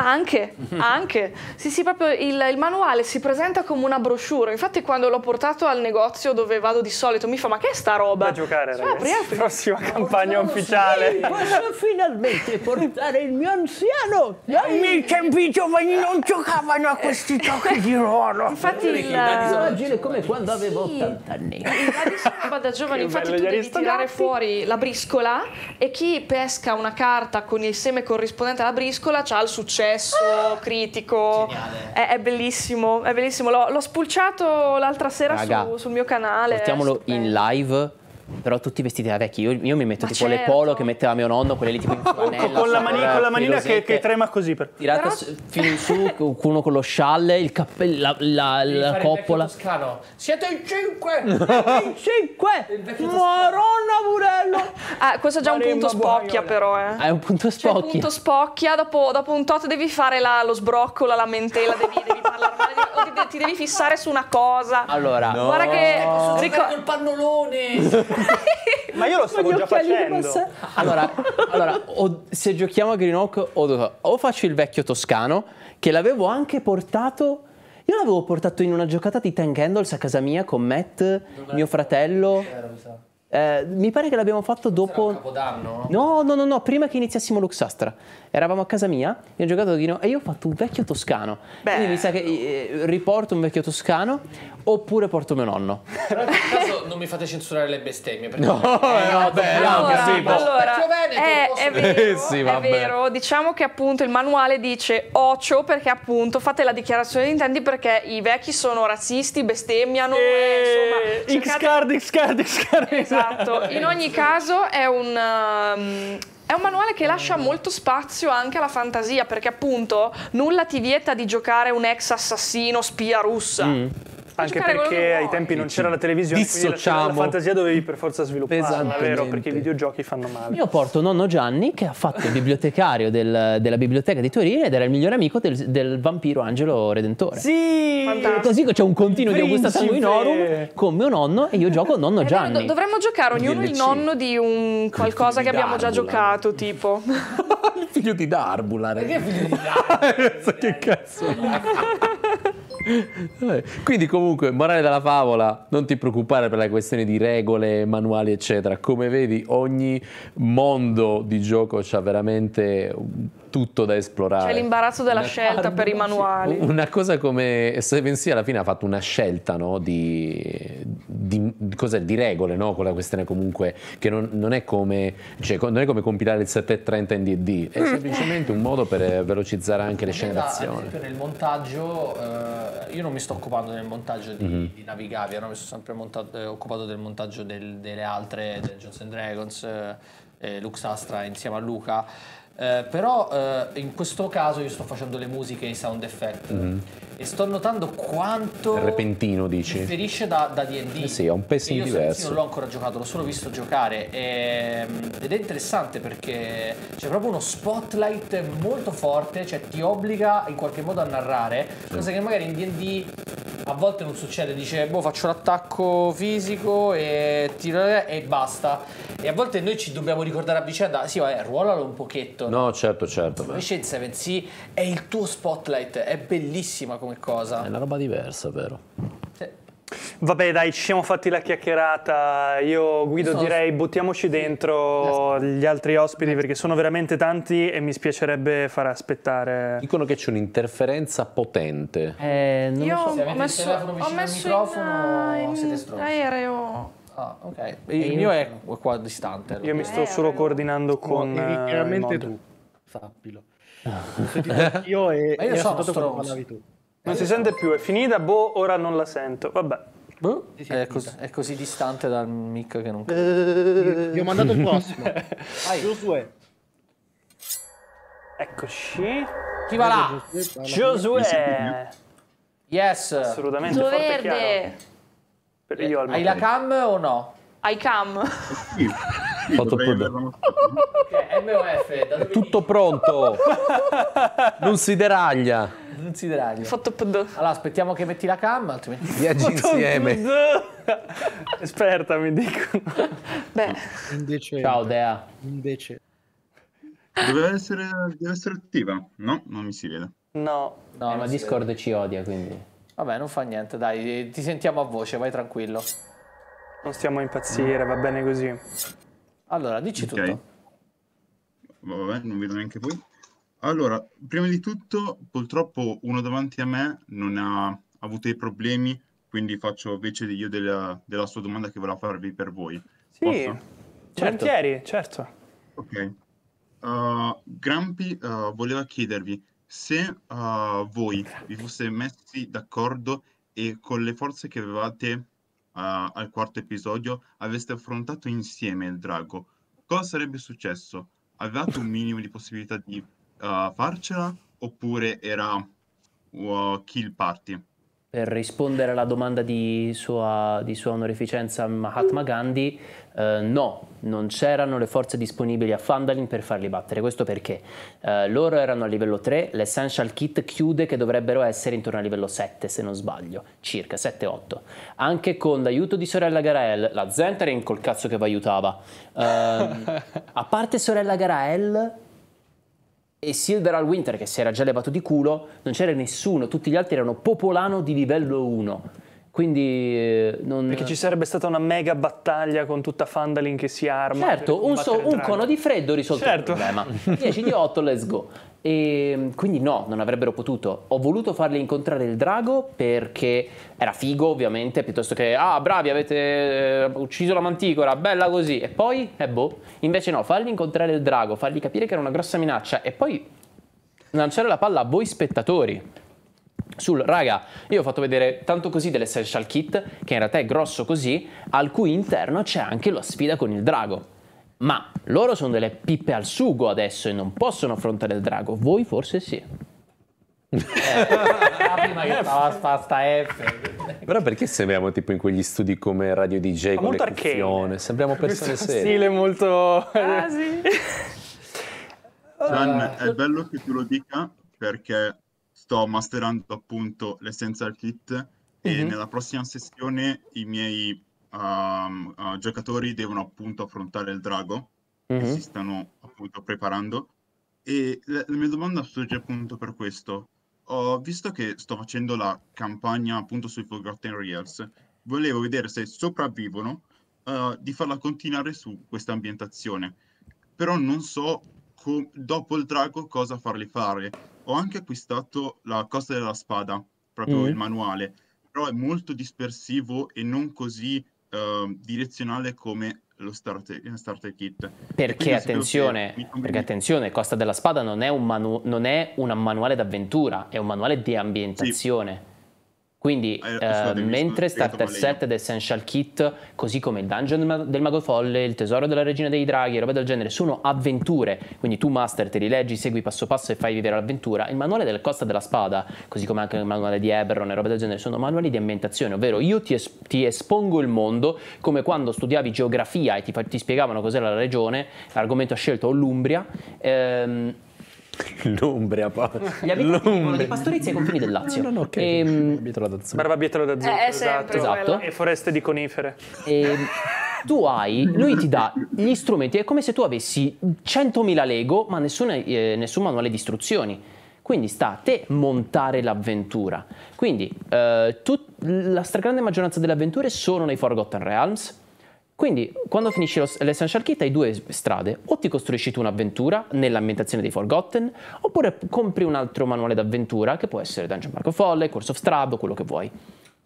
Anche, anche. Sì, sì, proprio il, il, manuale si presenta come una brochure. Infatti quando l'ho portato al negozio dove vado di solito mi fa ma che è sta roba? Da giocare, sì, ragazzi. Apri, apri. Prossima campagna Posso ufficiale. Posso finalmente portare il mio anziano? Dai. Miei tempi giovani non giocavano a questi eh. giochi di ruolo. Infatti il... Immagine come quando avevo sì. 80 anni. La [LAUGHS] da giovane, infatti tu devi tirare fuori la briscola e chi pesca una carta con il seme corrispondente alla briscola ha il suo successo ah! critico. È, è, bellissimo, è bellissimo. L'ho, spulciato l'altra sera Raga, su, sul mio canale. Portiamolo in live però tutti vestiti da vecchi. Io, io mi metto Ma tipo certo. le polo che metteva mio nonno, quelle lì tipo in [LAUGHS] flanella. con, la mani, con la manina che, che, trema così. Per... Tirata però... su, fino su, uno con lo scialle, il cappello, la, la, la coppola. Il Siete in cinque! [LAUGHS] in cinque! Maronna murello eh, questo è già Maremma un punto spocchia però, eh. Ah, è un punto cioè, spocchia. Cioè, punto spocchia, dopo, dopo un tot devi fare la, lo sbrocco, la lamentela, devi, devi [LAUGHS] parlare male, ti, devi fissare su una cosa. Allora, no. guarda che... No. Ricordo il pannolone! [LAUGHS] Ma io lo stavo già facendo. Allora, allora o, se giochiamo a Green Oak, o, o faccio il vecchio toscano, che l'avevo anche portato io l'avevo portato in una giocata di Tank Handles a casa mia con Matt, Dov'è? mio fratello. Eh, mi pare che l'abbiamo fatto dopo. No, no, no, no, prima che iniziassimo Luxastra. Eravamo a casa mia, io ho giocato a Ghino e io ho fatto un vecchio toscano. Beh. Quindi mi sa che eh, riporto un vecchio toscano oppure porto mio nonno. Però in caso non mi fate censurare le bestemmie. No, [LAUGHS] eh, eh, no, beh, allora, no, allora, eh, è, è, vero, [LAUGHS] sì, è vero, diciamo che appunto il manuale dice ocio perché appunto fate la dichiarazione di intenti perché i vecchi sono razzisti, bestemmiano, e... Eh, insomma... Cercate... card, X card. Esatto, [LAUGHS] in ogni caso è un... Um, è un manuale che lascia molto spazio anche alla fantasia, perché appunto nulla ti vieta di giocare un ex assassino spia russa. Mm anche perché ai tempi non c'era la televisione, Dissociamo. quindi la, fantasia dovevi per forza svilupparla, vero? Perché i videogiochi fanno male. Io porto nonno Gianni che ha fatto il bibliotecario del, della biblioteca di Torino ed era il migliore amico del, del vampiro Angelo Redentore. Sì! Fantastico. Così c'è un continuo di Augusta Sanguinorum con mio nonno e io gioco nonno esatto, Gianni. dovremmo giocare ognuno il nonno di un qualcosa che abbiamo già giocato, tipo. [LAUGHS] il figlio di Darbula, Perché figlio di Darbula? [LAUGHS] che cazzo? [LAUGHS] Quindi comunque, morale della favola, non ti preoccupare per la questione di regole, manuali, eccetera. Come vedi, ogni mondo di gioco ha veramente tutto da esplorare. C'è cioè, l'imbarazzo della una scelta tarda, per i manuali. Una cosa come Seven Sea alla fine ha fatto una scelta no, di, di, di, regole, no, con la questione comunque che non, non, è come, cioè, non, è come, compilare il 730 in DD, è [LAUGHS] semplicemente un modo per velocizzare anche le scene d'azione. Per il montaggio, eh, io non mi sto occupando del montaggio di, mm-hmm. di Navigavia, no? mi sono sempre monta- eh, occupato del montaggio del, delle altre, del Jones and Dragons. Eh, eh, Luxastra insieme a Luca eh, però eh, in questo caso io sto facendo le musiche e i sound effect. Mm-hmm e sto notando quanto... Il Repentino, dici? Differisce da, D&D. Eh sì, è un pacing diverso. Io non l'ho ancora giocato, l'ho solo visto giocare. E, ehm, ed è interessante perché c'è proprio uno spotlight molto forte, cioè ti obbliga in qualche modo a narrare, sì. cosa che magari in D&D a volte non succede, dice boh faccio l'attacco fisico e tiro e basta. E a volte noi ci dobbiamo ricordare a vicenda, sì vabbè, ruolalo un pochetto. No, certo, certo. Invece in Seven sì, è il tuo spotlight, è bellissima come come cosa. È una roba diversa, vero? Sì. Vabbè dai, ci siamo fatti la chiacchierata, io Guido sono... direi buttiamoci dentro gli altri ospiti perché sono veramente tanti e mi spiacerebbe far aspettare. Dicono che c'è un'interferenza potente. Eh, non io so. Se ho messo, ho messo il microfono in, siete aereo. Ah, ok. Il, il eh, mio è qua distante. Io mi sto solo coordinando con... No, eh, chiaramente tu, sappilo. [LAUGHS] [LAUGHS] io e... Ma io sono stronzo. tu. Non si sente più, è finita, boh, ora non la sento. Vabbè. Boh, è, cos è, così distante dal mic che non... Eh, gli ho mandato il prossimo. [LAUGHS] Vai. Josué. Eccoci. Chi va là? Josué. Yes. Assolutamente, Josué verde. Per io eh, almeno. Hai la cam o no? Hai cam. [LAUGHS] Foto okay, MOF, è tutto pronto. [LAUGHS] non si deraglia considerati. Fotopd. Allora, aspettiamo che metti la cam, altrimenti [LAUGHS] viaggi insieme. [LAUGHS] Esperta, mi dico. Beh. Indecente. Ciao Dea. Invece. Deve essere, deve essere attiva. No, non mi si vede. No. No, ma Discord ci odia, quindi. Vabbè, non fa niente, dai, eh, ti sentiamo a voce, vai tranquillo. Non stiamo a impazzire, va bene così. Allora, dici okay. tutto. Vabbè, non vedo neanche voi. Allora, prima di tutto, purtroppo uno davanti a me non ha avuto i problemi, quindi faccio invece io della, della sua domanda che volevo farvi per voi. Sì, Posso? Certo. volentieri, certo. Ok. Uh, Grampi uh, voleva chiedervi se uh, voi vi foste messi d'accordo e con le forze che avevate uh, al quarto episodio aveste affrontato insieme il drago, cosa sarebbe successo? Avevate un minimo di possibilità di uh, farcela oppure era uh, kill party? Per rispondere alla domanda di sua, di sua onorificenza Mahatma Gandhi, eh, no, non c'erano le forze disponibili a Fandalin per farli battere. Questo perché eh, loro erano a livello 3, l'Essential Kit chiude che dovrebbero essere intorno a livello 7, se non sbaglio, circa 7-8. Anche con l'aiuto di sorella Garael, la Zentarin col cazzo che vi aiutava. Eh, [LAUGHS] a parte sorella Garael, e Silver al Winter, che si era già levato di culo, non c'era nessuno, tutti gli altri erano Popolano di livello 1. Quindi eh, non... Perché ci sarebbe stata una mega battaglia con tutta Fandalin che si arma. Certo, un, so, un cono di freddo risolto certo. il problema. 10 [LAUGHS] di 8, let's go. E ehm, quindi no, non avrebbero potuto. Ho voluto farli incontrare il drago perché era figo, ovviamente, piuttosto che ah, bravi, avete eh, ucciso la manticora, bella così. E poi, eh boh. Invece no, farli incontrare il drago, fargli capire che era una grossa minaccia e poi lanciare la palla a voi spettatori. Sul, raga, io ho fatto vedere tanto così dell'essential kit, che in realtà è grosso così, al cui interno c'è anche la sfida con il drago. Ma loro sono delle pippe al sugo adesso e non possono affrontare il drago. Voi forse sì. Eh, eh prima che stava sta F. Però perché sembriamo tipo in quegli studi come Radio DJ Ma con molto le Sembriamo persone Questo serie. stile molto... Ah, sì. Gian, eh. è bello che tu lo dica perché sto masterando appunto l'essential kit e mm-hmm. nella prossima sessione i miei um, uh, giocatori devono appunto affrontare il drago mm-hmm. che mhm. si stanno appunto preparando e la, la mia domanda sorge appunto per questo ho visto che sto facendo la campagna appunto sui Forgotten Reels volevo vedere se sopravvivono uh, di farla continuare su questa ambientazione però non so com- dopo il drago cosa farli fare ho anche acquistato la costa della spada proprio mm-hmm. il manuale però è molto dispersivo e non così Ehm, direzionale come lo starter, eh, starter kit. Perché attenzione, perché attenzione, Costa della Spada non è un, manu- non è un manuale d'avventura, è un manuale di ambientazione. Sì quindi, eh, eh ehm, mentre Starter Set ed Essential Kit, così come il Dungeon del Mago Folle, il Tesoro della Regina dei Draghi e roba del genere, sono avventure. Quindi tu, Master, te li leggi, segui passo passo e fai vivere l'avventura. Il manuale della Costa della Spada, così come anche il manuale di Eberron e roba del genere, sono manuali di ambientazione, ovvero io ti, es- ti espongo il mondo come quando studiavi geografia e ti, fa- ti spiegavano cos'era la regione, l'argomento scelto o l'Umbria. Ehm, L'Umbria, poi. Gli abitanti vivono dei pastorizia ai confini del Lazio. No, no, no, ok. Ehm... Barbabietola d'Azzurro. Eh, esatto. esatto. E foreste di conifere. E ehm, tu hai, lui ti dà gli strumenti, è come se tu avessi 100.000 Lego, ma nessuna, eh, nessun manuale di istruzioni. Quindi sta a te montare l'avventura. Quindi eh, tu, la stragrande maggioranza delle avventure sono nei Forgotten Realms, quindi quando finisci l'Essential Kit hai due strade, o ti costruisci tu un'avventura nell'ambientazione dei Forgotten, oppure compri un altro manuale d'avventura che può essere Dungeon Marco Folle, Corso of Strab, quello che vuoi.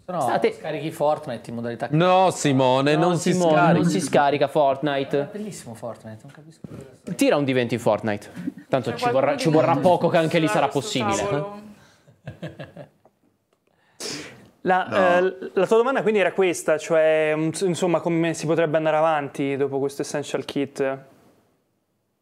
No, State... scarichi Fortnite in modalità No, Simone, no, non, si scarica. non si scarica Fortnite. È bellissimo Fortnite, non capisco. Tira un diventi in Fortnite. Tanto ci vorrà, ci vorrà poco che anche lì sarà possibile. [LAUGHS] La, no. eh, la, tua domanda quindi era questa, cioè mm, insomma come si potrebbe andare avanti dopo questo Essential Kit?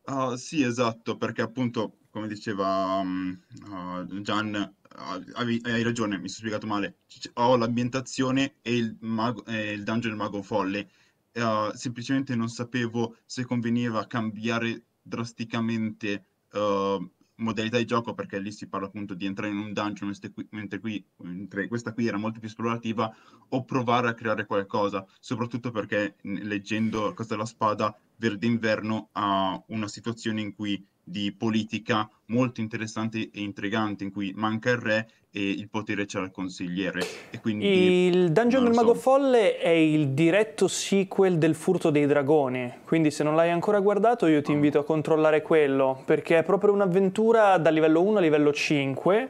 Oh, sì, esatto, perché appunto come diceva um, uh, Gian, hai, ah, hai ragione, mi sono spiegato male. Ho l'ambientazione e il, mago, eh, il dungeon mago folle. Uh, semplicemente non sapevo se conveniva cambiare drasticamente uh, modalità di gioco perché lì si parla appunto di entrare in un dungeon qui, mentre, qui, mentre questa qui era molto più esplorativa o provare a creare qualcosa soprattutto perché leggendo Cosa della Spada Verde Inverno ha una situazione in cui di politica molto interessante e intrigante in cui manca il re e il potere c'è al consigliere. E Quindi, il Dungeon del so. Mago Folle è il diretto sequel del Furto dei Dragoni, quindi se non l'hai ancora guardato io ti ah. invito a controllare quello, perché è proprio un'avventura da livello 1 a livello 5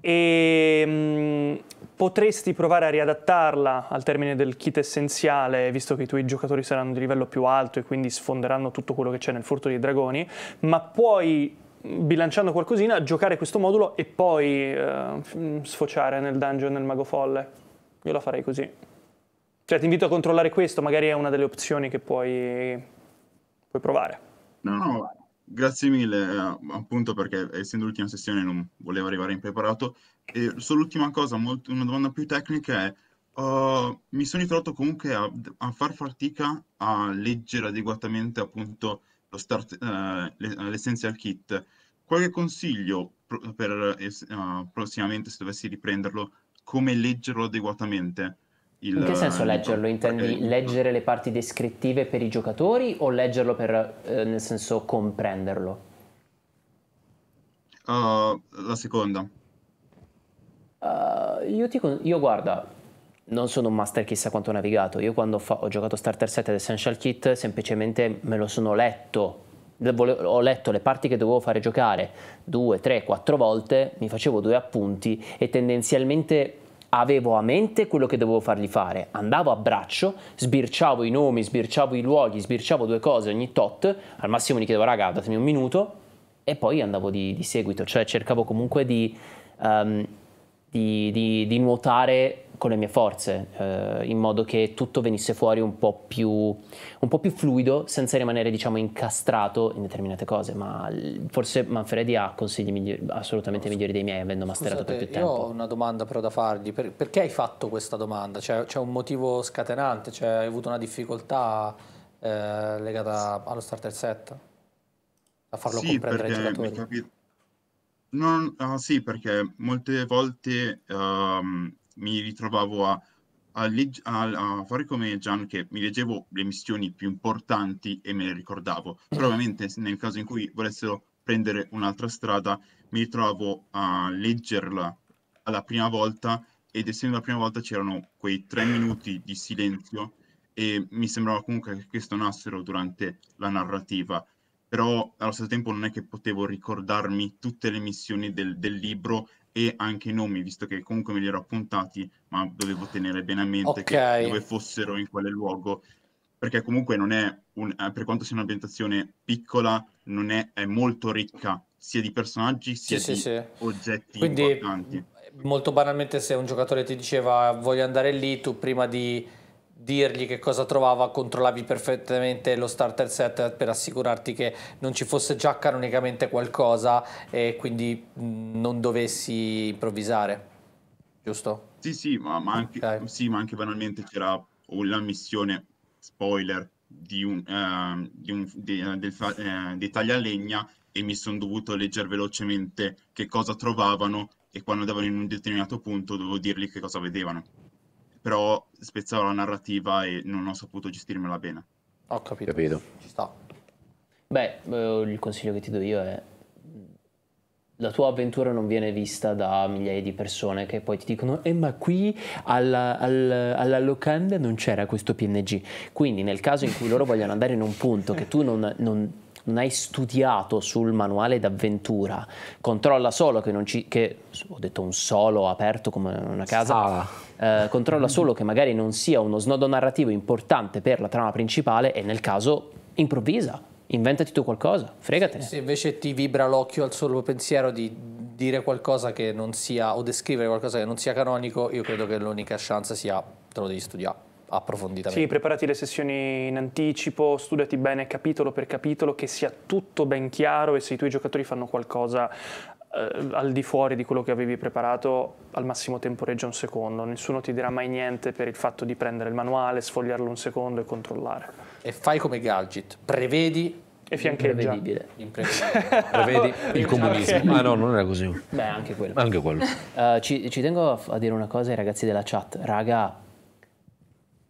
e mm, potresti provare a riadattarla al termine del kit essenziale, visto che i tuoi giocatori saranno di livello più alto e quindi sfonderanno tutto quello che c'è nel furto dei dragoni, ma puoi bilanciando qualcosina, giocare questo modulo e poi uh, sfociare nel dungeon nel mago folle. Io la farei così. Cioè, ti invito a controllare questo, magari è una delle opzioni che puoi, puoi provare. No, no, Grazie mille, eh, appunto perché essendo l'ultima sessione non volevo arrivare impreparato. E solo l'ultima cosa, molto, una domanda più tecnica è, uh, mi sono ritrovato comunque a, a, far fatica a leggere adeguatamente appunto lo start, uh, l'essential kit. Qualche consiglio per uh, prossimamente, se dovessi riprenderlo, come leggerlo adeguatamente? Il, in che senso eh, leggerlo? Intendi eh, leggere le parti descrittive per i giocatori o leggerlo per, eh, nel senso, comprenderlo? Uh, la seconda. Uh, io, ti, io guarda, non sono un master chissà quanto navigato. Io quando fa, ho giocato Starter 7 ed Essential Kit semplicemente me lo sono letto. Ho letto le parti che dovevo fare giocare due, tre, quattro volte, mi facevo due appunti e tendenzialmente avevo a mente quello che dovevo fargli fare, andavo a braccio, sbirciavo i nomi, sbirciavo i luoghi, sbirciavo due cose ogni tot, al massimo gli chiedevo raga datemi un minuto e poi andavo di, di seguito, cioè cercavo comunque di, um, di, di nuotare con le mie forze, eh, in modo che tutto venisse fuori un po, più, un po' più fluido, senza rimanere diciamo incastrato in determinate cose, ma forse Manfredi ha consigli migli assolutamente migliori dei miei, avendo masterato Scusate, per più tempo. Io ho una domanda però da fargli, per, perché hai fatto questa domanda? Cioè, c'è un motivo scatenante, cioè, hai avuto una difficoltà eh, legata allo starter set? A farlo sì, comprendere ai giocatori? Non, uh, sì, perché molte volte um, mi ritrovavo a, a, legge, a, a, fare come Gian che mi leggevo le missioni più importanti e me le ricordavo, Probabilmente mm. nel caso in cui volessero prendere un'altra strada mi ritrovo a leggerla alla prima volta ed essendo la prima volta c'erano quei tre minuti di silenzio e mi sembrava comunque che nassero durante la narrativa però allo stesso tempo non è che potevo ricordarmi tutte le missioni del, del libro e anche i nomi, visto che comunque me li ero appuntati, ma dovevo tenere bene a mente okay. dove fossero in quale luogo, perché comunque non è, un, eh, per quanto sia un'ambientazione piccola, non è, è molto ricca sia di personaggi sia sì, di sì, oggetti Quindi, importanti. Molto banalmente se un giocatore ti diceva voglio andare lì, tu prima di dirgli che cosa trovava, controllavi perfettamente lo starter set per assicurarti che non ci fosse già canonicamente qualcosa e quindi non dovessi improvvisare, giusto? Sì, sì, ma, ma, anche, okay. sì, ma anche, banalmente c'era la missione spoiler di un, eh, di un di, eh, del, eh, dei taglialegna e mi sono dovuto leggere velocemente che cosa trovavano e quando andavano in un determinato punto dovevo dirgli che cosa vedevano però spezzavo la narrativa e non ho saputo gestirmela bene. Ho capito. capito. Ci sta. Beh, eh, il consiglio che ti do io è la tua avventura non viene vista da migliaia di persone che poi ti dicono eh ma qui alla, alla, alla, locanda non c'era questo PNG quindi nel caso in cui loro vogliono andare in un punto che tu non, non non hai studiato sul manuale d'avventura, controlla solo che non ci... Che, ho detto un solo aperto come una casa, ah. eh, controlla solo che magari non sia uno snodo narrativo importante per la trama principale e nel caso improvvisa, inventati tu qualcosa, fregatene. Se, se invece ti vibra l'occhio al solo pensiero di dire qualcosa che non sia o descrivere qualcosa che non sia canonico, io credo che l'unica chance sia te lo devi studiare approfonditamente. Sì, preparati le sessioni in anticipo, studiati bene capitolo per capitolo, che sia tutto ben chiaro e se i tuoi giocatori fanno qualcosa eh, al di fuori di quello che avevi preparato, al massimo temporeggia un secondo. Nessuno ti dirà mai niente per il fatto di prendere il manuale, sfogliarlo un secondo e controllare. E fai come Gadget, prevedi e fiancheggia. Imprevedibile. Imprevedibile. [LAUGHS] Prevedi il comunismo. Ah no, non era così. Beh, anche quello. Anche quello. Uh, ci, ci, tengo a dire una cosa ai ragazzi della chat. Raga,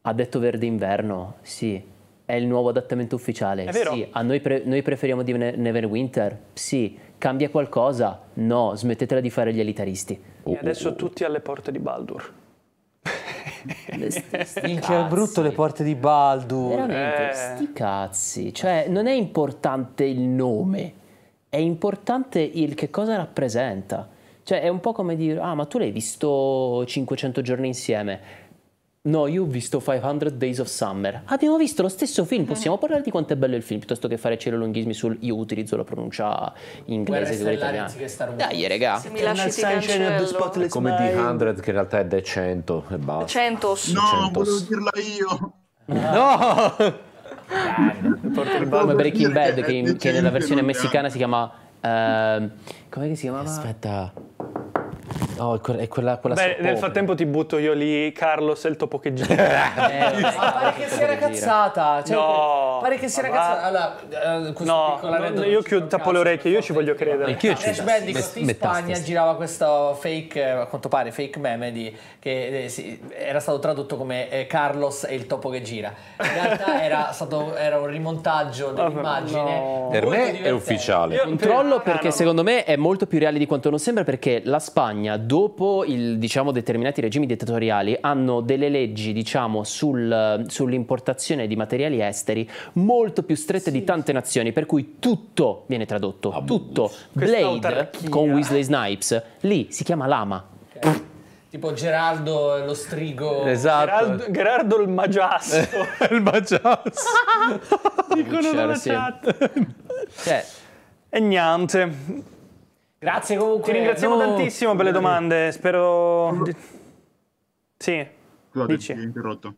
ha detto Verde Inverno, sì. È il nuovo adattamento ufficiale. Sì. A noi, pre- noi preferiamo di Neverwinter? Sì. Cambia qualcosa? No. Smettetela di fare gli elitaristi. E adesso tutti alle porte di Baldur. Vince [LAUGHS] brutto le porte di Baldur. Veramente, eh. sti cazzi. Cioè, non è importante il nome, è importante il che cosa rappresenta. Cioè, è un po' come dire, ah, ma tu l'hai visto 500 giorni insieme No, io ho visto 500 Days of Summer. Abbiamo visto lo stesso film, mm-hmm. possiamo parlare di quanto è bello il film piuttosto che fare cielo celolonghismi sul io utilizzo la pronuncia inglese che italiana. Dai, regà. Se mi lasci ti cancello. Come di 100 che in realtà è de 100 e basta. 100. No, volevo dirla io. No! Come Breaking Bad che, che nella versione messicana si chiama... Uh, come si chiamava? Aspetta. No, è quella, quella Beh, nel frattempo ti butto io lì Carlos e il topo [LAUGHS] eh, [LAUGHS] che gira. eh, ma pare che sia ragazzata. Cioè, no, pare che sia cazzata. Allora, eh, no, no io chiudo, tappo le orecchie, io ci voglio credere. Anch'io ci Crash Bandicoot in Spagna girava questo fake, eh, a quanto pare, fake meme di, che eh, sì, era stato tradotto come eh, Carlos e il topo che gira. In realtà [LAUGHS] era, stato, era un rimontaggio dell'immagine. No. Per me divertente. è ufficiale. Controllo ah, perché secondo me è molto più reale di quanto non sembra perché la Spagna dopo il, diciamo, determinati regimi dittatoriali hanno delle leggi diciamo, sul, sull'importazione di materiali esteri molto più strette sì. di tante nazioni, per cui tutto viene tradotto, Abus. tutto. Blade autarchia. con Weasley Snipes, lì si chiama lama. Okay. Tipo Geraldo lo strigo. Esatto. Geraldo, Gerardo il magiasso. [LAUGHS] il magiasso. [LAUGHS] Dicono nella sì. Cioè. E niente. Grazie comunque. Ti ringraziamo no. tantissimo per le domande, spero... Sì, Scusate, dici. ti ho interrotto.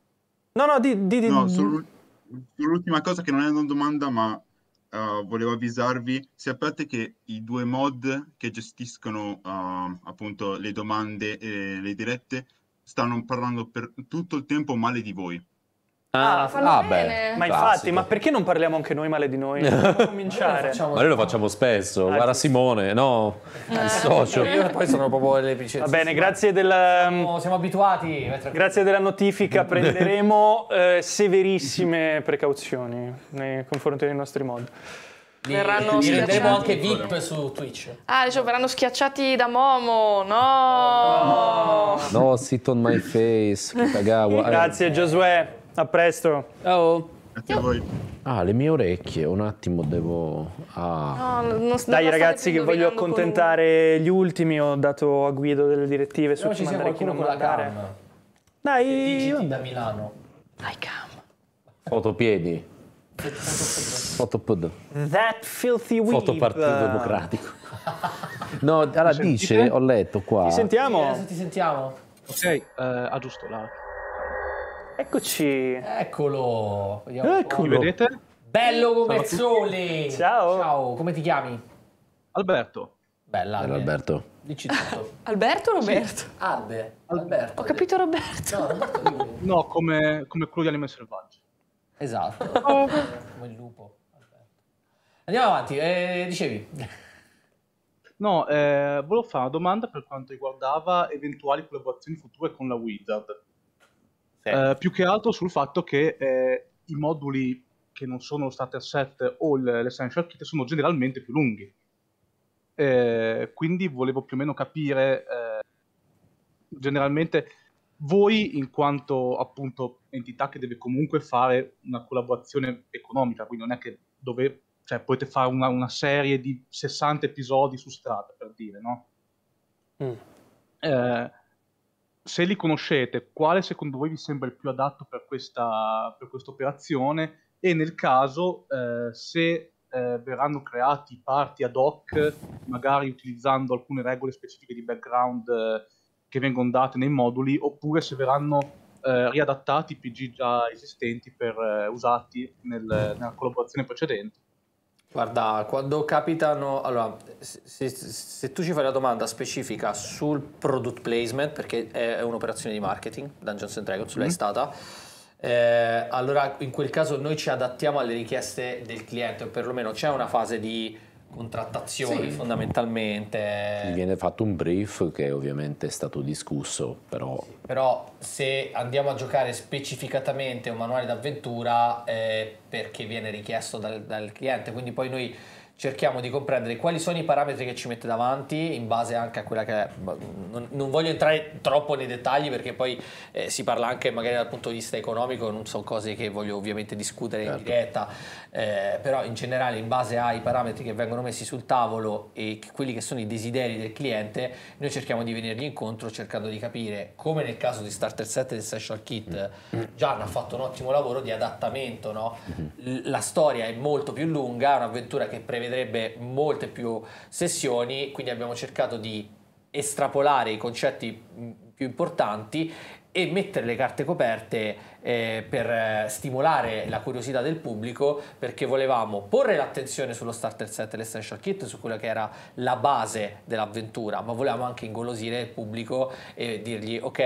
No, no, di... di, di... No, sull'ultima cosa che non è una domanda, ma uh, volevo avvisarvi, Sapete che i due mod che gestiscono uh, appunto le domande e le dirette stanno parlando per tutto il tempo male di voi. Ah, ah, ah bene. ma infatti, classico. ma perché non parliamo anche noi male di noi? [LAUGHS] cominciare. ma noi lo facciamo spesso. Ah, Guarda Simone, no, eh. il socio. Io poi sono proprio le piccine. Va bene, grazie della ehm, siamo, siamo abituati. Grazie della notifica, [LAUGHS] prenderemo eh, severissime precauzioni nei confronti dei nostri mod. Li, verranno li renderemo anche VIP su Twitch. Ah, diciamo, verranno schiacciati da Momo. No, oh, no, no sit on my face. Kitagawa. Grazie, Giosuè. A presto. Ciao. Grazie a voi. Ah, le mie orecchie, un attimo devo... Ah. No, non Dai ragazzi che voglio accontentare gli ultimi, ho dato a Guido delle direttive Però su ci mandare chi non mandare. Dai! Digiti da Milano. Dai cam. Fotopiedi. Fotopod. That filthy weeb. Fotopartito eh. democratico. No, allora dice, ho letto qua. Ti sentiamo? Sì, ti sentiamo. Ok, eh, aggiusto ah, la... Eccoci. Eccolo. Vediamo Eccolo. vedete? Bello come Ciao sole. Ciao. Ciao, come ti chiami? Alberto. Bella, Bella eh. Alberto. Dici tutto. [LAUGHS] Alberto o Roberto? Sì. Albe. Alberto. Ho capito Roberto. No, Roberto no come, come quello di Anime Selvaggi. Esatto. [LAUGHS] Oh. come il lupo. Alberto. Andiamo avanti, eh, dicevi. No, eh, volevo fare una domanda per quanto riguardava eventuali collaborazioni future con la Wizard eh, più che altro sul fatto che eh, i moduli che non sono lo starter set o l'essential kit sono generalmente più lunghi. Eh, quindi volevo più o meno capire eh, generalmente voi in quanto appunto entità che deve comunque fare una collaborazione economica, quindi non è che dove, cioè, potete fare una, una, serie di 60 episodi su strada per dire, no? Mm. Eh, se li conoscete, quale secondo voi vi sembra il più adatto per questa, per questa operazione? E nel caso, eh, se eh, verranno creati parti ad hoc, magari utilizzando alcune regole specifiche di background eh, che vengono date nei moduli, oppure se verranno eh, riadattati i PG già esistenti per eh, usati nel, nella collaborazione precedente. Guarda, quando capitano, allora, se, se, tu ci fai la domanda specifica sul product placement, perché è, un'operazione di marketing, Dungeons and Dragons mm-hmm. l'è stata, eh, allora in quel caso noi ci adattiamo alle richieste del cliente, o perlomeno c'è una fase di contrattazioni sì. fondamentalmente. Gli viene fatto un brief che ovviamente è stato discusso, però... Sì, però se andiamo a giocare specificatamente un manuale d'avventura eh, perché viene richiesto dal, dal cliente, quindi poi noi cerchiamo di comprendere quali sono i parametri che ci mette davanti in base anche a quella che è boh, non, non voglio entrare troppo nei dettagli perché poi eh, si parla anche magari dal punto di vista economico non sono cose che voglio ovviamente discutere certo. in diretta eh, però in generale in base ai parametri che vengono messi sul tavolo e quelli che sono i desideri del cliente noi cerchiamo di venirgli incontro cercando di capire come nel caso di Starter 7 del Social Kit mm. Gian ha fatto un ottimo lavoro di adattamento no? mm. la storia è molto più lunga è un'avventura che prevede richiederebbe molte più sessioni, quindi abbiamo cercato di estrapolare i concetti mm, più importanti e mettere le carte coperte eh, per eh, stimolare la curiosità del pubblico perché volevamo porre l'attenzione sullo starter set e l'essential kit su quella che era la base dell'avventura ma volevamo anche ingolosire il pubblico e dirgli ok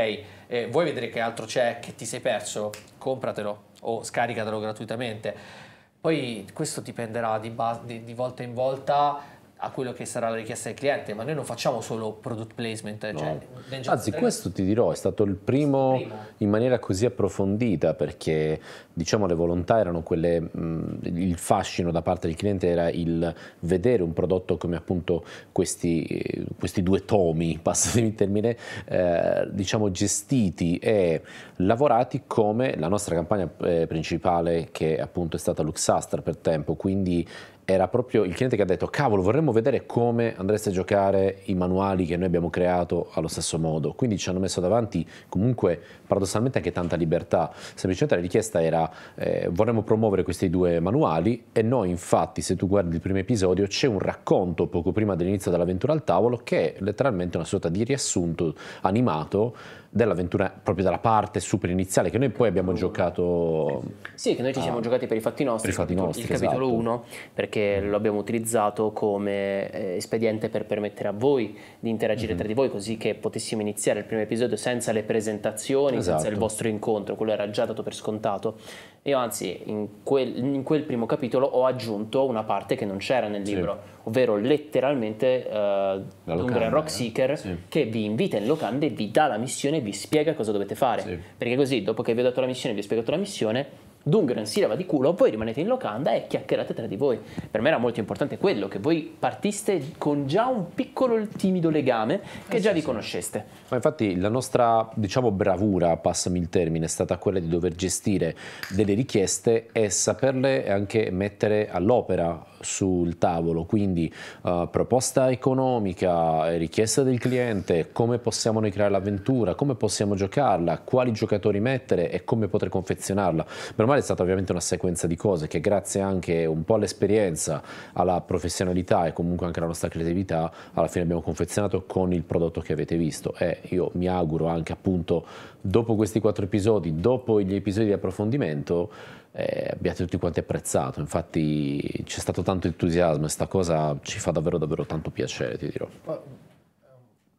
eh, vuoi vedere che altro c'è che ti sei perso compratelo o scaricatelo gratuitamente poi questo dipenderà di, di, di volta in volta a quello che sarà la richiesta del cliente, ma noi non facciamo solo product placement. No. Cioè, Anzi, 3. questo ti dirò, è stato il primo, primo, in maniera così approfondita perché diciamo le volontà erano quelle, mh, mm, il fascino da parte del cliente era il vedere un prodotto come appunto questi, questi due tomi, [LAUGHS] passatemi il termine, eh, diciamo gestiti e lavorati come la nostra campagna eh, principale che appunto è stata Luxastra per tempo, quindi era proprio il cliente che ha detto cavolo vorremmo vedere come andreste a giocare i manuali che noi abbiamo creato allo stesso modo quindi ci hanno messo davanti comunque paradossalmente anche tanta libertà semplicemente la richiesta era eh, vorremmo promuovere questi due manuali e noi infatti se tu guardi il primo episodio c'è un racconto poco prima dell'inizio dell'avventura al tavolo che è letteralmente una sorta di riassunto animato dell'avventura proprio dalla parte super iniziale che noi poi abbiamo giocato. Sì, che noi ci siamo ah, giocati per i fatti nostri, per i fatti nostri il capitolo esatto. 1, perché lo abbiamo utilizzato come eh, espediente per permettere a voi di interagire mm tra di voi così che potessimo iniziare il primo episodio senza le presentazioni, esatto. senza il esatto. vostro incontro, quello era già dato per scontato. Io anzi in quel, in quel primo capitolo ho aggiunto una parte che non c'era nel libro. Sì ovvero letteralmente uh, un Grand Rock eh? Seeker sì. che vi invita in locanda e vi dà la missione e vi spiega cosa dovete fare. Sì. Perché così, dopo che vi ho dato la missione e vi ho spiegato la missione, Dungren si leva di culo, voi rimanete in locanda e chiacchierate tra di voi. Per me era molto importante quello, che voi partiste con già un piccolo timido legame che eh già sì, vi conosceste. Ma infatti la nostra, diciamo, bravura, passami il termine, è stata quella di dover gestire delle richieste e saperle anche mettere all'opera, sul tavolo, quindi uh, proposta economica, richiesta del cliente, come possiamo noi creare l'avventura, come possiamo giocarla, quali giocatori mettere e come poter confezionarla. Per me è stata ovviamente una sequenza di cose che grazie anche un po' all'esperienza, alla professionalità e comunque anche alla nostra creatività, alla fine abbiamo confezionato con il prodotto che avete visto e io mi auguro anche appunto dopo questi quattro episodi, dopo gli episodi di approfondimento, eh, abbiate tutti quanti apprezzato, infatti c'è stato tanto entusiasmo e sta cosa ci fa davvero davvero tanto piacere, ti dirò.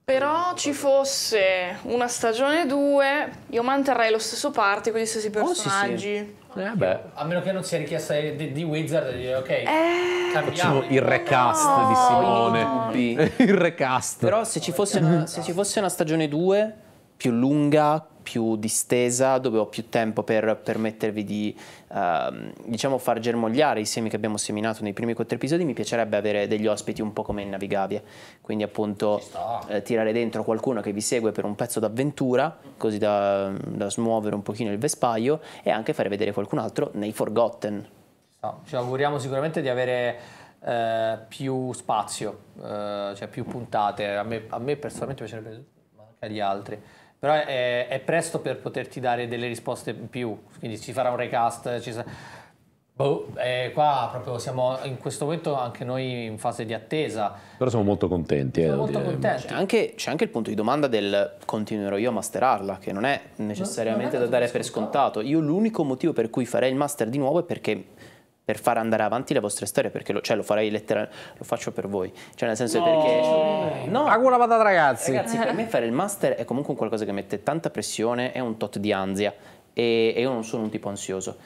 Però ci fosse una stagione 2, io manterrei lo stesso party con gli stessi personaggi. Oh, sì, sì. Eh, a meno che non sia richiesta di, di Wizard di ok. Eh, facciamo il recast no, di Simone. No. [LAUGHS] il recast. Però se ci fosse una, se ci fosse una stagione 2 più lunga più distesa, dove ho più tempo per permettervi di ehm, diciamo far germogliare i semi che abbiamo seminato nei primi quattro episodi, mi piacerebbe avere degli ospiti un po' come in Navigavia. quindi appunto eh, tirare dentro qualcuno che vi segue per un pezzo d'avventura, così da, da, smuovere un pochino il vespaio e anche fare vedere qualcun altro nei Forgotten. Ci auguriamo sicuramente di avere eh, più spazio, eh, cioè più puntate, a me, a me personalmente piacerebbe, ma anche agli altri però è, è, presto per poterti dare delle risposte in più, quindi ci farà un recast. Sa... Boh, eh, qua proprio siamo in questo momento anche noi in fase di attesa. Però siamo molto contenti. Eh, siamo eh, molto contenti. C'è anche, c'è anche, il punto di domanda del continuerò io a masterarla, che non è necessariamente non è da dare per scontato. Io l'unico motivo per cui farei il master di nuovo è perché per far andare avanti le vostre storie, perché lo, cioè, lo farei letteralmente, lo faccio per voi. Cioè, nel senso, no. perché. No, a patata, ragazzi. Ragazzi, per me fare il master è comunque qualcosa che mette tanta pressione e un tot di ansia. E, e io non sono un tipo ansioso.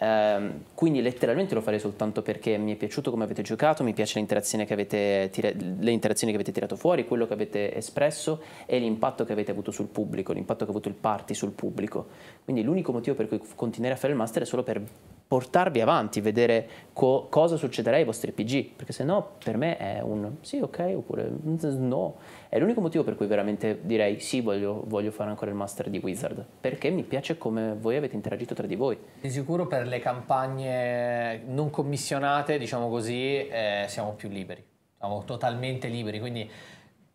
Um, quindi letteralmente lo farei soltanto perché mi è piaciuto come avete giocato, mi piace l'interazione che avete le interazioni che avete tirato fuori, quello che avete espresso e l'impatto che avete avuto sul pubblico, l'impatto che ha avuto il party sul pubblico. Quindi l'unico motivo per cui continuerei a fare il master è solo per portarvi avanti, vedere co cosa succederà ai vostri PG, perché se no per me è un sì ok oppure no è l'unico motivo per cui veramente direi sì, voglio, voglio fare ancora il master di Wizard, perché mi piace come voi avete interagito tra di voi. Di sicuro per le campagne non commissionate, diciamo così, eh, siamo più liberi, siamo totalmente liberi, quindi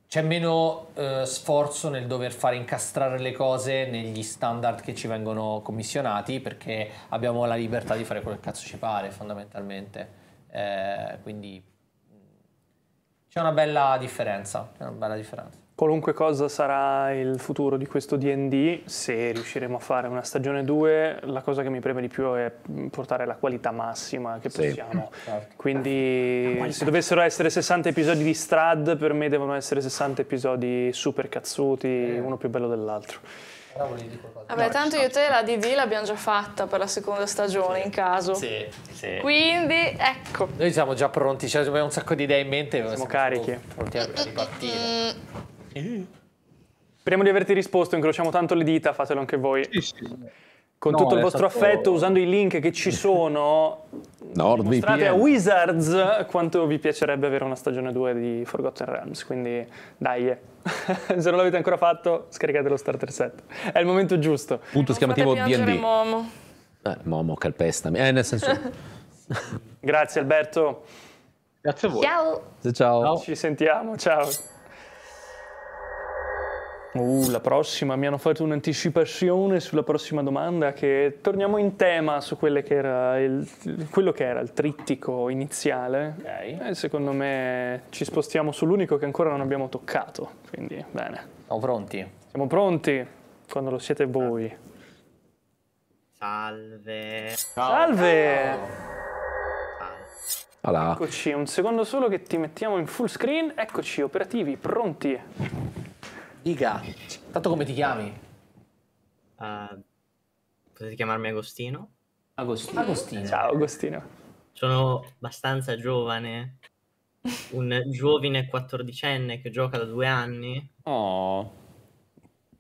c'è meno eh, sforzo nel dover fare incastrare le cose negli standard che ci vengono commissionati perché abbiamo la libertà di fare quello che cazzo ci pare fondamentalmente. Eh, quindi c'è una bella differenza, c'è una bella differenza. Qualunque cosa sarà il futuro di questo DD, se riusciremo a fare una stagione 2, la cosa che mi preme di più è portare la qualità massima che possiamo. Sì, [LAUGHS] certo. Quindi se dovessero essere 60 episodi di Strad, per me devono essere 60 episodi super cazzuti, eh. uno più bello dell'altro. Vabbè, tanto io e te la DD l'abbiamo già fatta per la seconda stagione, sì. in caso. Sì, sì. Quindi, ecco. Noi siamo già pronti, cioè, abbiamo un sacco di idee in mente. Siamo, siamo carichi. Pronti a ripartire. Mm. Speriamo di averti risposto, incrociamo tanto le dita, fatelo anche voi. Sì, sì con no, tutto il vostro affetto, usando i link che ci [LAUGHS] sono, mostrate a Wizards quanto vi piacerebbe avere una stagione 2 di Forgotten Realms. Quindi dai, [LAUGHS] se non l'avete ancora fatto, scaricate lo starter set. È il momento giusto. Punto schiamativo D&D. Momo. Eh, Momo calpestami. Eh, nel senso... [LAUGHS] Grazie Alberto. Grazie a voi. Ciao. Ciao. ciao. Ci sentiamo, ciao. Uh, la prossima, mi hanno fatto un'anticipazione sulla prossima domanda che torniamo in tema su che il, quello che era il trittico iniziale. Okay. E secondo me ci spostiamo sull'unico che ancora non abbiamo toccato, quindi bene. Siamo pronti? Siamo pronti quando lo siete voi. Salve. Salve. Salve. Eccoci, un secondo solo che ti mettiamo in full screen. Eccoci, operativi, pronti. Dica, tanto come ti chiami? Uh, potete chiamarmi Agostino. Agostino. Agostino. Ciao Agostino. Sono abbastanza giovane, un giovine quattordicenne che gioca da due anni. Oh.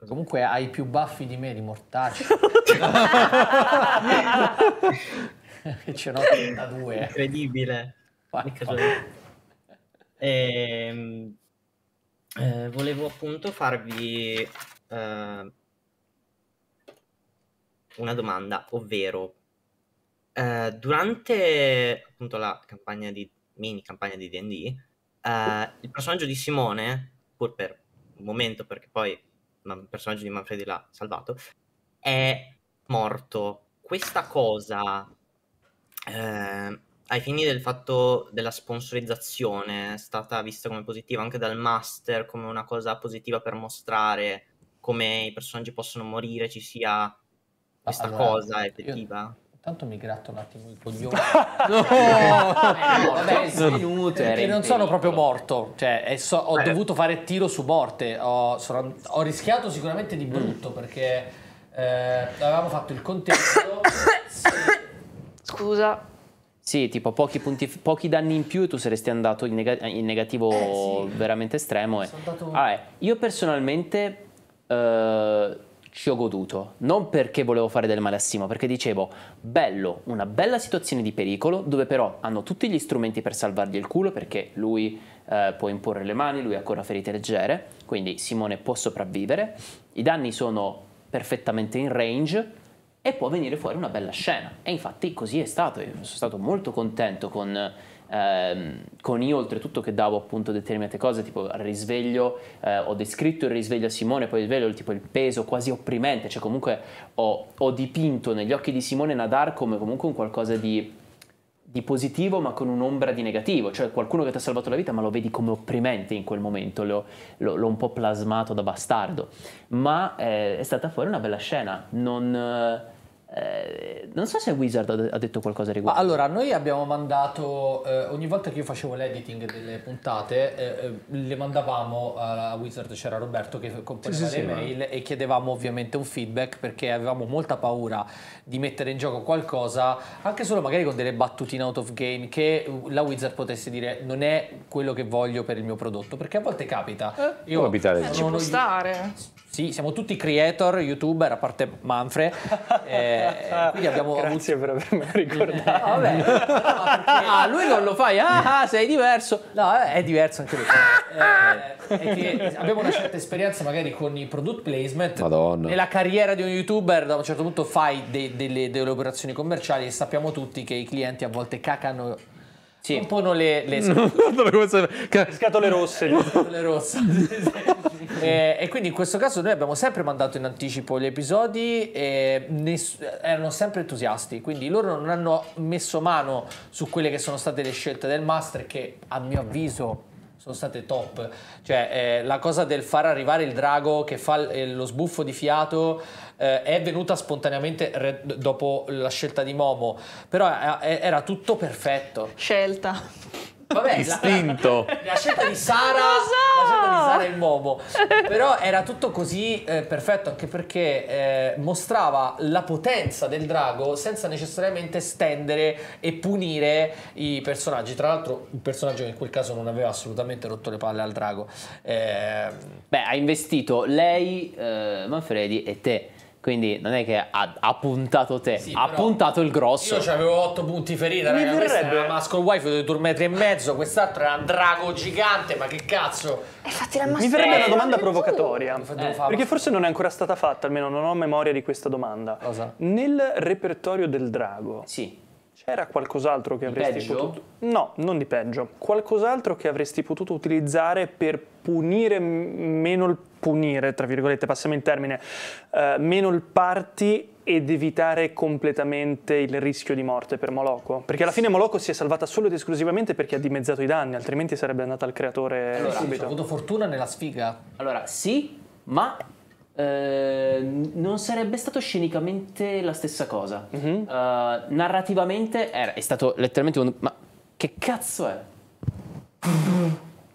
Comunque hai più baffi di me, di mortacci. [LAUGHS] ce n'ho 32. Incredibile. E, ehm, eh, volevo appunto farvi eh, una domanda, ovvero eh, durante appunto la campagna di mini campagna di DD, eh, il personaggio di Simone, pur per un momento, perché poi il personaggio di Manfredi l'ha salvato, è morto. Questa cosa eh, ai fini del fatto della sponsorizzazione è stata vista come positiva anche dal master, come una cosa positiva per mostrare come i personaggi possono morire, ci sia questa allora, ah, cosa effettiva. Io... Tanto mi gratto un attimo il coglione. [LAUGHS] Eh, no! Vabbè, no, minuti, perché non sono proprio morto. Cioè, so, ho Beh. dovuto fare tiro su morte. Ho, sono, ho rischiato sicuramente di brutto mm. perché eh, avevamo fatto il contesto. [COUGHS] Scusa. Sì, tipo pochi, punti, pochi danni in più e tu saresti andato in, nega in negativo eh, sì. veramente estremo. E... Andato... Ah, eh. Io personalmente eh, ci ho goduto, non perché volevo fare del male a Simo, perché dicevo, bello, una bella situazione di pericolo, dove però hanno tutti gli strumenti per salvargli il culo, perché lui eh, può imporre le mani, lui ha ancora ferite leggere, quindi Simone può sopravvivere, i danni sono perfettamente in range, e può venire fuori una bella scena. E infatti così è stato, io sono stato molto contento con, ehm, con io oltretutto che davo appunto determinate cose, tipo il risveglio, eh, ho descritto il risveglio a Simone, poi il risveglio, tipo il peso quasi opprimente, cioè comunque ho, ho dipinto negli occhi di Simone Nadar come comunque un qualcosa di di positivo ma con un'ombra di negativo, cioè qualcuno che ti ha salvato la vita ma lo vedi come opprimente in quel momento, l'ho, l'ho un po' plasmato da bastardo, ma eh, è stata fuori una bella scena, non eh, eh, non so se Wizard ha detto qualcosa riguardo. Ma allora, noi abbiamo mandato, eh, ogni volta che io facevo l'editing delle puntate, eh, eh le mandavamo a Wizard, c'era Roberto che componeva sì, le sì, mail ma... e chiedevamo ovviamente un feedback perché avevamo molta paura di mettere in gioco qualcosa, anche solo magari con delle battutine out of game, che la Wizard potesse dire non è quello che voglio per il mio prodotto, perché a volte capita. Eh, io può capitare. Ci può stare sì, siamo tutti creator, youtuber, a parte Manfre. [LAUGHS] Eh, quindi abbiamo Grazie avuto... per avermi ricordato. No, [LAUGHS] ah, vabbè. No, ah, perché... Ah, lui non lo fai, ah, ah sei diverso. No, eh, è diverso anche lui. [LAUGHS] Eh, abbiamo una certa esperienza magari con i product placement. Madonna. Nella carriera di un youtuber da un certo punto fai de- delle, delle operazioni commerciali e sappiamo tutti che i clienti a volte cacano sì. compongono le, le, [LAUGHS] le scatole rosse. Le [LAUGHS] scatole rosse. [LAUGHS] e, eh, e, quindi in questo caso noi abbiamo sempre mandato in anticipo gli episodi e ness- erano sempre entusiasti, quindi loro non hanno messo mano su quelle che sono state le scelte del master che a mio avviso sono state top. Cioè eh, la cosa del far arrivare il drago che fa l- lo sbuffo di fiato eh, è venuta spontaneamente re- dopo la scelta di Momo, però a- eh, eh, era tutto perfetto. Scelta. Vabbè, Istinto. La, [LAUGHS] la, scelta di Sara, so. la scelta di Sara e Momo. Però era tutto così eh, perfetto anche perché eh, mostrava la potenza del drago senza necessariamente stendere e punire i personaggi. Tra l'altro, un personaggio che in quel caso non aveva assolutamente rotto le palle al drago. Eh... Beh, ha investito lei, eh, Manfredi e te quindi non è che ha, ha puntato te, sì, ha puntato il grosso. Io avevo 8 punti ferita, Mi verrebbe... La è una Muscle Wife di 2 metri e mezzo, quest'altro era un drago gigante, ma che cazzo? Eh, Mi verrebbe una domanda provocatoria, eh. perché forse non è ancora stata fatta, almeno non ho memoria di questa domanda. Cosa? Nel repertorio del drago. Sì. C'era qualcos'altro che avresti peggio? potuto... No, non di peggio. Qualcos'altro che avresti potuto utilizzare per punire meno il punire, tra virgolette, passiamo in termine, eh, meno il party ed evitare completamente il rischio di morte per Moloko? Perché alla fine Moloko si è salvata solo ed esclusivamente perché ha dimezzato i danni, altrimenti sarebbe andata al creatore allora, subito. Ha avuto fortuna nella sfiga. Allora, sì, ma eh, non sarebbe stato scenicamente la stessa cosa. Mm-hmm. Uh, narrativamente era, è stato letteralmente un... Ma che cazzo è?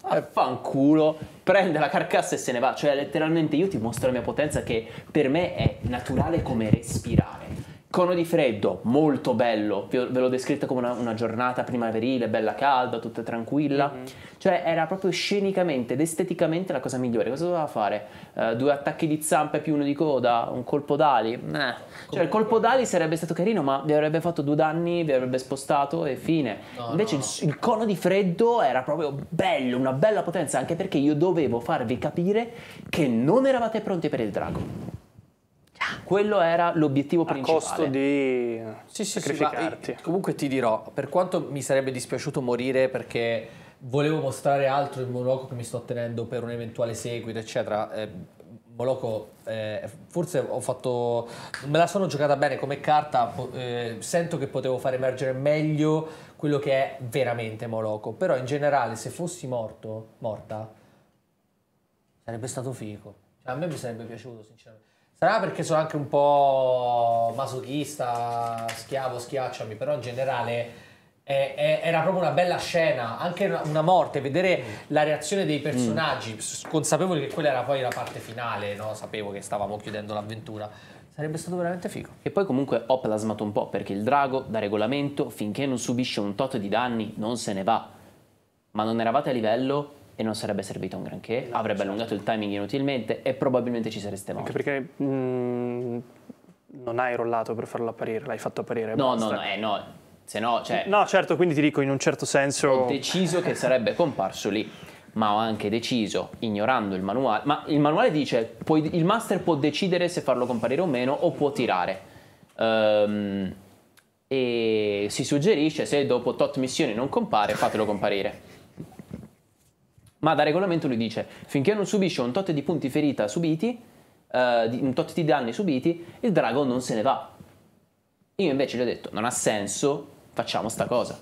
Affanculo, prende la carcassa e se ne va. Cioè, letteralmente io ti mostro la mia potenza che per me è naturale come respirare. Cono di freddo, molto bello, ve, l'ho descritta come una, una giornata primaverile, bella calda, tutta tranquilla, mm-hmm. cioè era proprio scenicamente ed esteticamente la cosa migliore. Cosa doveva fare? Uh, due attacchi di zampe più uno di coda, un colpo d'ali? Eh. cioè il colpo d'ali sarebbe stato carino, ma vi avrebbe fatto due danni, vi avrebbe spostato e fine. No, Invece no. Il, il cono di freddo era proprio bello, una bella potenza, anche perché io dovevo farvi capire che non eravate pronti per il drago. Quello era l'obiettivo principale. A costo di sì, sì, sacrificarti. Sì, comunque ti dirò, per quanto mi sarebbe dispiaciuto morire perché volevo mostrare altro il monologo che mi sto tenendo per un eventuale seguito, eccetera, eh, Moloco, eh, forse ho fatto. me la sono giocata bene come carta. Eh, sento che potevo far emergere meglio quello che è veramente Moloco. Però in generale, se fossi morto, morta, sarebbe stato figo. Cioè, a me mi sarebbe piaciuto, sinceramente. Sarà perché sono anche un po' masochista, schiavo, schiacciami, però in generale era proprio una bella scena, anche una, morte, vedere la reazione dei personaggi, mm. consapevoli che quella era poi la parte finale, no? sapevo che stavamo chiudendo l'avventura. Sarebbe stato veramente figo. E poi comunque ho plasmato un po' perché il drago, da regolamento, finché non subisce un tot di danni, non se ne va. Ma non eravate a livello e non sarebbe servito un granché, no, avrebbe certo. allungato il timing inutilmente e probabilmente ci sareste morti. Anche perché mh, mm, non hai rollato per farlo apparire, l'hai fatto apparire. No, basta. no, no, eh, no. Se no, cioè, no, certo, quindi ti dico in un certo senso... Ho deciso che sarebbe comparso lì, ma ho anche deciso, ignorando il manuale, ma il manuale dice, puoi, il master può decidere se farlo comparire o meno o può tirare. Um, e si suggerisce se dopo tot missioni non compare, fatelo comparire ma da regolamento lui dice finché non subisce un tot di punti ferita subiti, eh, un tot di danni subiti, il drago non se ne va. Io invece gli ho detto non ha senso, facciamo sta cosa.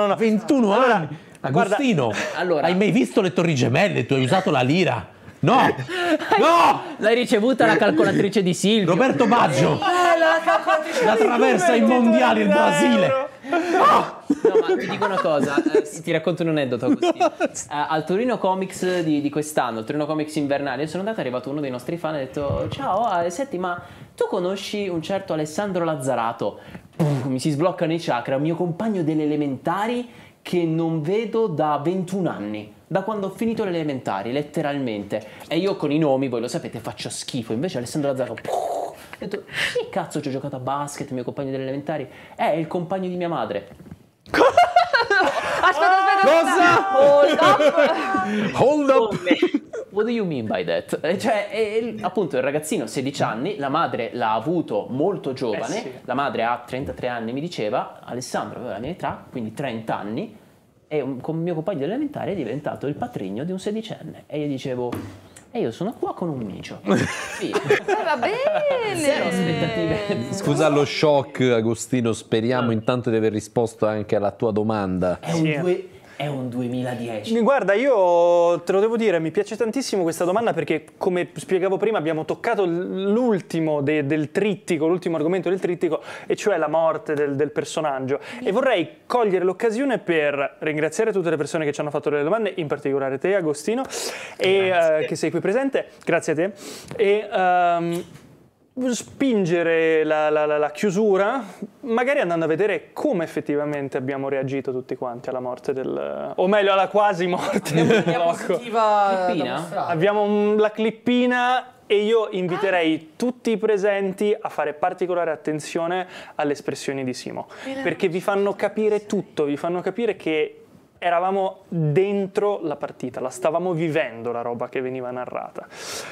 no, no. 21 allora, anni. Agostino, guarda, allora. hai mai visto le torri gemelle? Tu hai usato la lira? No! [LAUGHS] no! L'hai ricevuta la calcolatrice di Silvio. Roberto Baggio. Eh, la, la traversa ai mondiali il Brasile. No! no, ma ti dico una cosa, eh, ti racconto un aneddoto. Eh, al Torino Comics di, di quest'anno, al Torino Comics invernale, sono andato, è arrivato uno dei nostri fan e ha detto: Ciao, eh, senti, ma tu conosci un certo Alessandro Lazzarato? pum, mi si sbloccano i chakra, mio compagno delle elementari che non vedo da 21 anni, da quando ho finito le elementari, letteralmente. E io con i nomi, voi lo sapete, faccio schifo, invece Alessandro Lazzaro... Pum, ho detto, che cazzo ci ho giocato a basket, mio compagno delle elementari? È il compagno di mia madre. [LAUGHS] aspetta, aspetta. Aspetta. Hold up. [LAUGHS] Hold up. What do you mean by that? Eh, cioè, è, appunto, il ragazzino 16 anni, la madre l'ha avuto molto eh, giovane, eh sì. la madre ha 33 anni, mi diceva, Alessandro aveva la mia età, quindi 30 anni, e un, con mio compagno elementare è diventato il patrigno di un sedicenne. E io dicevo, e io sono qua con un micio. [LAUGHS] Sì. Eh, va bene. Scusa lo shock, Agostino. Speriamo intanto di aver risposto anche alla tua domanda. È un due è un 2010? Guarda, io te lo devo dire, mi piace tantissimo questa domanda perché come spiegavo prima abbiamo toccato l'ultimo de, del trittico, l'ultimo argomento del trittico, e cioè la morte del, del personaggio. Sì. E vorrei cogliere l'occasione per ringraziare tutte le persone che ci hanno fatto delle domande, in particolare te Agostino, e, uh, che sei qui presente, grazie a te. E, um, spingere la, la, la, la, chiusura, magari andando a vedere come effettivamente abbiamo reagito tutti quanti alla morte del... o meglio alla quasi morte del Abbiamo la clippina e io inviterei tutti i presenti a fare particolare attenzione alle espressioni di Simo, perché vi fanno capire tutto, vi fanno capire che eravamo dentro la partita, la stavamo vivendo la roba che veniva narrata.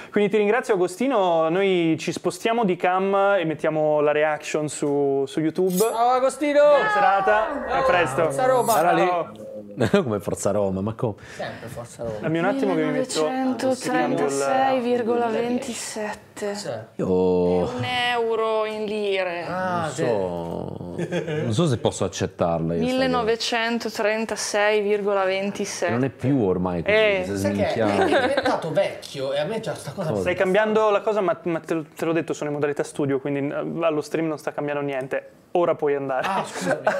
Quindi ti ringrazio Agostino, noi ci spostiamo di cam e mettiamo la reaction su, su YouTube. Ciao Agostino! Buona serata, ah, a presto. Forza Roma! Sarà lì. [LAUGHS] come Forza Roma, ma come? Sempre Forza Roma. Dammi un attimo che mi metto... 136,27 niente. Certo. Io... Un euro in lire. Ah, non, so... [LAUGHS] non so se posso accettarla. 1936,26. Non è più ormai così. Eh. Sei che è diventato vecchio e a me già sta cosa... Stai cambiando la cosa, ma, ma te, te l'ho detto, sono in modalità studio, quindi mm, allo stream non sta cambiando niente ora puoi andare. Ah, scusami. Eh,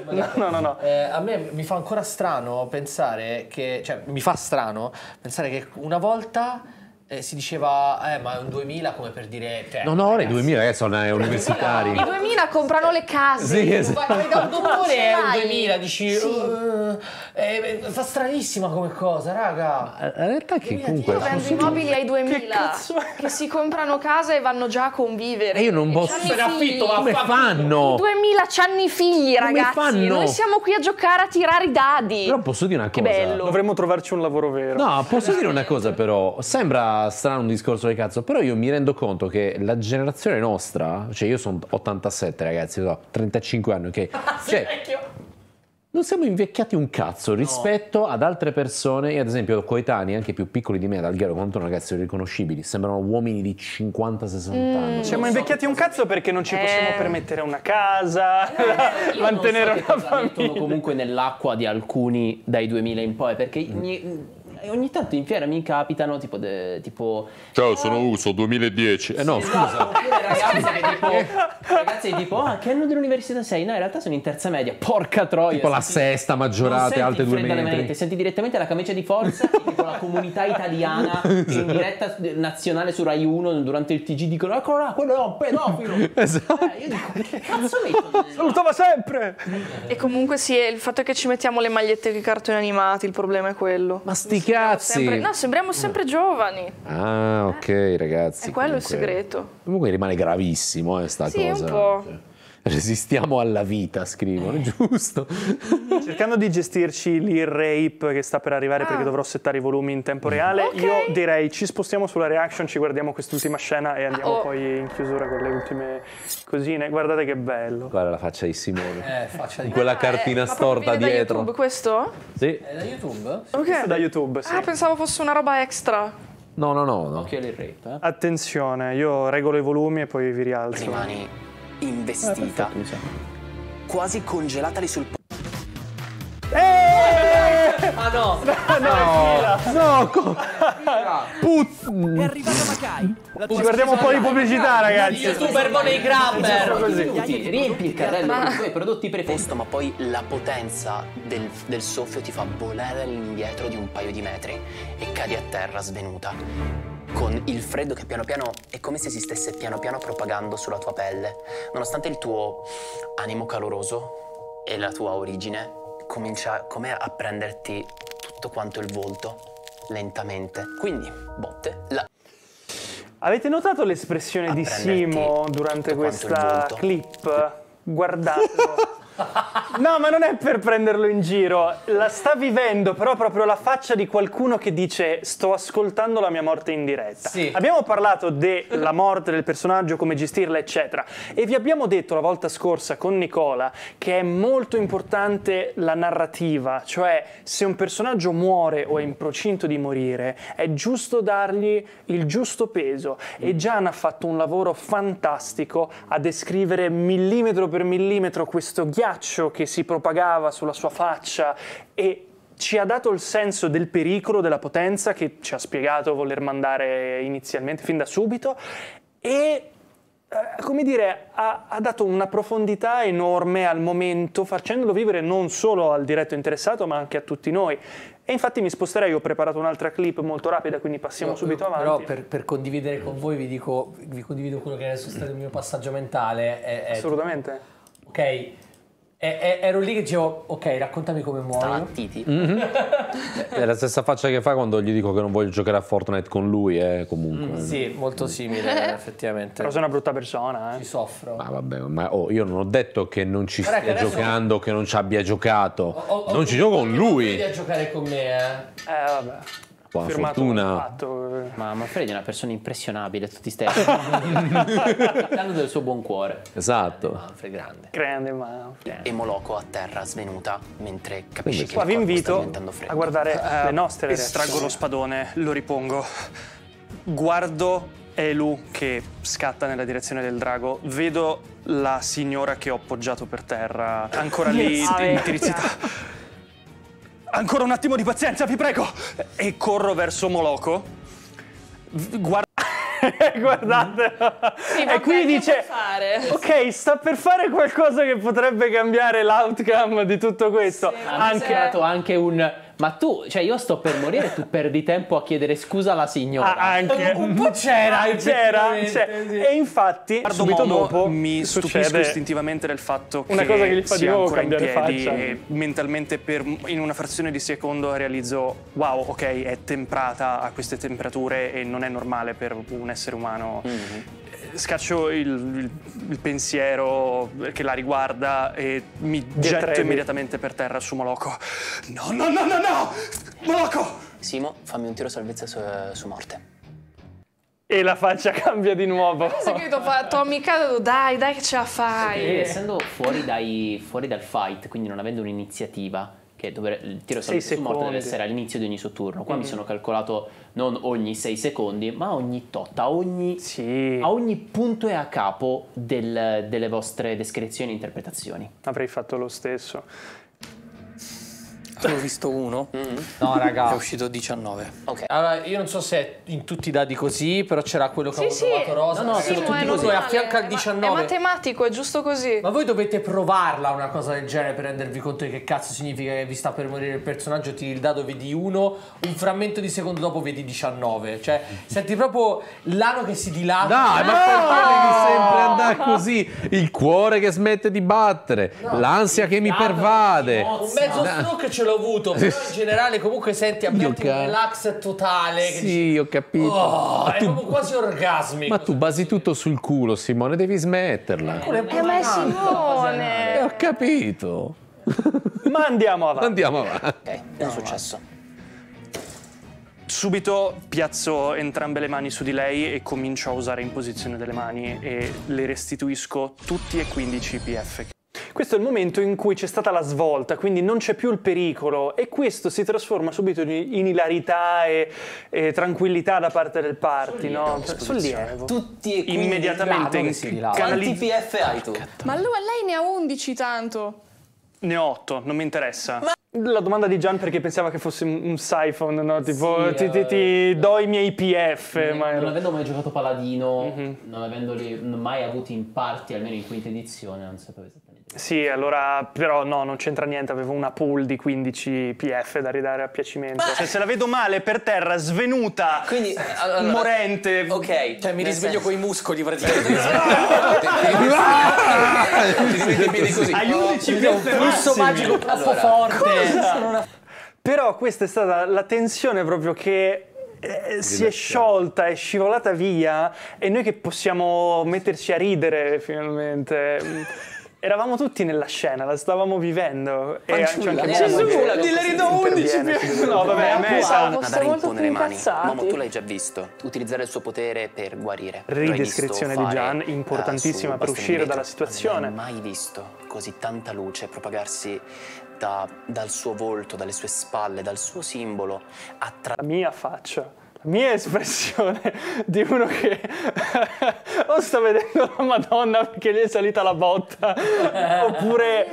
scusami mi, mi, mi, no, no, no. Eh, a me mi fa ancora strano pensare che, cioè mi fa strano pensare che una volta eh, si diceva, eh, ma è un 2000 come per dire... Cioè, no, no, ora i 2000 eh, sono eh, cioè, universitari. I 2000 comprano le case. Sì, esatto. Vai, da un dottore eh, è un 2000, [LAUGHS] dici... Sì. Uh, eh, eh, fa stranissima come cosa, raga. Ma, eh, la realtà è che 2000, comunque... Io vendo mobili ai 2000 che, che si comprano casa e vanno già a convivere. E io non posso... Figli. Affitto, come fanno? I 2000 c'hanno figli, ragazzi. Come fanno? Noi siamo qui a giocare, a tirare i dadi. Però posso dire una cosa. Che bello. Dovremmo trovarci un lavoro vero. No, posso dire una cosa però. Sembra strano un discorso di cazzo, però io mi rendo conto che la generazione nostra, cioè io sono 87 ragazzi, ho 35 anni, ok? [LAUGHS] Ah, cioè, non siamo invecchiati un cazzo rispetto no. ad altre persone, io ad esempio coetanei anche più piccoli di me, dal Ghiero quanto ragazzi riconoscibili, sembrano uomini di 50-60 mm. anni. Siamo so invecchiati un cazzo perché non ci eh. possiamo permettere una casa, eh, mantenere non so [LAUGHS] una famiglia. comunque nell'acqua di alcuni dai 2000 in poi, perché mm e ogni tanto in fiera mi capitano tipo... De, tipo Ciao, eh, sono Uso, 2010. Eh no, sì, scusa. Esatto. Ragazzi che tipo... Ragazzi tipo, ah, che anno dell'università sei? No, in realtà sono in terza media. Porca troia. Tipo la sesta maggiorata alte due metri. senti direttamente la camicia di forza e [LAUGHS] tipo la comunità italiana [LAUGHS] in esatto. diretta nazionale su Rai 1 durante il TG dicono, ah, eccolo là, quello è un pedofilo. [LAUGHS] Esatto. Eh, io dico, che cazzo metto? Salutava sempre! E comunque sì, il fatto è che ci mettiamo le magliette di cartoni animati, il problema è quello. Ma sti cazzi! ragazzi. Sempre... No, sembriamo sempre giovani. Ah, ok, ragazzi. È quello comunque... il segreto. Comunque rimane gravissimo questa eh, sì, cosa. Un po'. Resistiamo alla vita, scrivono, eh. giusto? Cercando di gestirci l'e-rape che sta per arrivare ah. perché dovrò settare i volumi in tempo reale, okay. io direi ci spostiamo sulla reaction, ci guardiamo quest'ultima scena e andiamo ah, oh. poi in chiusura con le ultime cosine. Guardate che bello. Guarda la faccia di Simone. Eh, faccia di Quella eh, cartina eh, storta dietro. YouTube, questo? Sì. È da YouTube? Sì. Okay. Questo da YouTube, sì. Ah, pensavo fosse una roba extra. No, no, no. no. Occhio di rape. Eh? Attenzione, io regolo i volumi e poi vi rialzo. Rimani investita, ah, perfetto, diciamo. quasi congelatali sul ma no! No! No! no. Puzz! È arrivata Macai. Ci guardiamo un po' di pubblicità, ragazzi. Youtuber Volley Grabber. Riempi il carrello ma... con i tuoi prodotti preferiti. Ma poi la potenza del, del soffio ti fa volare all'indietro di un paio di metri e cadi a terra svenuta con il freddo che piano piano è come se si stesse piano piano propagando sulla tua pelle. Nonostante il tuo animo caloroso e la tua origine, comincia come a prenderti tutto quanto il volto lentamente. Quindi, botte, la... Avete notato l'espressione di Simo durante questa clip? Guardatelo. [LAUGHS] No, ma non è per prenderlo in giro. La sta vivendo, però proprio la faccia di qualcuno che dice sto ascoltando la mia morte in diretta. Sì. Abbiamo parlato della morte del personaggio, come gestirla, eccetera. E vi abbiamo detto la volta scorsa con Nicola che è molto importante la narrativa, cioè se un personaggio muore o è in procinto di morire, è giusto dargli il giusto peso. E Gian ha fatto un lavoro fantastico a descrivere millimetro per millimetro questo ghiaccio ghiaccio che si propagava sulla sua faccia e ci ha dato il senso del pericolo, della potenza che ci ha spiegato voler mandare inizialmente, fin da subito, e eh, come dire, ha, ha, dato una profondità enorme al momento, facendolo vivere non solo al diretto interessato, ma anche a tutti noi. E infatti mi sposterei, ho preparato un'altra clip molto rapida, quindi passiamo no, subito avanti. Però per, per, condividere con voi vi dico, vi condivido quello che è stato il mio passaggio mentale. È, è Assolutamente. Tipo, ok, e, ero lì che dicevo, ok, raccontami come muoio. Mm-hmm. è la stessa faccia che fa quando gli dico che non voglio giocare a Fortnite con lui, eh, comunque. Mm, sì, molto mm. simile, [LAUGHS] effettivamente. Però sei una brutta persona, eh. Ci soffro. Ma vabbè, ma oh, io non ho detto che non ci stia giocando, che non ci abbia giocato. Oh, oh, non ci gioco con lui. Non devi giocare con me, eh. Eh, vabbè buona firmato fortuna. Eh. Ma Manfredi è una persona impressionabile, tutti stessi. [LAUGHS] Dando del suo buon cuore. Esatto. Grande eh, Manfred, grande. Grande Manfred. E Moloco a terra svenuta, mentre capisci Quindi, che Qua vi invito a guardare uh, le nostre Estraggo lo spadone, lo ripongo. Guardo Elu che scatta nella direzione del drago. Vedo la signora che ho appoggiato per terra, ancora lì, yes. in ah, [LAUGHS] Ancora un attimo di pazienza, vi prego! E corro verso Moloco. Guarda... [LAUGHS] Guardate, sì, e qui dice: Ok, sta per fare qualcosa che potrebbe cambiare l'outcome di tutto questo. Sì, anche, creato anche un ma tu, cioè, io sto per morire, tu perdi tempo a chiedere scusa alla signora. Ah, anche un po' c'era, ah, c'era, c'era. Sì. E infatti, subito dopo mi stupisco istintivamente del fatto una che una cosa che gli fa di nuovo in piedi E mentalmente per, in una frazione di secondo realizzo "Wow, ok, è temprata a queste temperature e non è normale per un essere umano". Mm-hmm scaccio il, il, il pensiero che la riguarda e mi getto trevi. immediatamente per terra su Moloco. No, no, no, no, no! Moloco! Simo, fammi un tiro salvezza su, eh, su morte. E la faccia cambia di nuovo. Penso che dopo Tommy Cado, dai, dai che ce la fai. Perché, essendo fuori, dai, fuori dal fight, quindi non avendo un'iniziativa, perché dove, il tiro salvezza su morte deve essere all'inizio di ogni suo turno. Qua mm. mi sono calcolato non ogni 6 secondi, ma ogni tot, a ogni, sì. a ogni punto e a capo del, delle vostre descrizioni e interpretazioni. Avrei fatto lo stesso. Ne ho visto uno. Mm. No, raga. È uscito 19. Ok. Allora, io non so se è in tutti i dadi così, però c'era quello che sì, avevo sì. provato rosa. No, no, sì, sono tutti così, affianca al 19. È matematico, è giusto così. Ma voi dovete provarla una cosa del genere per rendervi conto di che cazzo significa che vi sta per morire il personaggio, tiri il dado, vedi uno, un frammento di secondo dopo vedi 19. Cioè, senti proprio l'ano che si dilata. Dai, no! ma per sempre andare così. Il cuore che smette di battere, no. l'ansia che mi pervade. Un mezzo no. ce l'ho piovuto, però in generale comunque senti ambienti un relax totale. Sì, dici, ho capito. Oh, è tu, proprio quasi orgasmi. Ma tu cioè, basi tutto sul culo, Simone, devi smetterla. Eh, eh ma è Simone! Eh, ho capito. [LAUGHS] Ma andiamo avanti. Andiamo avanti. Ok, eh, è successo. Subito piazzo entrambe le mani su di lei e comincio a usare in posizione delle mani e le restituisco tutti e 15 i PF. Questo è il momento in cui c'è stata la svolta, quindi non c'è più il pericolo e questo si trasforma subito in ilarità e, e tranquillità da parte del party, sollievo. no? Cioè, sollievo. Tutti e quindi immediatamente in canali... Quanti hai tu? Ma lui, lei ne ha 11 tanto. Ne ho 8, non mi interessa. Ma la domanda di Gian perché pensava che fosse un siphon, no? Tipo, sì, ti, ti, eh, ti eh. do i miei PF. Non, ma... non avendo mai giocato Paladino, mm -hmm. non avendoli mai avuti in parti, almeno in quinta edizione, non sapevo esattamente. Sì, allora, però no, non c'entra niente, avevo una pool di 15 PF da ridare a piacimento. Cioè, se la vedo male per terra, svenuta, Quindi, allora, morente. Ok, cioè mi risveglio con i muscoli praticamente. Ai [LAUGHS] 11 un flusso magico troppo forte. Però questa è stata la tensione proprio che eh, si è sciolta, è scivolata via e noi che possiamo metterci a ridere finalmente eravamo tutti nella scena, la stavamo vivendo. Fanciulla, e anche Gesù, gliela ridò 11 più. No, vabbè, a me sa. Andare in con le mani. Momo, tu l'hai già visto. Utilizzare il suo potere per guarire. Ridescrizione di Gian, ah, importantissima per uscire dalla situazione. Non ho mai visto così tanta luce propagarsi da, dal suo volto, dalle sue spalle, dal suo simbolo. Attra- la mia faccia mia espressione [LAUGHS] di uno che [LAUGHS] o oh, sta vedendo la Madonna perché gli è salita la botta [LAUGHS] oppure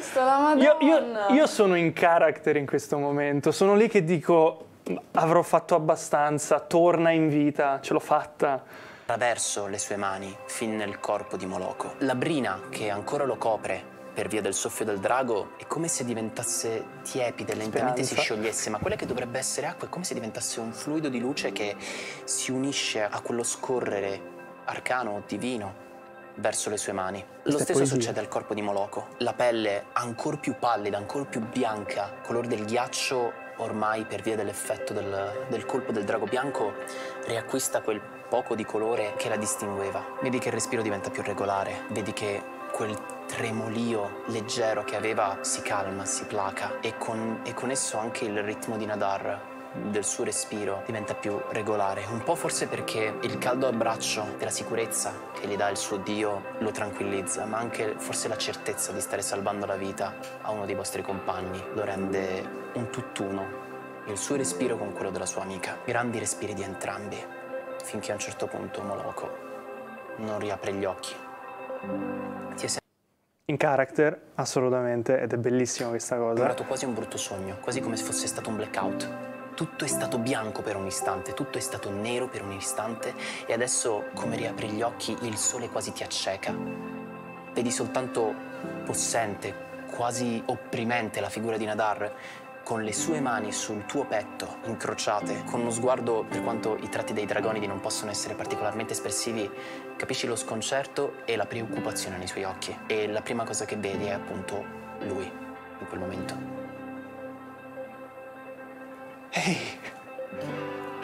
io, io, io sono in character in questo momento sono lì che dico avrò fatto abbastanza torna in vita ce l'ho fatta attraverso le sue mani fin nel corpo di Moloco la brina che ancora lo copre per via del soffio del drago è come se diventasse tiepida, lentamente si sciogliesse, ma quella che dovrebbe essere acqua è come se diventasse un fluido di luce che si unisce a quello scorrere arcano, divino, verso le sue mani. Lo stesso succede al corpo di Moloco. La pelle ancora più pallida, ancora più bianca, color del ghiaccio ormai per via dell'effetto del, del, colpo del drago bianco riacquista quel poco di colore che la distingueva. Vedi che il respiro diventa più regolare, vedi che quel tremolio leggero che aveva si calma, si placa e con, e con esso anche il ritmo di Nadar del suo respiro diventa più regolare, un po' forse perché il caldo abbraccio della sicurezza che gli dà il suo Dio lo tranquillizza, ma anche forse la certezza di stare salvando la vita a uno dei vostri compagni lo rende un tutt'uno, il suo respiro con quello della sua amica, grandi respiri di entrambi, finché a un certo punto Moloko non riapre gli occhi ti è sempre... In character, assolutamente, ed è bellissima questa cosa. È durato quasi un brutto sogno, quasi come se fosse stato un blackout. Tutto è stato bianco per un istante, tutto è stato nero per un istante e adesso, come riapri gli occhi, il sole quasi ti acceca. Vedi soltanto possente, quasi opprimente la figura di Nadar con le sue mani sul tuo petto, incrociate, con uno sguardo, per quanto i tratti dei dragonidi non possono essere particolarmente espressivi, capisci lo sconcerto e la preoccupazione nei suoi occhi. E la prima cosa che vedi è appunto lui, in quel momento. Ehi! Hey.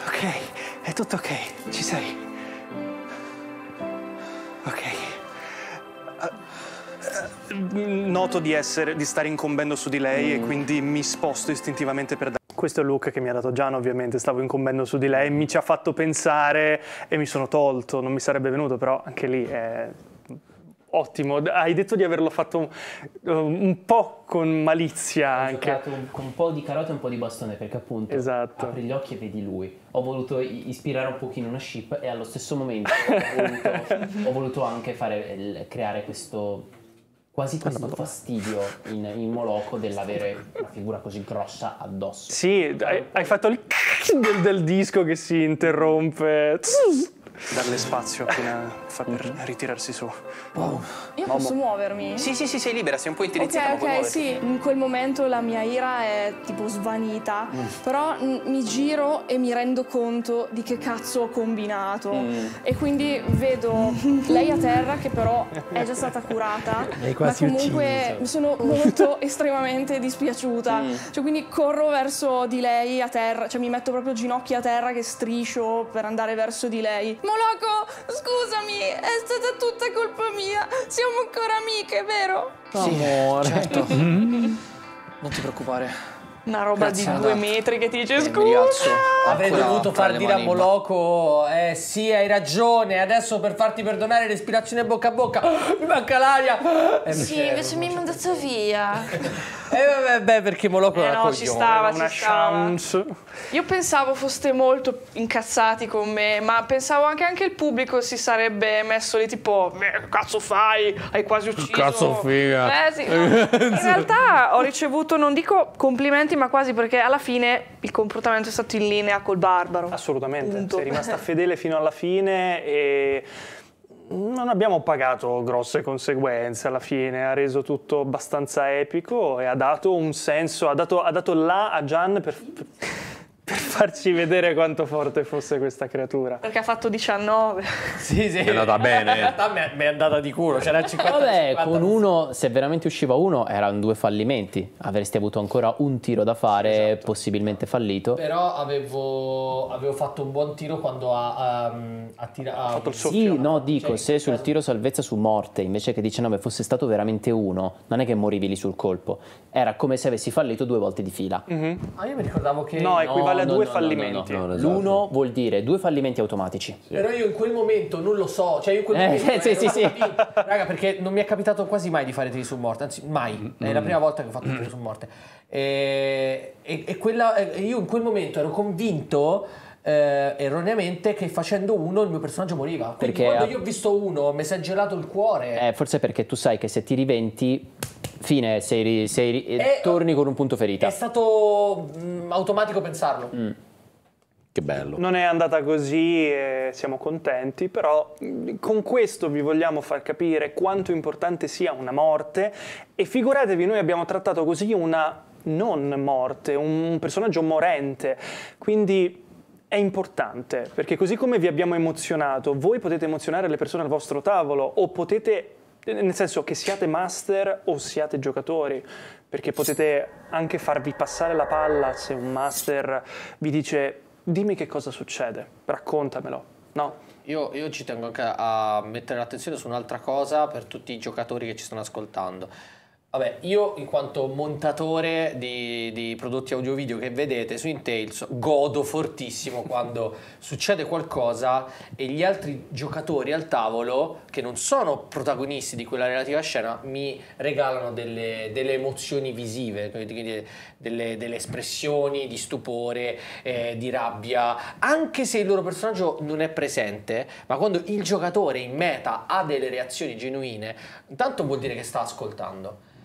Ok, è tutto ok, ci sei. noto di, essere, di stare incombendo su di lei mm. e quindi mi sposto istintivamente per dare. Questo è il look che mi ha dato Gian, ovviamente, stavo incombendo su di lei, mi ci ha fatto pensare e mi sono tolto, non mi sarebbe venuto, però anche lì è ottimo. Hai detto di averlo fatto eh, un, po' con malizia Ho anche. Un, con un po' di carota e un po' di bastone perché appunto esatto. apri gli occhi e vedi lui. Ho voluto ispirare un pochino una ship e allo stesso momento [LAUGHS] ho, voluto, ho voluto, anche fare, eh, creare questo quasi questo fastidio in, in Moloco dell'avere una figura così grossa addosso. Sì, hai, hai fatto il [LAUGHS] del, del disco che si interrompe darle spazio appena [LAUGHS] fa per mhm. ritirarsi su. Wow. Io Momo. posso muovermi? Sì, sì, sì, sei libera, sei un po' indirizzata. Ok, ok, sì. In quel momento la mia ira è tipo svanita, mm. però mi giro e mi rendo conto di che cazzo ho combinato. Mm. E quindi vedo [LAUGHS] lei a terra che però è già stata curata. [LAUGHS] Lei quasi ma comunque mi sono molto estremamente dispiaciuta. Mm. Cioè, quindi corro verso di lei a terra, cioè mi metto proprio ginocchia a terra che striscio per andare verso di lei. Moloco, scusami, è stata tutta colpa mia. Siamo ancora amiche, vero? Sì, amore. Certo. [LAUGHS] Mm. non ti preoccupare. Una roba Grazie, di due metri che ti dice eh, scusa. Avrei dovuto far dire a Moloco, eh sì, hai ragione, adesso per farti perdonare respirazione bocca a bocca, mi manca l'aria. Eh, sì, invece mi hai mandato via. [LAUGHS] E Eh beh, perché Moloko eh era no, coglione, ci stava, una ci chance. Io pensavo foste molto incazzati con me, ma pensavo anche, anche il pubblico si sarebbe messo lì tipo eh, cazzo fai? Hai quasi ucciso. Cazzo figa. Eh, sì. In [LAUGHS] realtà ho ricevuto, non dico complimenti, ma quasi perché alla fine il comportamento è stato in linea col barbaro. Assolutamente, Punto. sei rimasta fedele fino alla fine e non abbiamo pagato grosse conseguenze alla fine, ha reso tutto abbastanza epico e ha dato un senso, ha dato, ha dato là a Gian per, per per farci vedere quanto forte fosse questa creatura. Perché ha fatto 19. Sì, sì. È andata bene. In realtà mi è, andata di culo, c'era 50. Vabbè, 50. con uno, se veramente usciva uno, erano due fallimenti. Avresti avuto ancora un tiro da fare, esatto. possibilmente fallito. Però avevo, avevo, fatto un buon tiro quando ha, um, ha, tira, ha fatto il soffio. Sì, no, dico, cioè, se sul esatto. tiro salvezza su morte, invece che 19 fosse stato veramente uno, non è che morivi lì sul colpo. Era come se avessi fallito due volte di fila. Mm -hmm. Ah, io mi ricordavo che... No, no equivale uguale no, a due no, fallimenti. No, esatto. L'uno vuol dire due fallimenti automatici. Sì. Però io in quel momento non lo so, cioè io in quel eh, momento... [LAUGHS] Eh, sì, sì, sì. Raga, perché non mi è capitato quasi mai di fare tiri su morte, anzi mai, mm. è la prima volta che ho fatto tiri su morte. E, e, e quella, io in quel momento ero convinto... Eh, erroneamente che facendo uno il mio personaggio moriva. perché quando io ho visto uno mi si è gelato il cuore. Eh, forse perché tu sai che se ti riventi fine, sei, sei, e, eh, torni con un punto ferita. È stato mh, mm, automatico pensarlo. Mm. Che bello. Non è andata così e eh, siamo contenti, però mm, con questo vi vogliamo far capire quanto importante sia una morte e figuratevi noi abbiamo trattato così una non morte, un personaggio morente, quindi è importante perché così come vi abbiamo emozionato, voi potete emozionare le persone al vostro tavolo o potete eh, nel senso che siate master o siate giocatori, perché potete anche farvi passare la palla se un master vi dice dimmi che cosa succede, raccontamelo, no? Io, io ci tengo anche a mettere l'attenzione su un'altra cosa per tutti i giocatori che ci stanno ascoltando Vabbè, io in quanto montatore di, di prodotti audio-video che vedete su Intails godo fortissimo quando [LAUGHS] succede qualcosa e gli altri giocatori al tavolo, che non sono protagonisti di quella relativa scena, mi regalano delle, delle emozioni visive, quindi delle, delle espressioni di stupore, eh, di rabbia, anche se il loro personaggio non è presente, ma quando il giocatore in meta ha delle reazioni genuine, intanto vuol dire che sta ascoltando.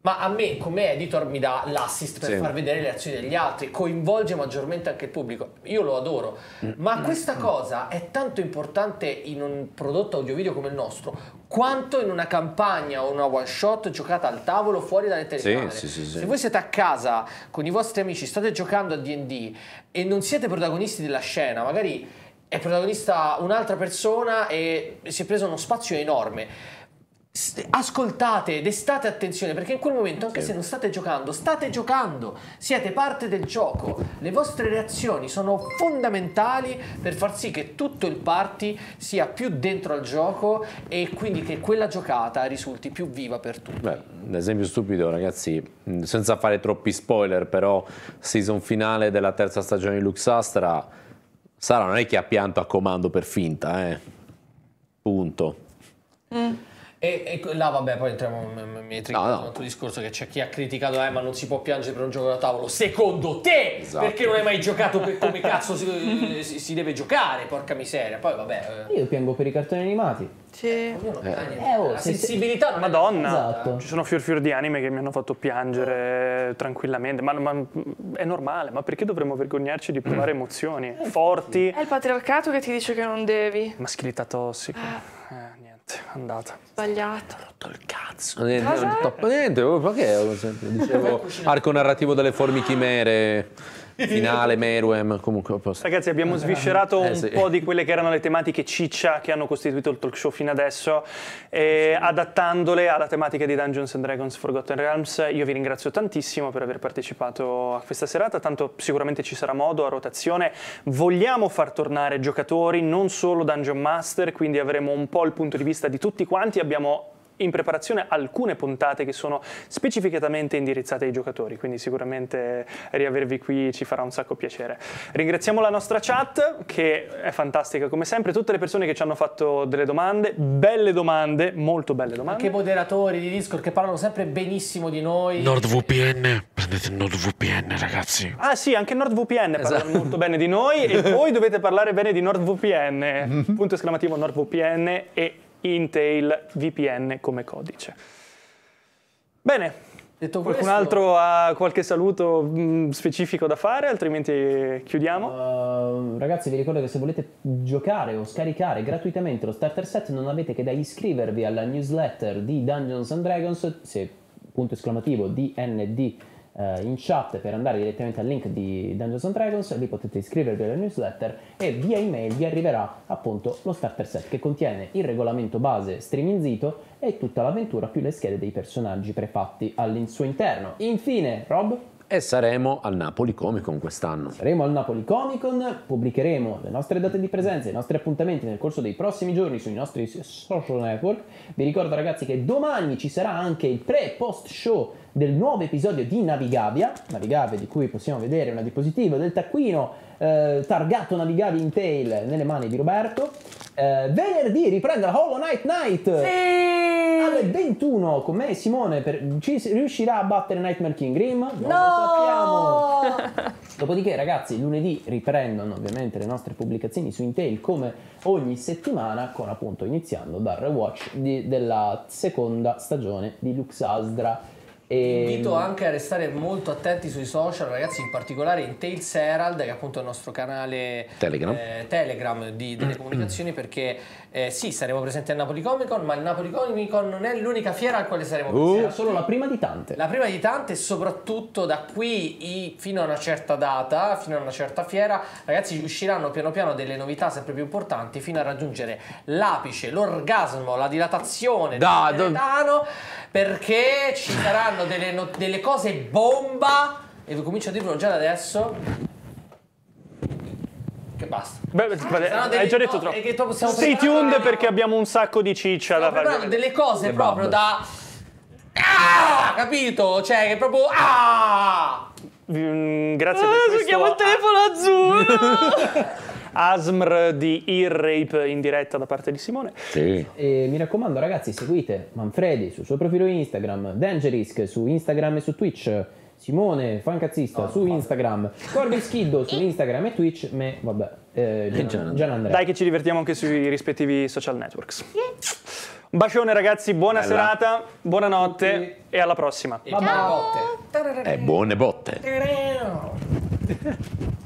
Ma a me come editor mi dà l'assist per sì. far vedere le azioni degli altri, coinvolge maggiormente anche il pubblico. Io lo adoro. Mm. Ma questa cosa è tanto importante in un prodotto audio-video come il nostro, quanto in una campagna o una one shot giocata al tavolo fuori dalle telecamere. Sì, sì, Se voi siete a casa con i vostri amici, state giocando a DD e non siete protagonisti della scena, magari è protagonista un'altra persona e si è preso uno spazio enorme ascoltate ed estate attenzione perché in quel momento anche se non state giocando state giocando siete parte del gioco le vostre reazioni sono fondamentali per far sì che tutto il party sia più dentro al gioco e quindi che quella giocata risulti più viva per tutti Beh, un esempio stupido ragazzi senza fare troppi spoiler però season finale della terza stagione di Luxastra Sara non è che ha pianto a comando per finta eh punto mm. E, e, là vabbè, poi entriamo in metri no, no. un altro discorso che c'è chi ha criticato, eh, ma non si può piangere per un gioco da tavolo. Secondo te, esatto. perché non hai mai giocato per [LAUGHS] come cazzo eh, si, si, deve giocare? Porca miseria. Poi vabbè. Eh. Io piango per i cartoni animati. Sì. Eh, eh. eh, oh, la sensibilità. Se... Madonna. Esatto. Ci sono fior fior di anime che mi hanno fatto piangere eh. tranquillamente. Ma, ma è normale, ma perché dovremmo vergognarci di provare [CLEARS THROAT] emozioni forti? È il patriarcato che ti dice che non devi. Maschilità tossica. Ah. Eh andata. Sbagliato. Ho rotto il cazzo. Niente, Cosa? non è, niente, perché oh, dicevo arco narrativo delle chimere finale, Meruem, comunque a Ragazzi abbiamo eh, sviscerato eh, un sì. po' di quelle che erano le tematiche ciccia che hanno costituito il talk show fino adesso, eh, sì. adattandole alla tematica di Dungeons and Dragons Forgotten Realms. Io vi ringrazio tantissimo per aver partecipato a questa serata, tanto sicuramente ci sarà modo a rotazione. Vogliamo far tornare giocatori, non solo Dungeon Master, quindi avremo un po' il punto di vista di tutti quanti. Abbiamo in preparazione alcune puntate che sono specificatamente indirizzate ai giocatori, quindi sicuramente riavervi qui ci farà un sacco piacere. Ringraziamo la nostra chat che è fantastica come sempre, tutte le persone che ci hanno fatto delle domande, belle domande, molto belle domande. Anche moderatori di Discord che parlano sempre benissimo di noi. NordVPN, prendete NordVPN ragazzi. Ah sì, anche NordVPN esatto. parlano molto bene di noi e [LAUGHS] voi dovete parlare bene di NordVPN, mm-hmm. punto esclamativo NordVPN e Intel VPN come codice. Bene, Detto qualcun questo... altro ha qualche saluto mm, specifico da fare, altrimenti chiudiamo. Uh, ragazzi, vi ricordo che se volete giocare o scaricare gratuitamente lo starter set, non avete che da iscrivervi alla newsletter di Dungeons and Dragons, se punto esclamativo DND eh, in chat per andare direttamente al link di Dungeons and Dragons, lì potete iscrivervi alla newsletter e via email vi arriverà appunto lo starter set che contiene il regolamento base streaming zito e tutta l'avventura più le schede dei personaggi prefatti al interno. Infine, Rob, e saremo al Napoli Comic Con quest'anno. Saremo al Napoli Comic Con, pubblicheremo le nostre date di presenza, i nostri appuntamenti nel corso dei prossimi giorni sui nostri social network. Vi ricordo ragazzi che domani ci sarà anche il pre-post show del nuovo episodio di Navigabia, Navigabia di cui possiamo vedere una diapositiva del taccuino eh, targato Navigabia in tail nelle mani di Roberto. Eh, venerdì riprende la Hollow Knight Night! Sì! Alle 21 con me e Simone per, ci riuscirà a battere Nightmare King Grimm? Non no! lo sappiamo! [LAUGHS] Dopodiché ragazzi lunedì riprendono ovviamente le nostre pubblicazioni su Intel come ogni settimana con appunto iniziando dal rewatch di, della seconda stagione di Lux Asdra e... Ehm, invito anche a restare molto attenti sui social, ragazzi, in particolare in Tales Herald, che è appunto il nostro canale Telegram, eh, Telegram di mm-hmm. comunicazioni, perché eh, sì, saremo presenti al Napoli Comic Con, ma il Napoli Comic Con non è l'unica fiera al quale saremo uh. presenti. uh, sarà solo la prima di tante. La prima di tante, soprattutto da qui fino a una certa data, fino a una certa fiera, ragazzi, usciranno piano piano delle novità sempre più importanti fino a raggiungere l'apice, l'orgasmo, la dilatazione da, del do perché ci saranno delle, no- delle cose bomba e vi comincio a dirlo già da adesso che basta. Beh, hai già detto troppo. Che to- Stay tuned no. perché abbiamo un sacco di ciccia no, da fare. Delle cose proprio bombe. da... Ah, capito? Cioè, che proprio... Ah! Mm, grazie ah, per questo. Si il telefono azzurro! [LAUGHS] [LAUGHS] ASMR di Irrape in diretta da parte di Simone. Sì. E mi raccomando ragazzi, seguite Manfredi sul suo profilo Instagram, Dangerisk su Instagram e su Twitch. Simone Fancazzista oh, su Instagram, Corby Schiddo su eh. Instagram e Twitch, me vabbè, eh, eh Gian, Gian Andrea. Dai che ci divertiamo anche sui rispettivi social networks. Un bacione ragazzi, buona Bella. serata, buonanotte okay. e alla prossima. E buone botte. E buone botte.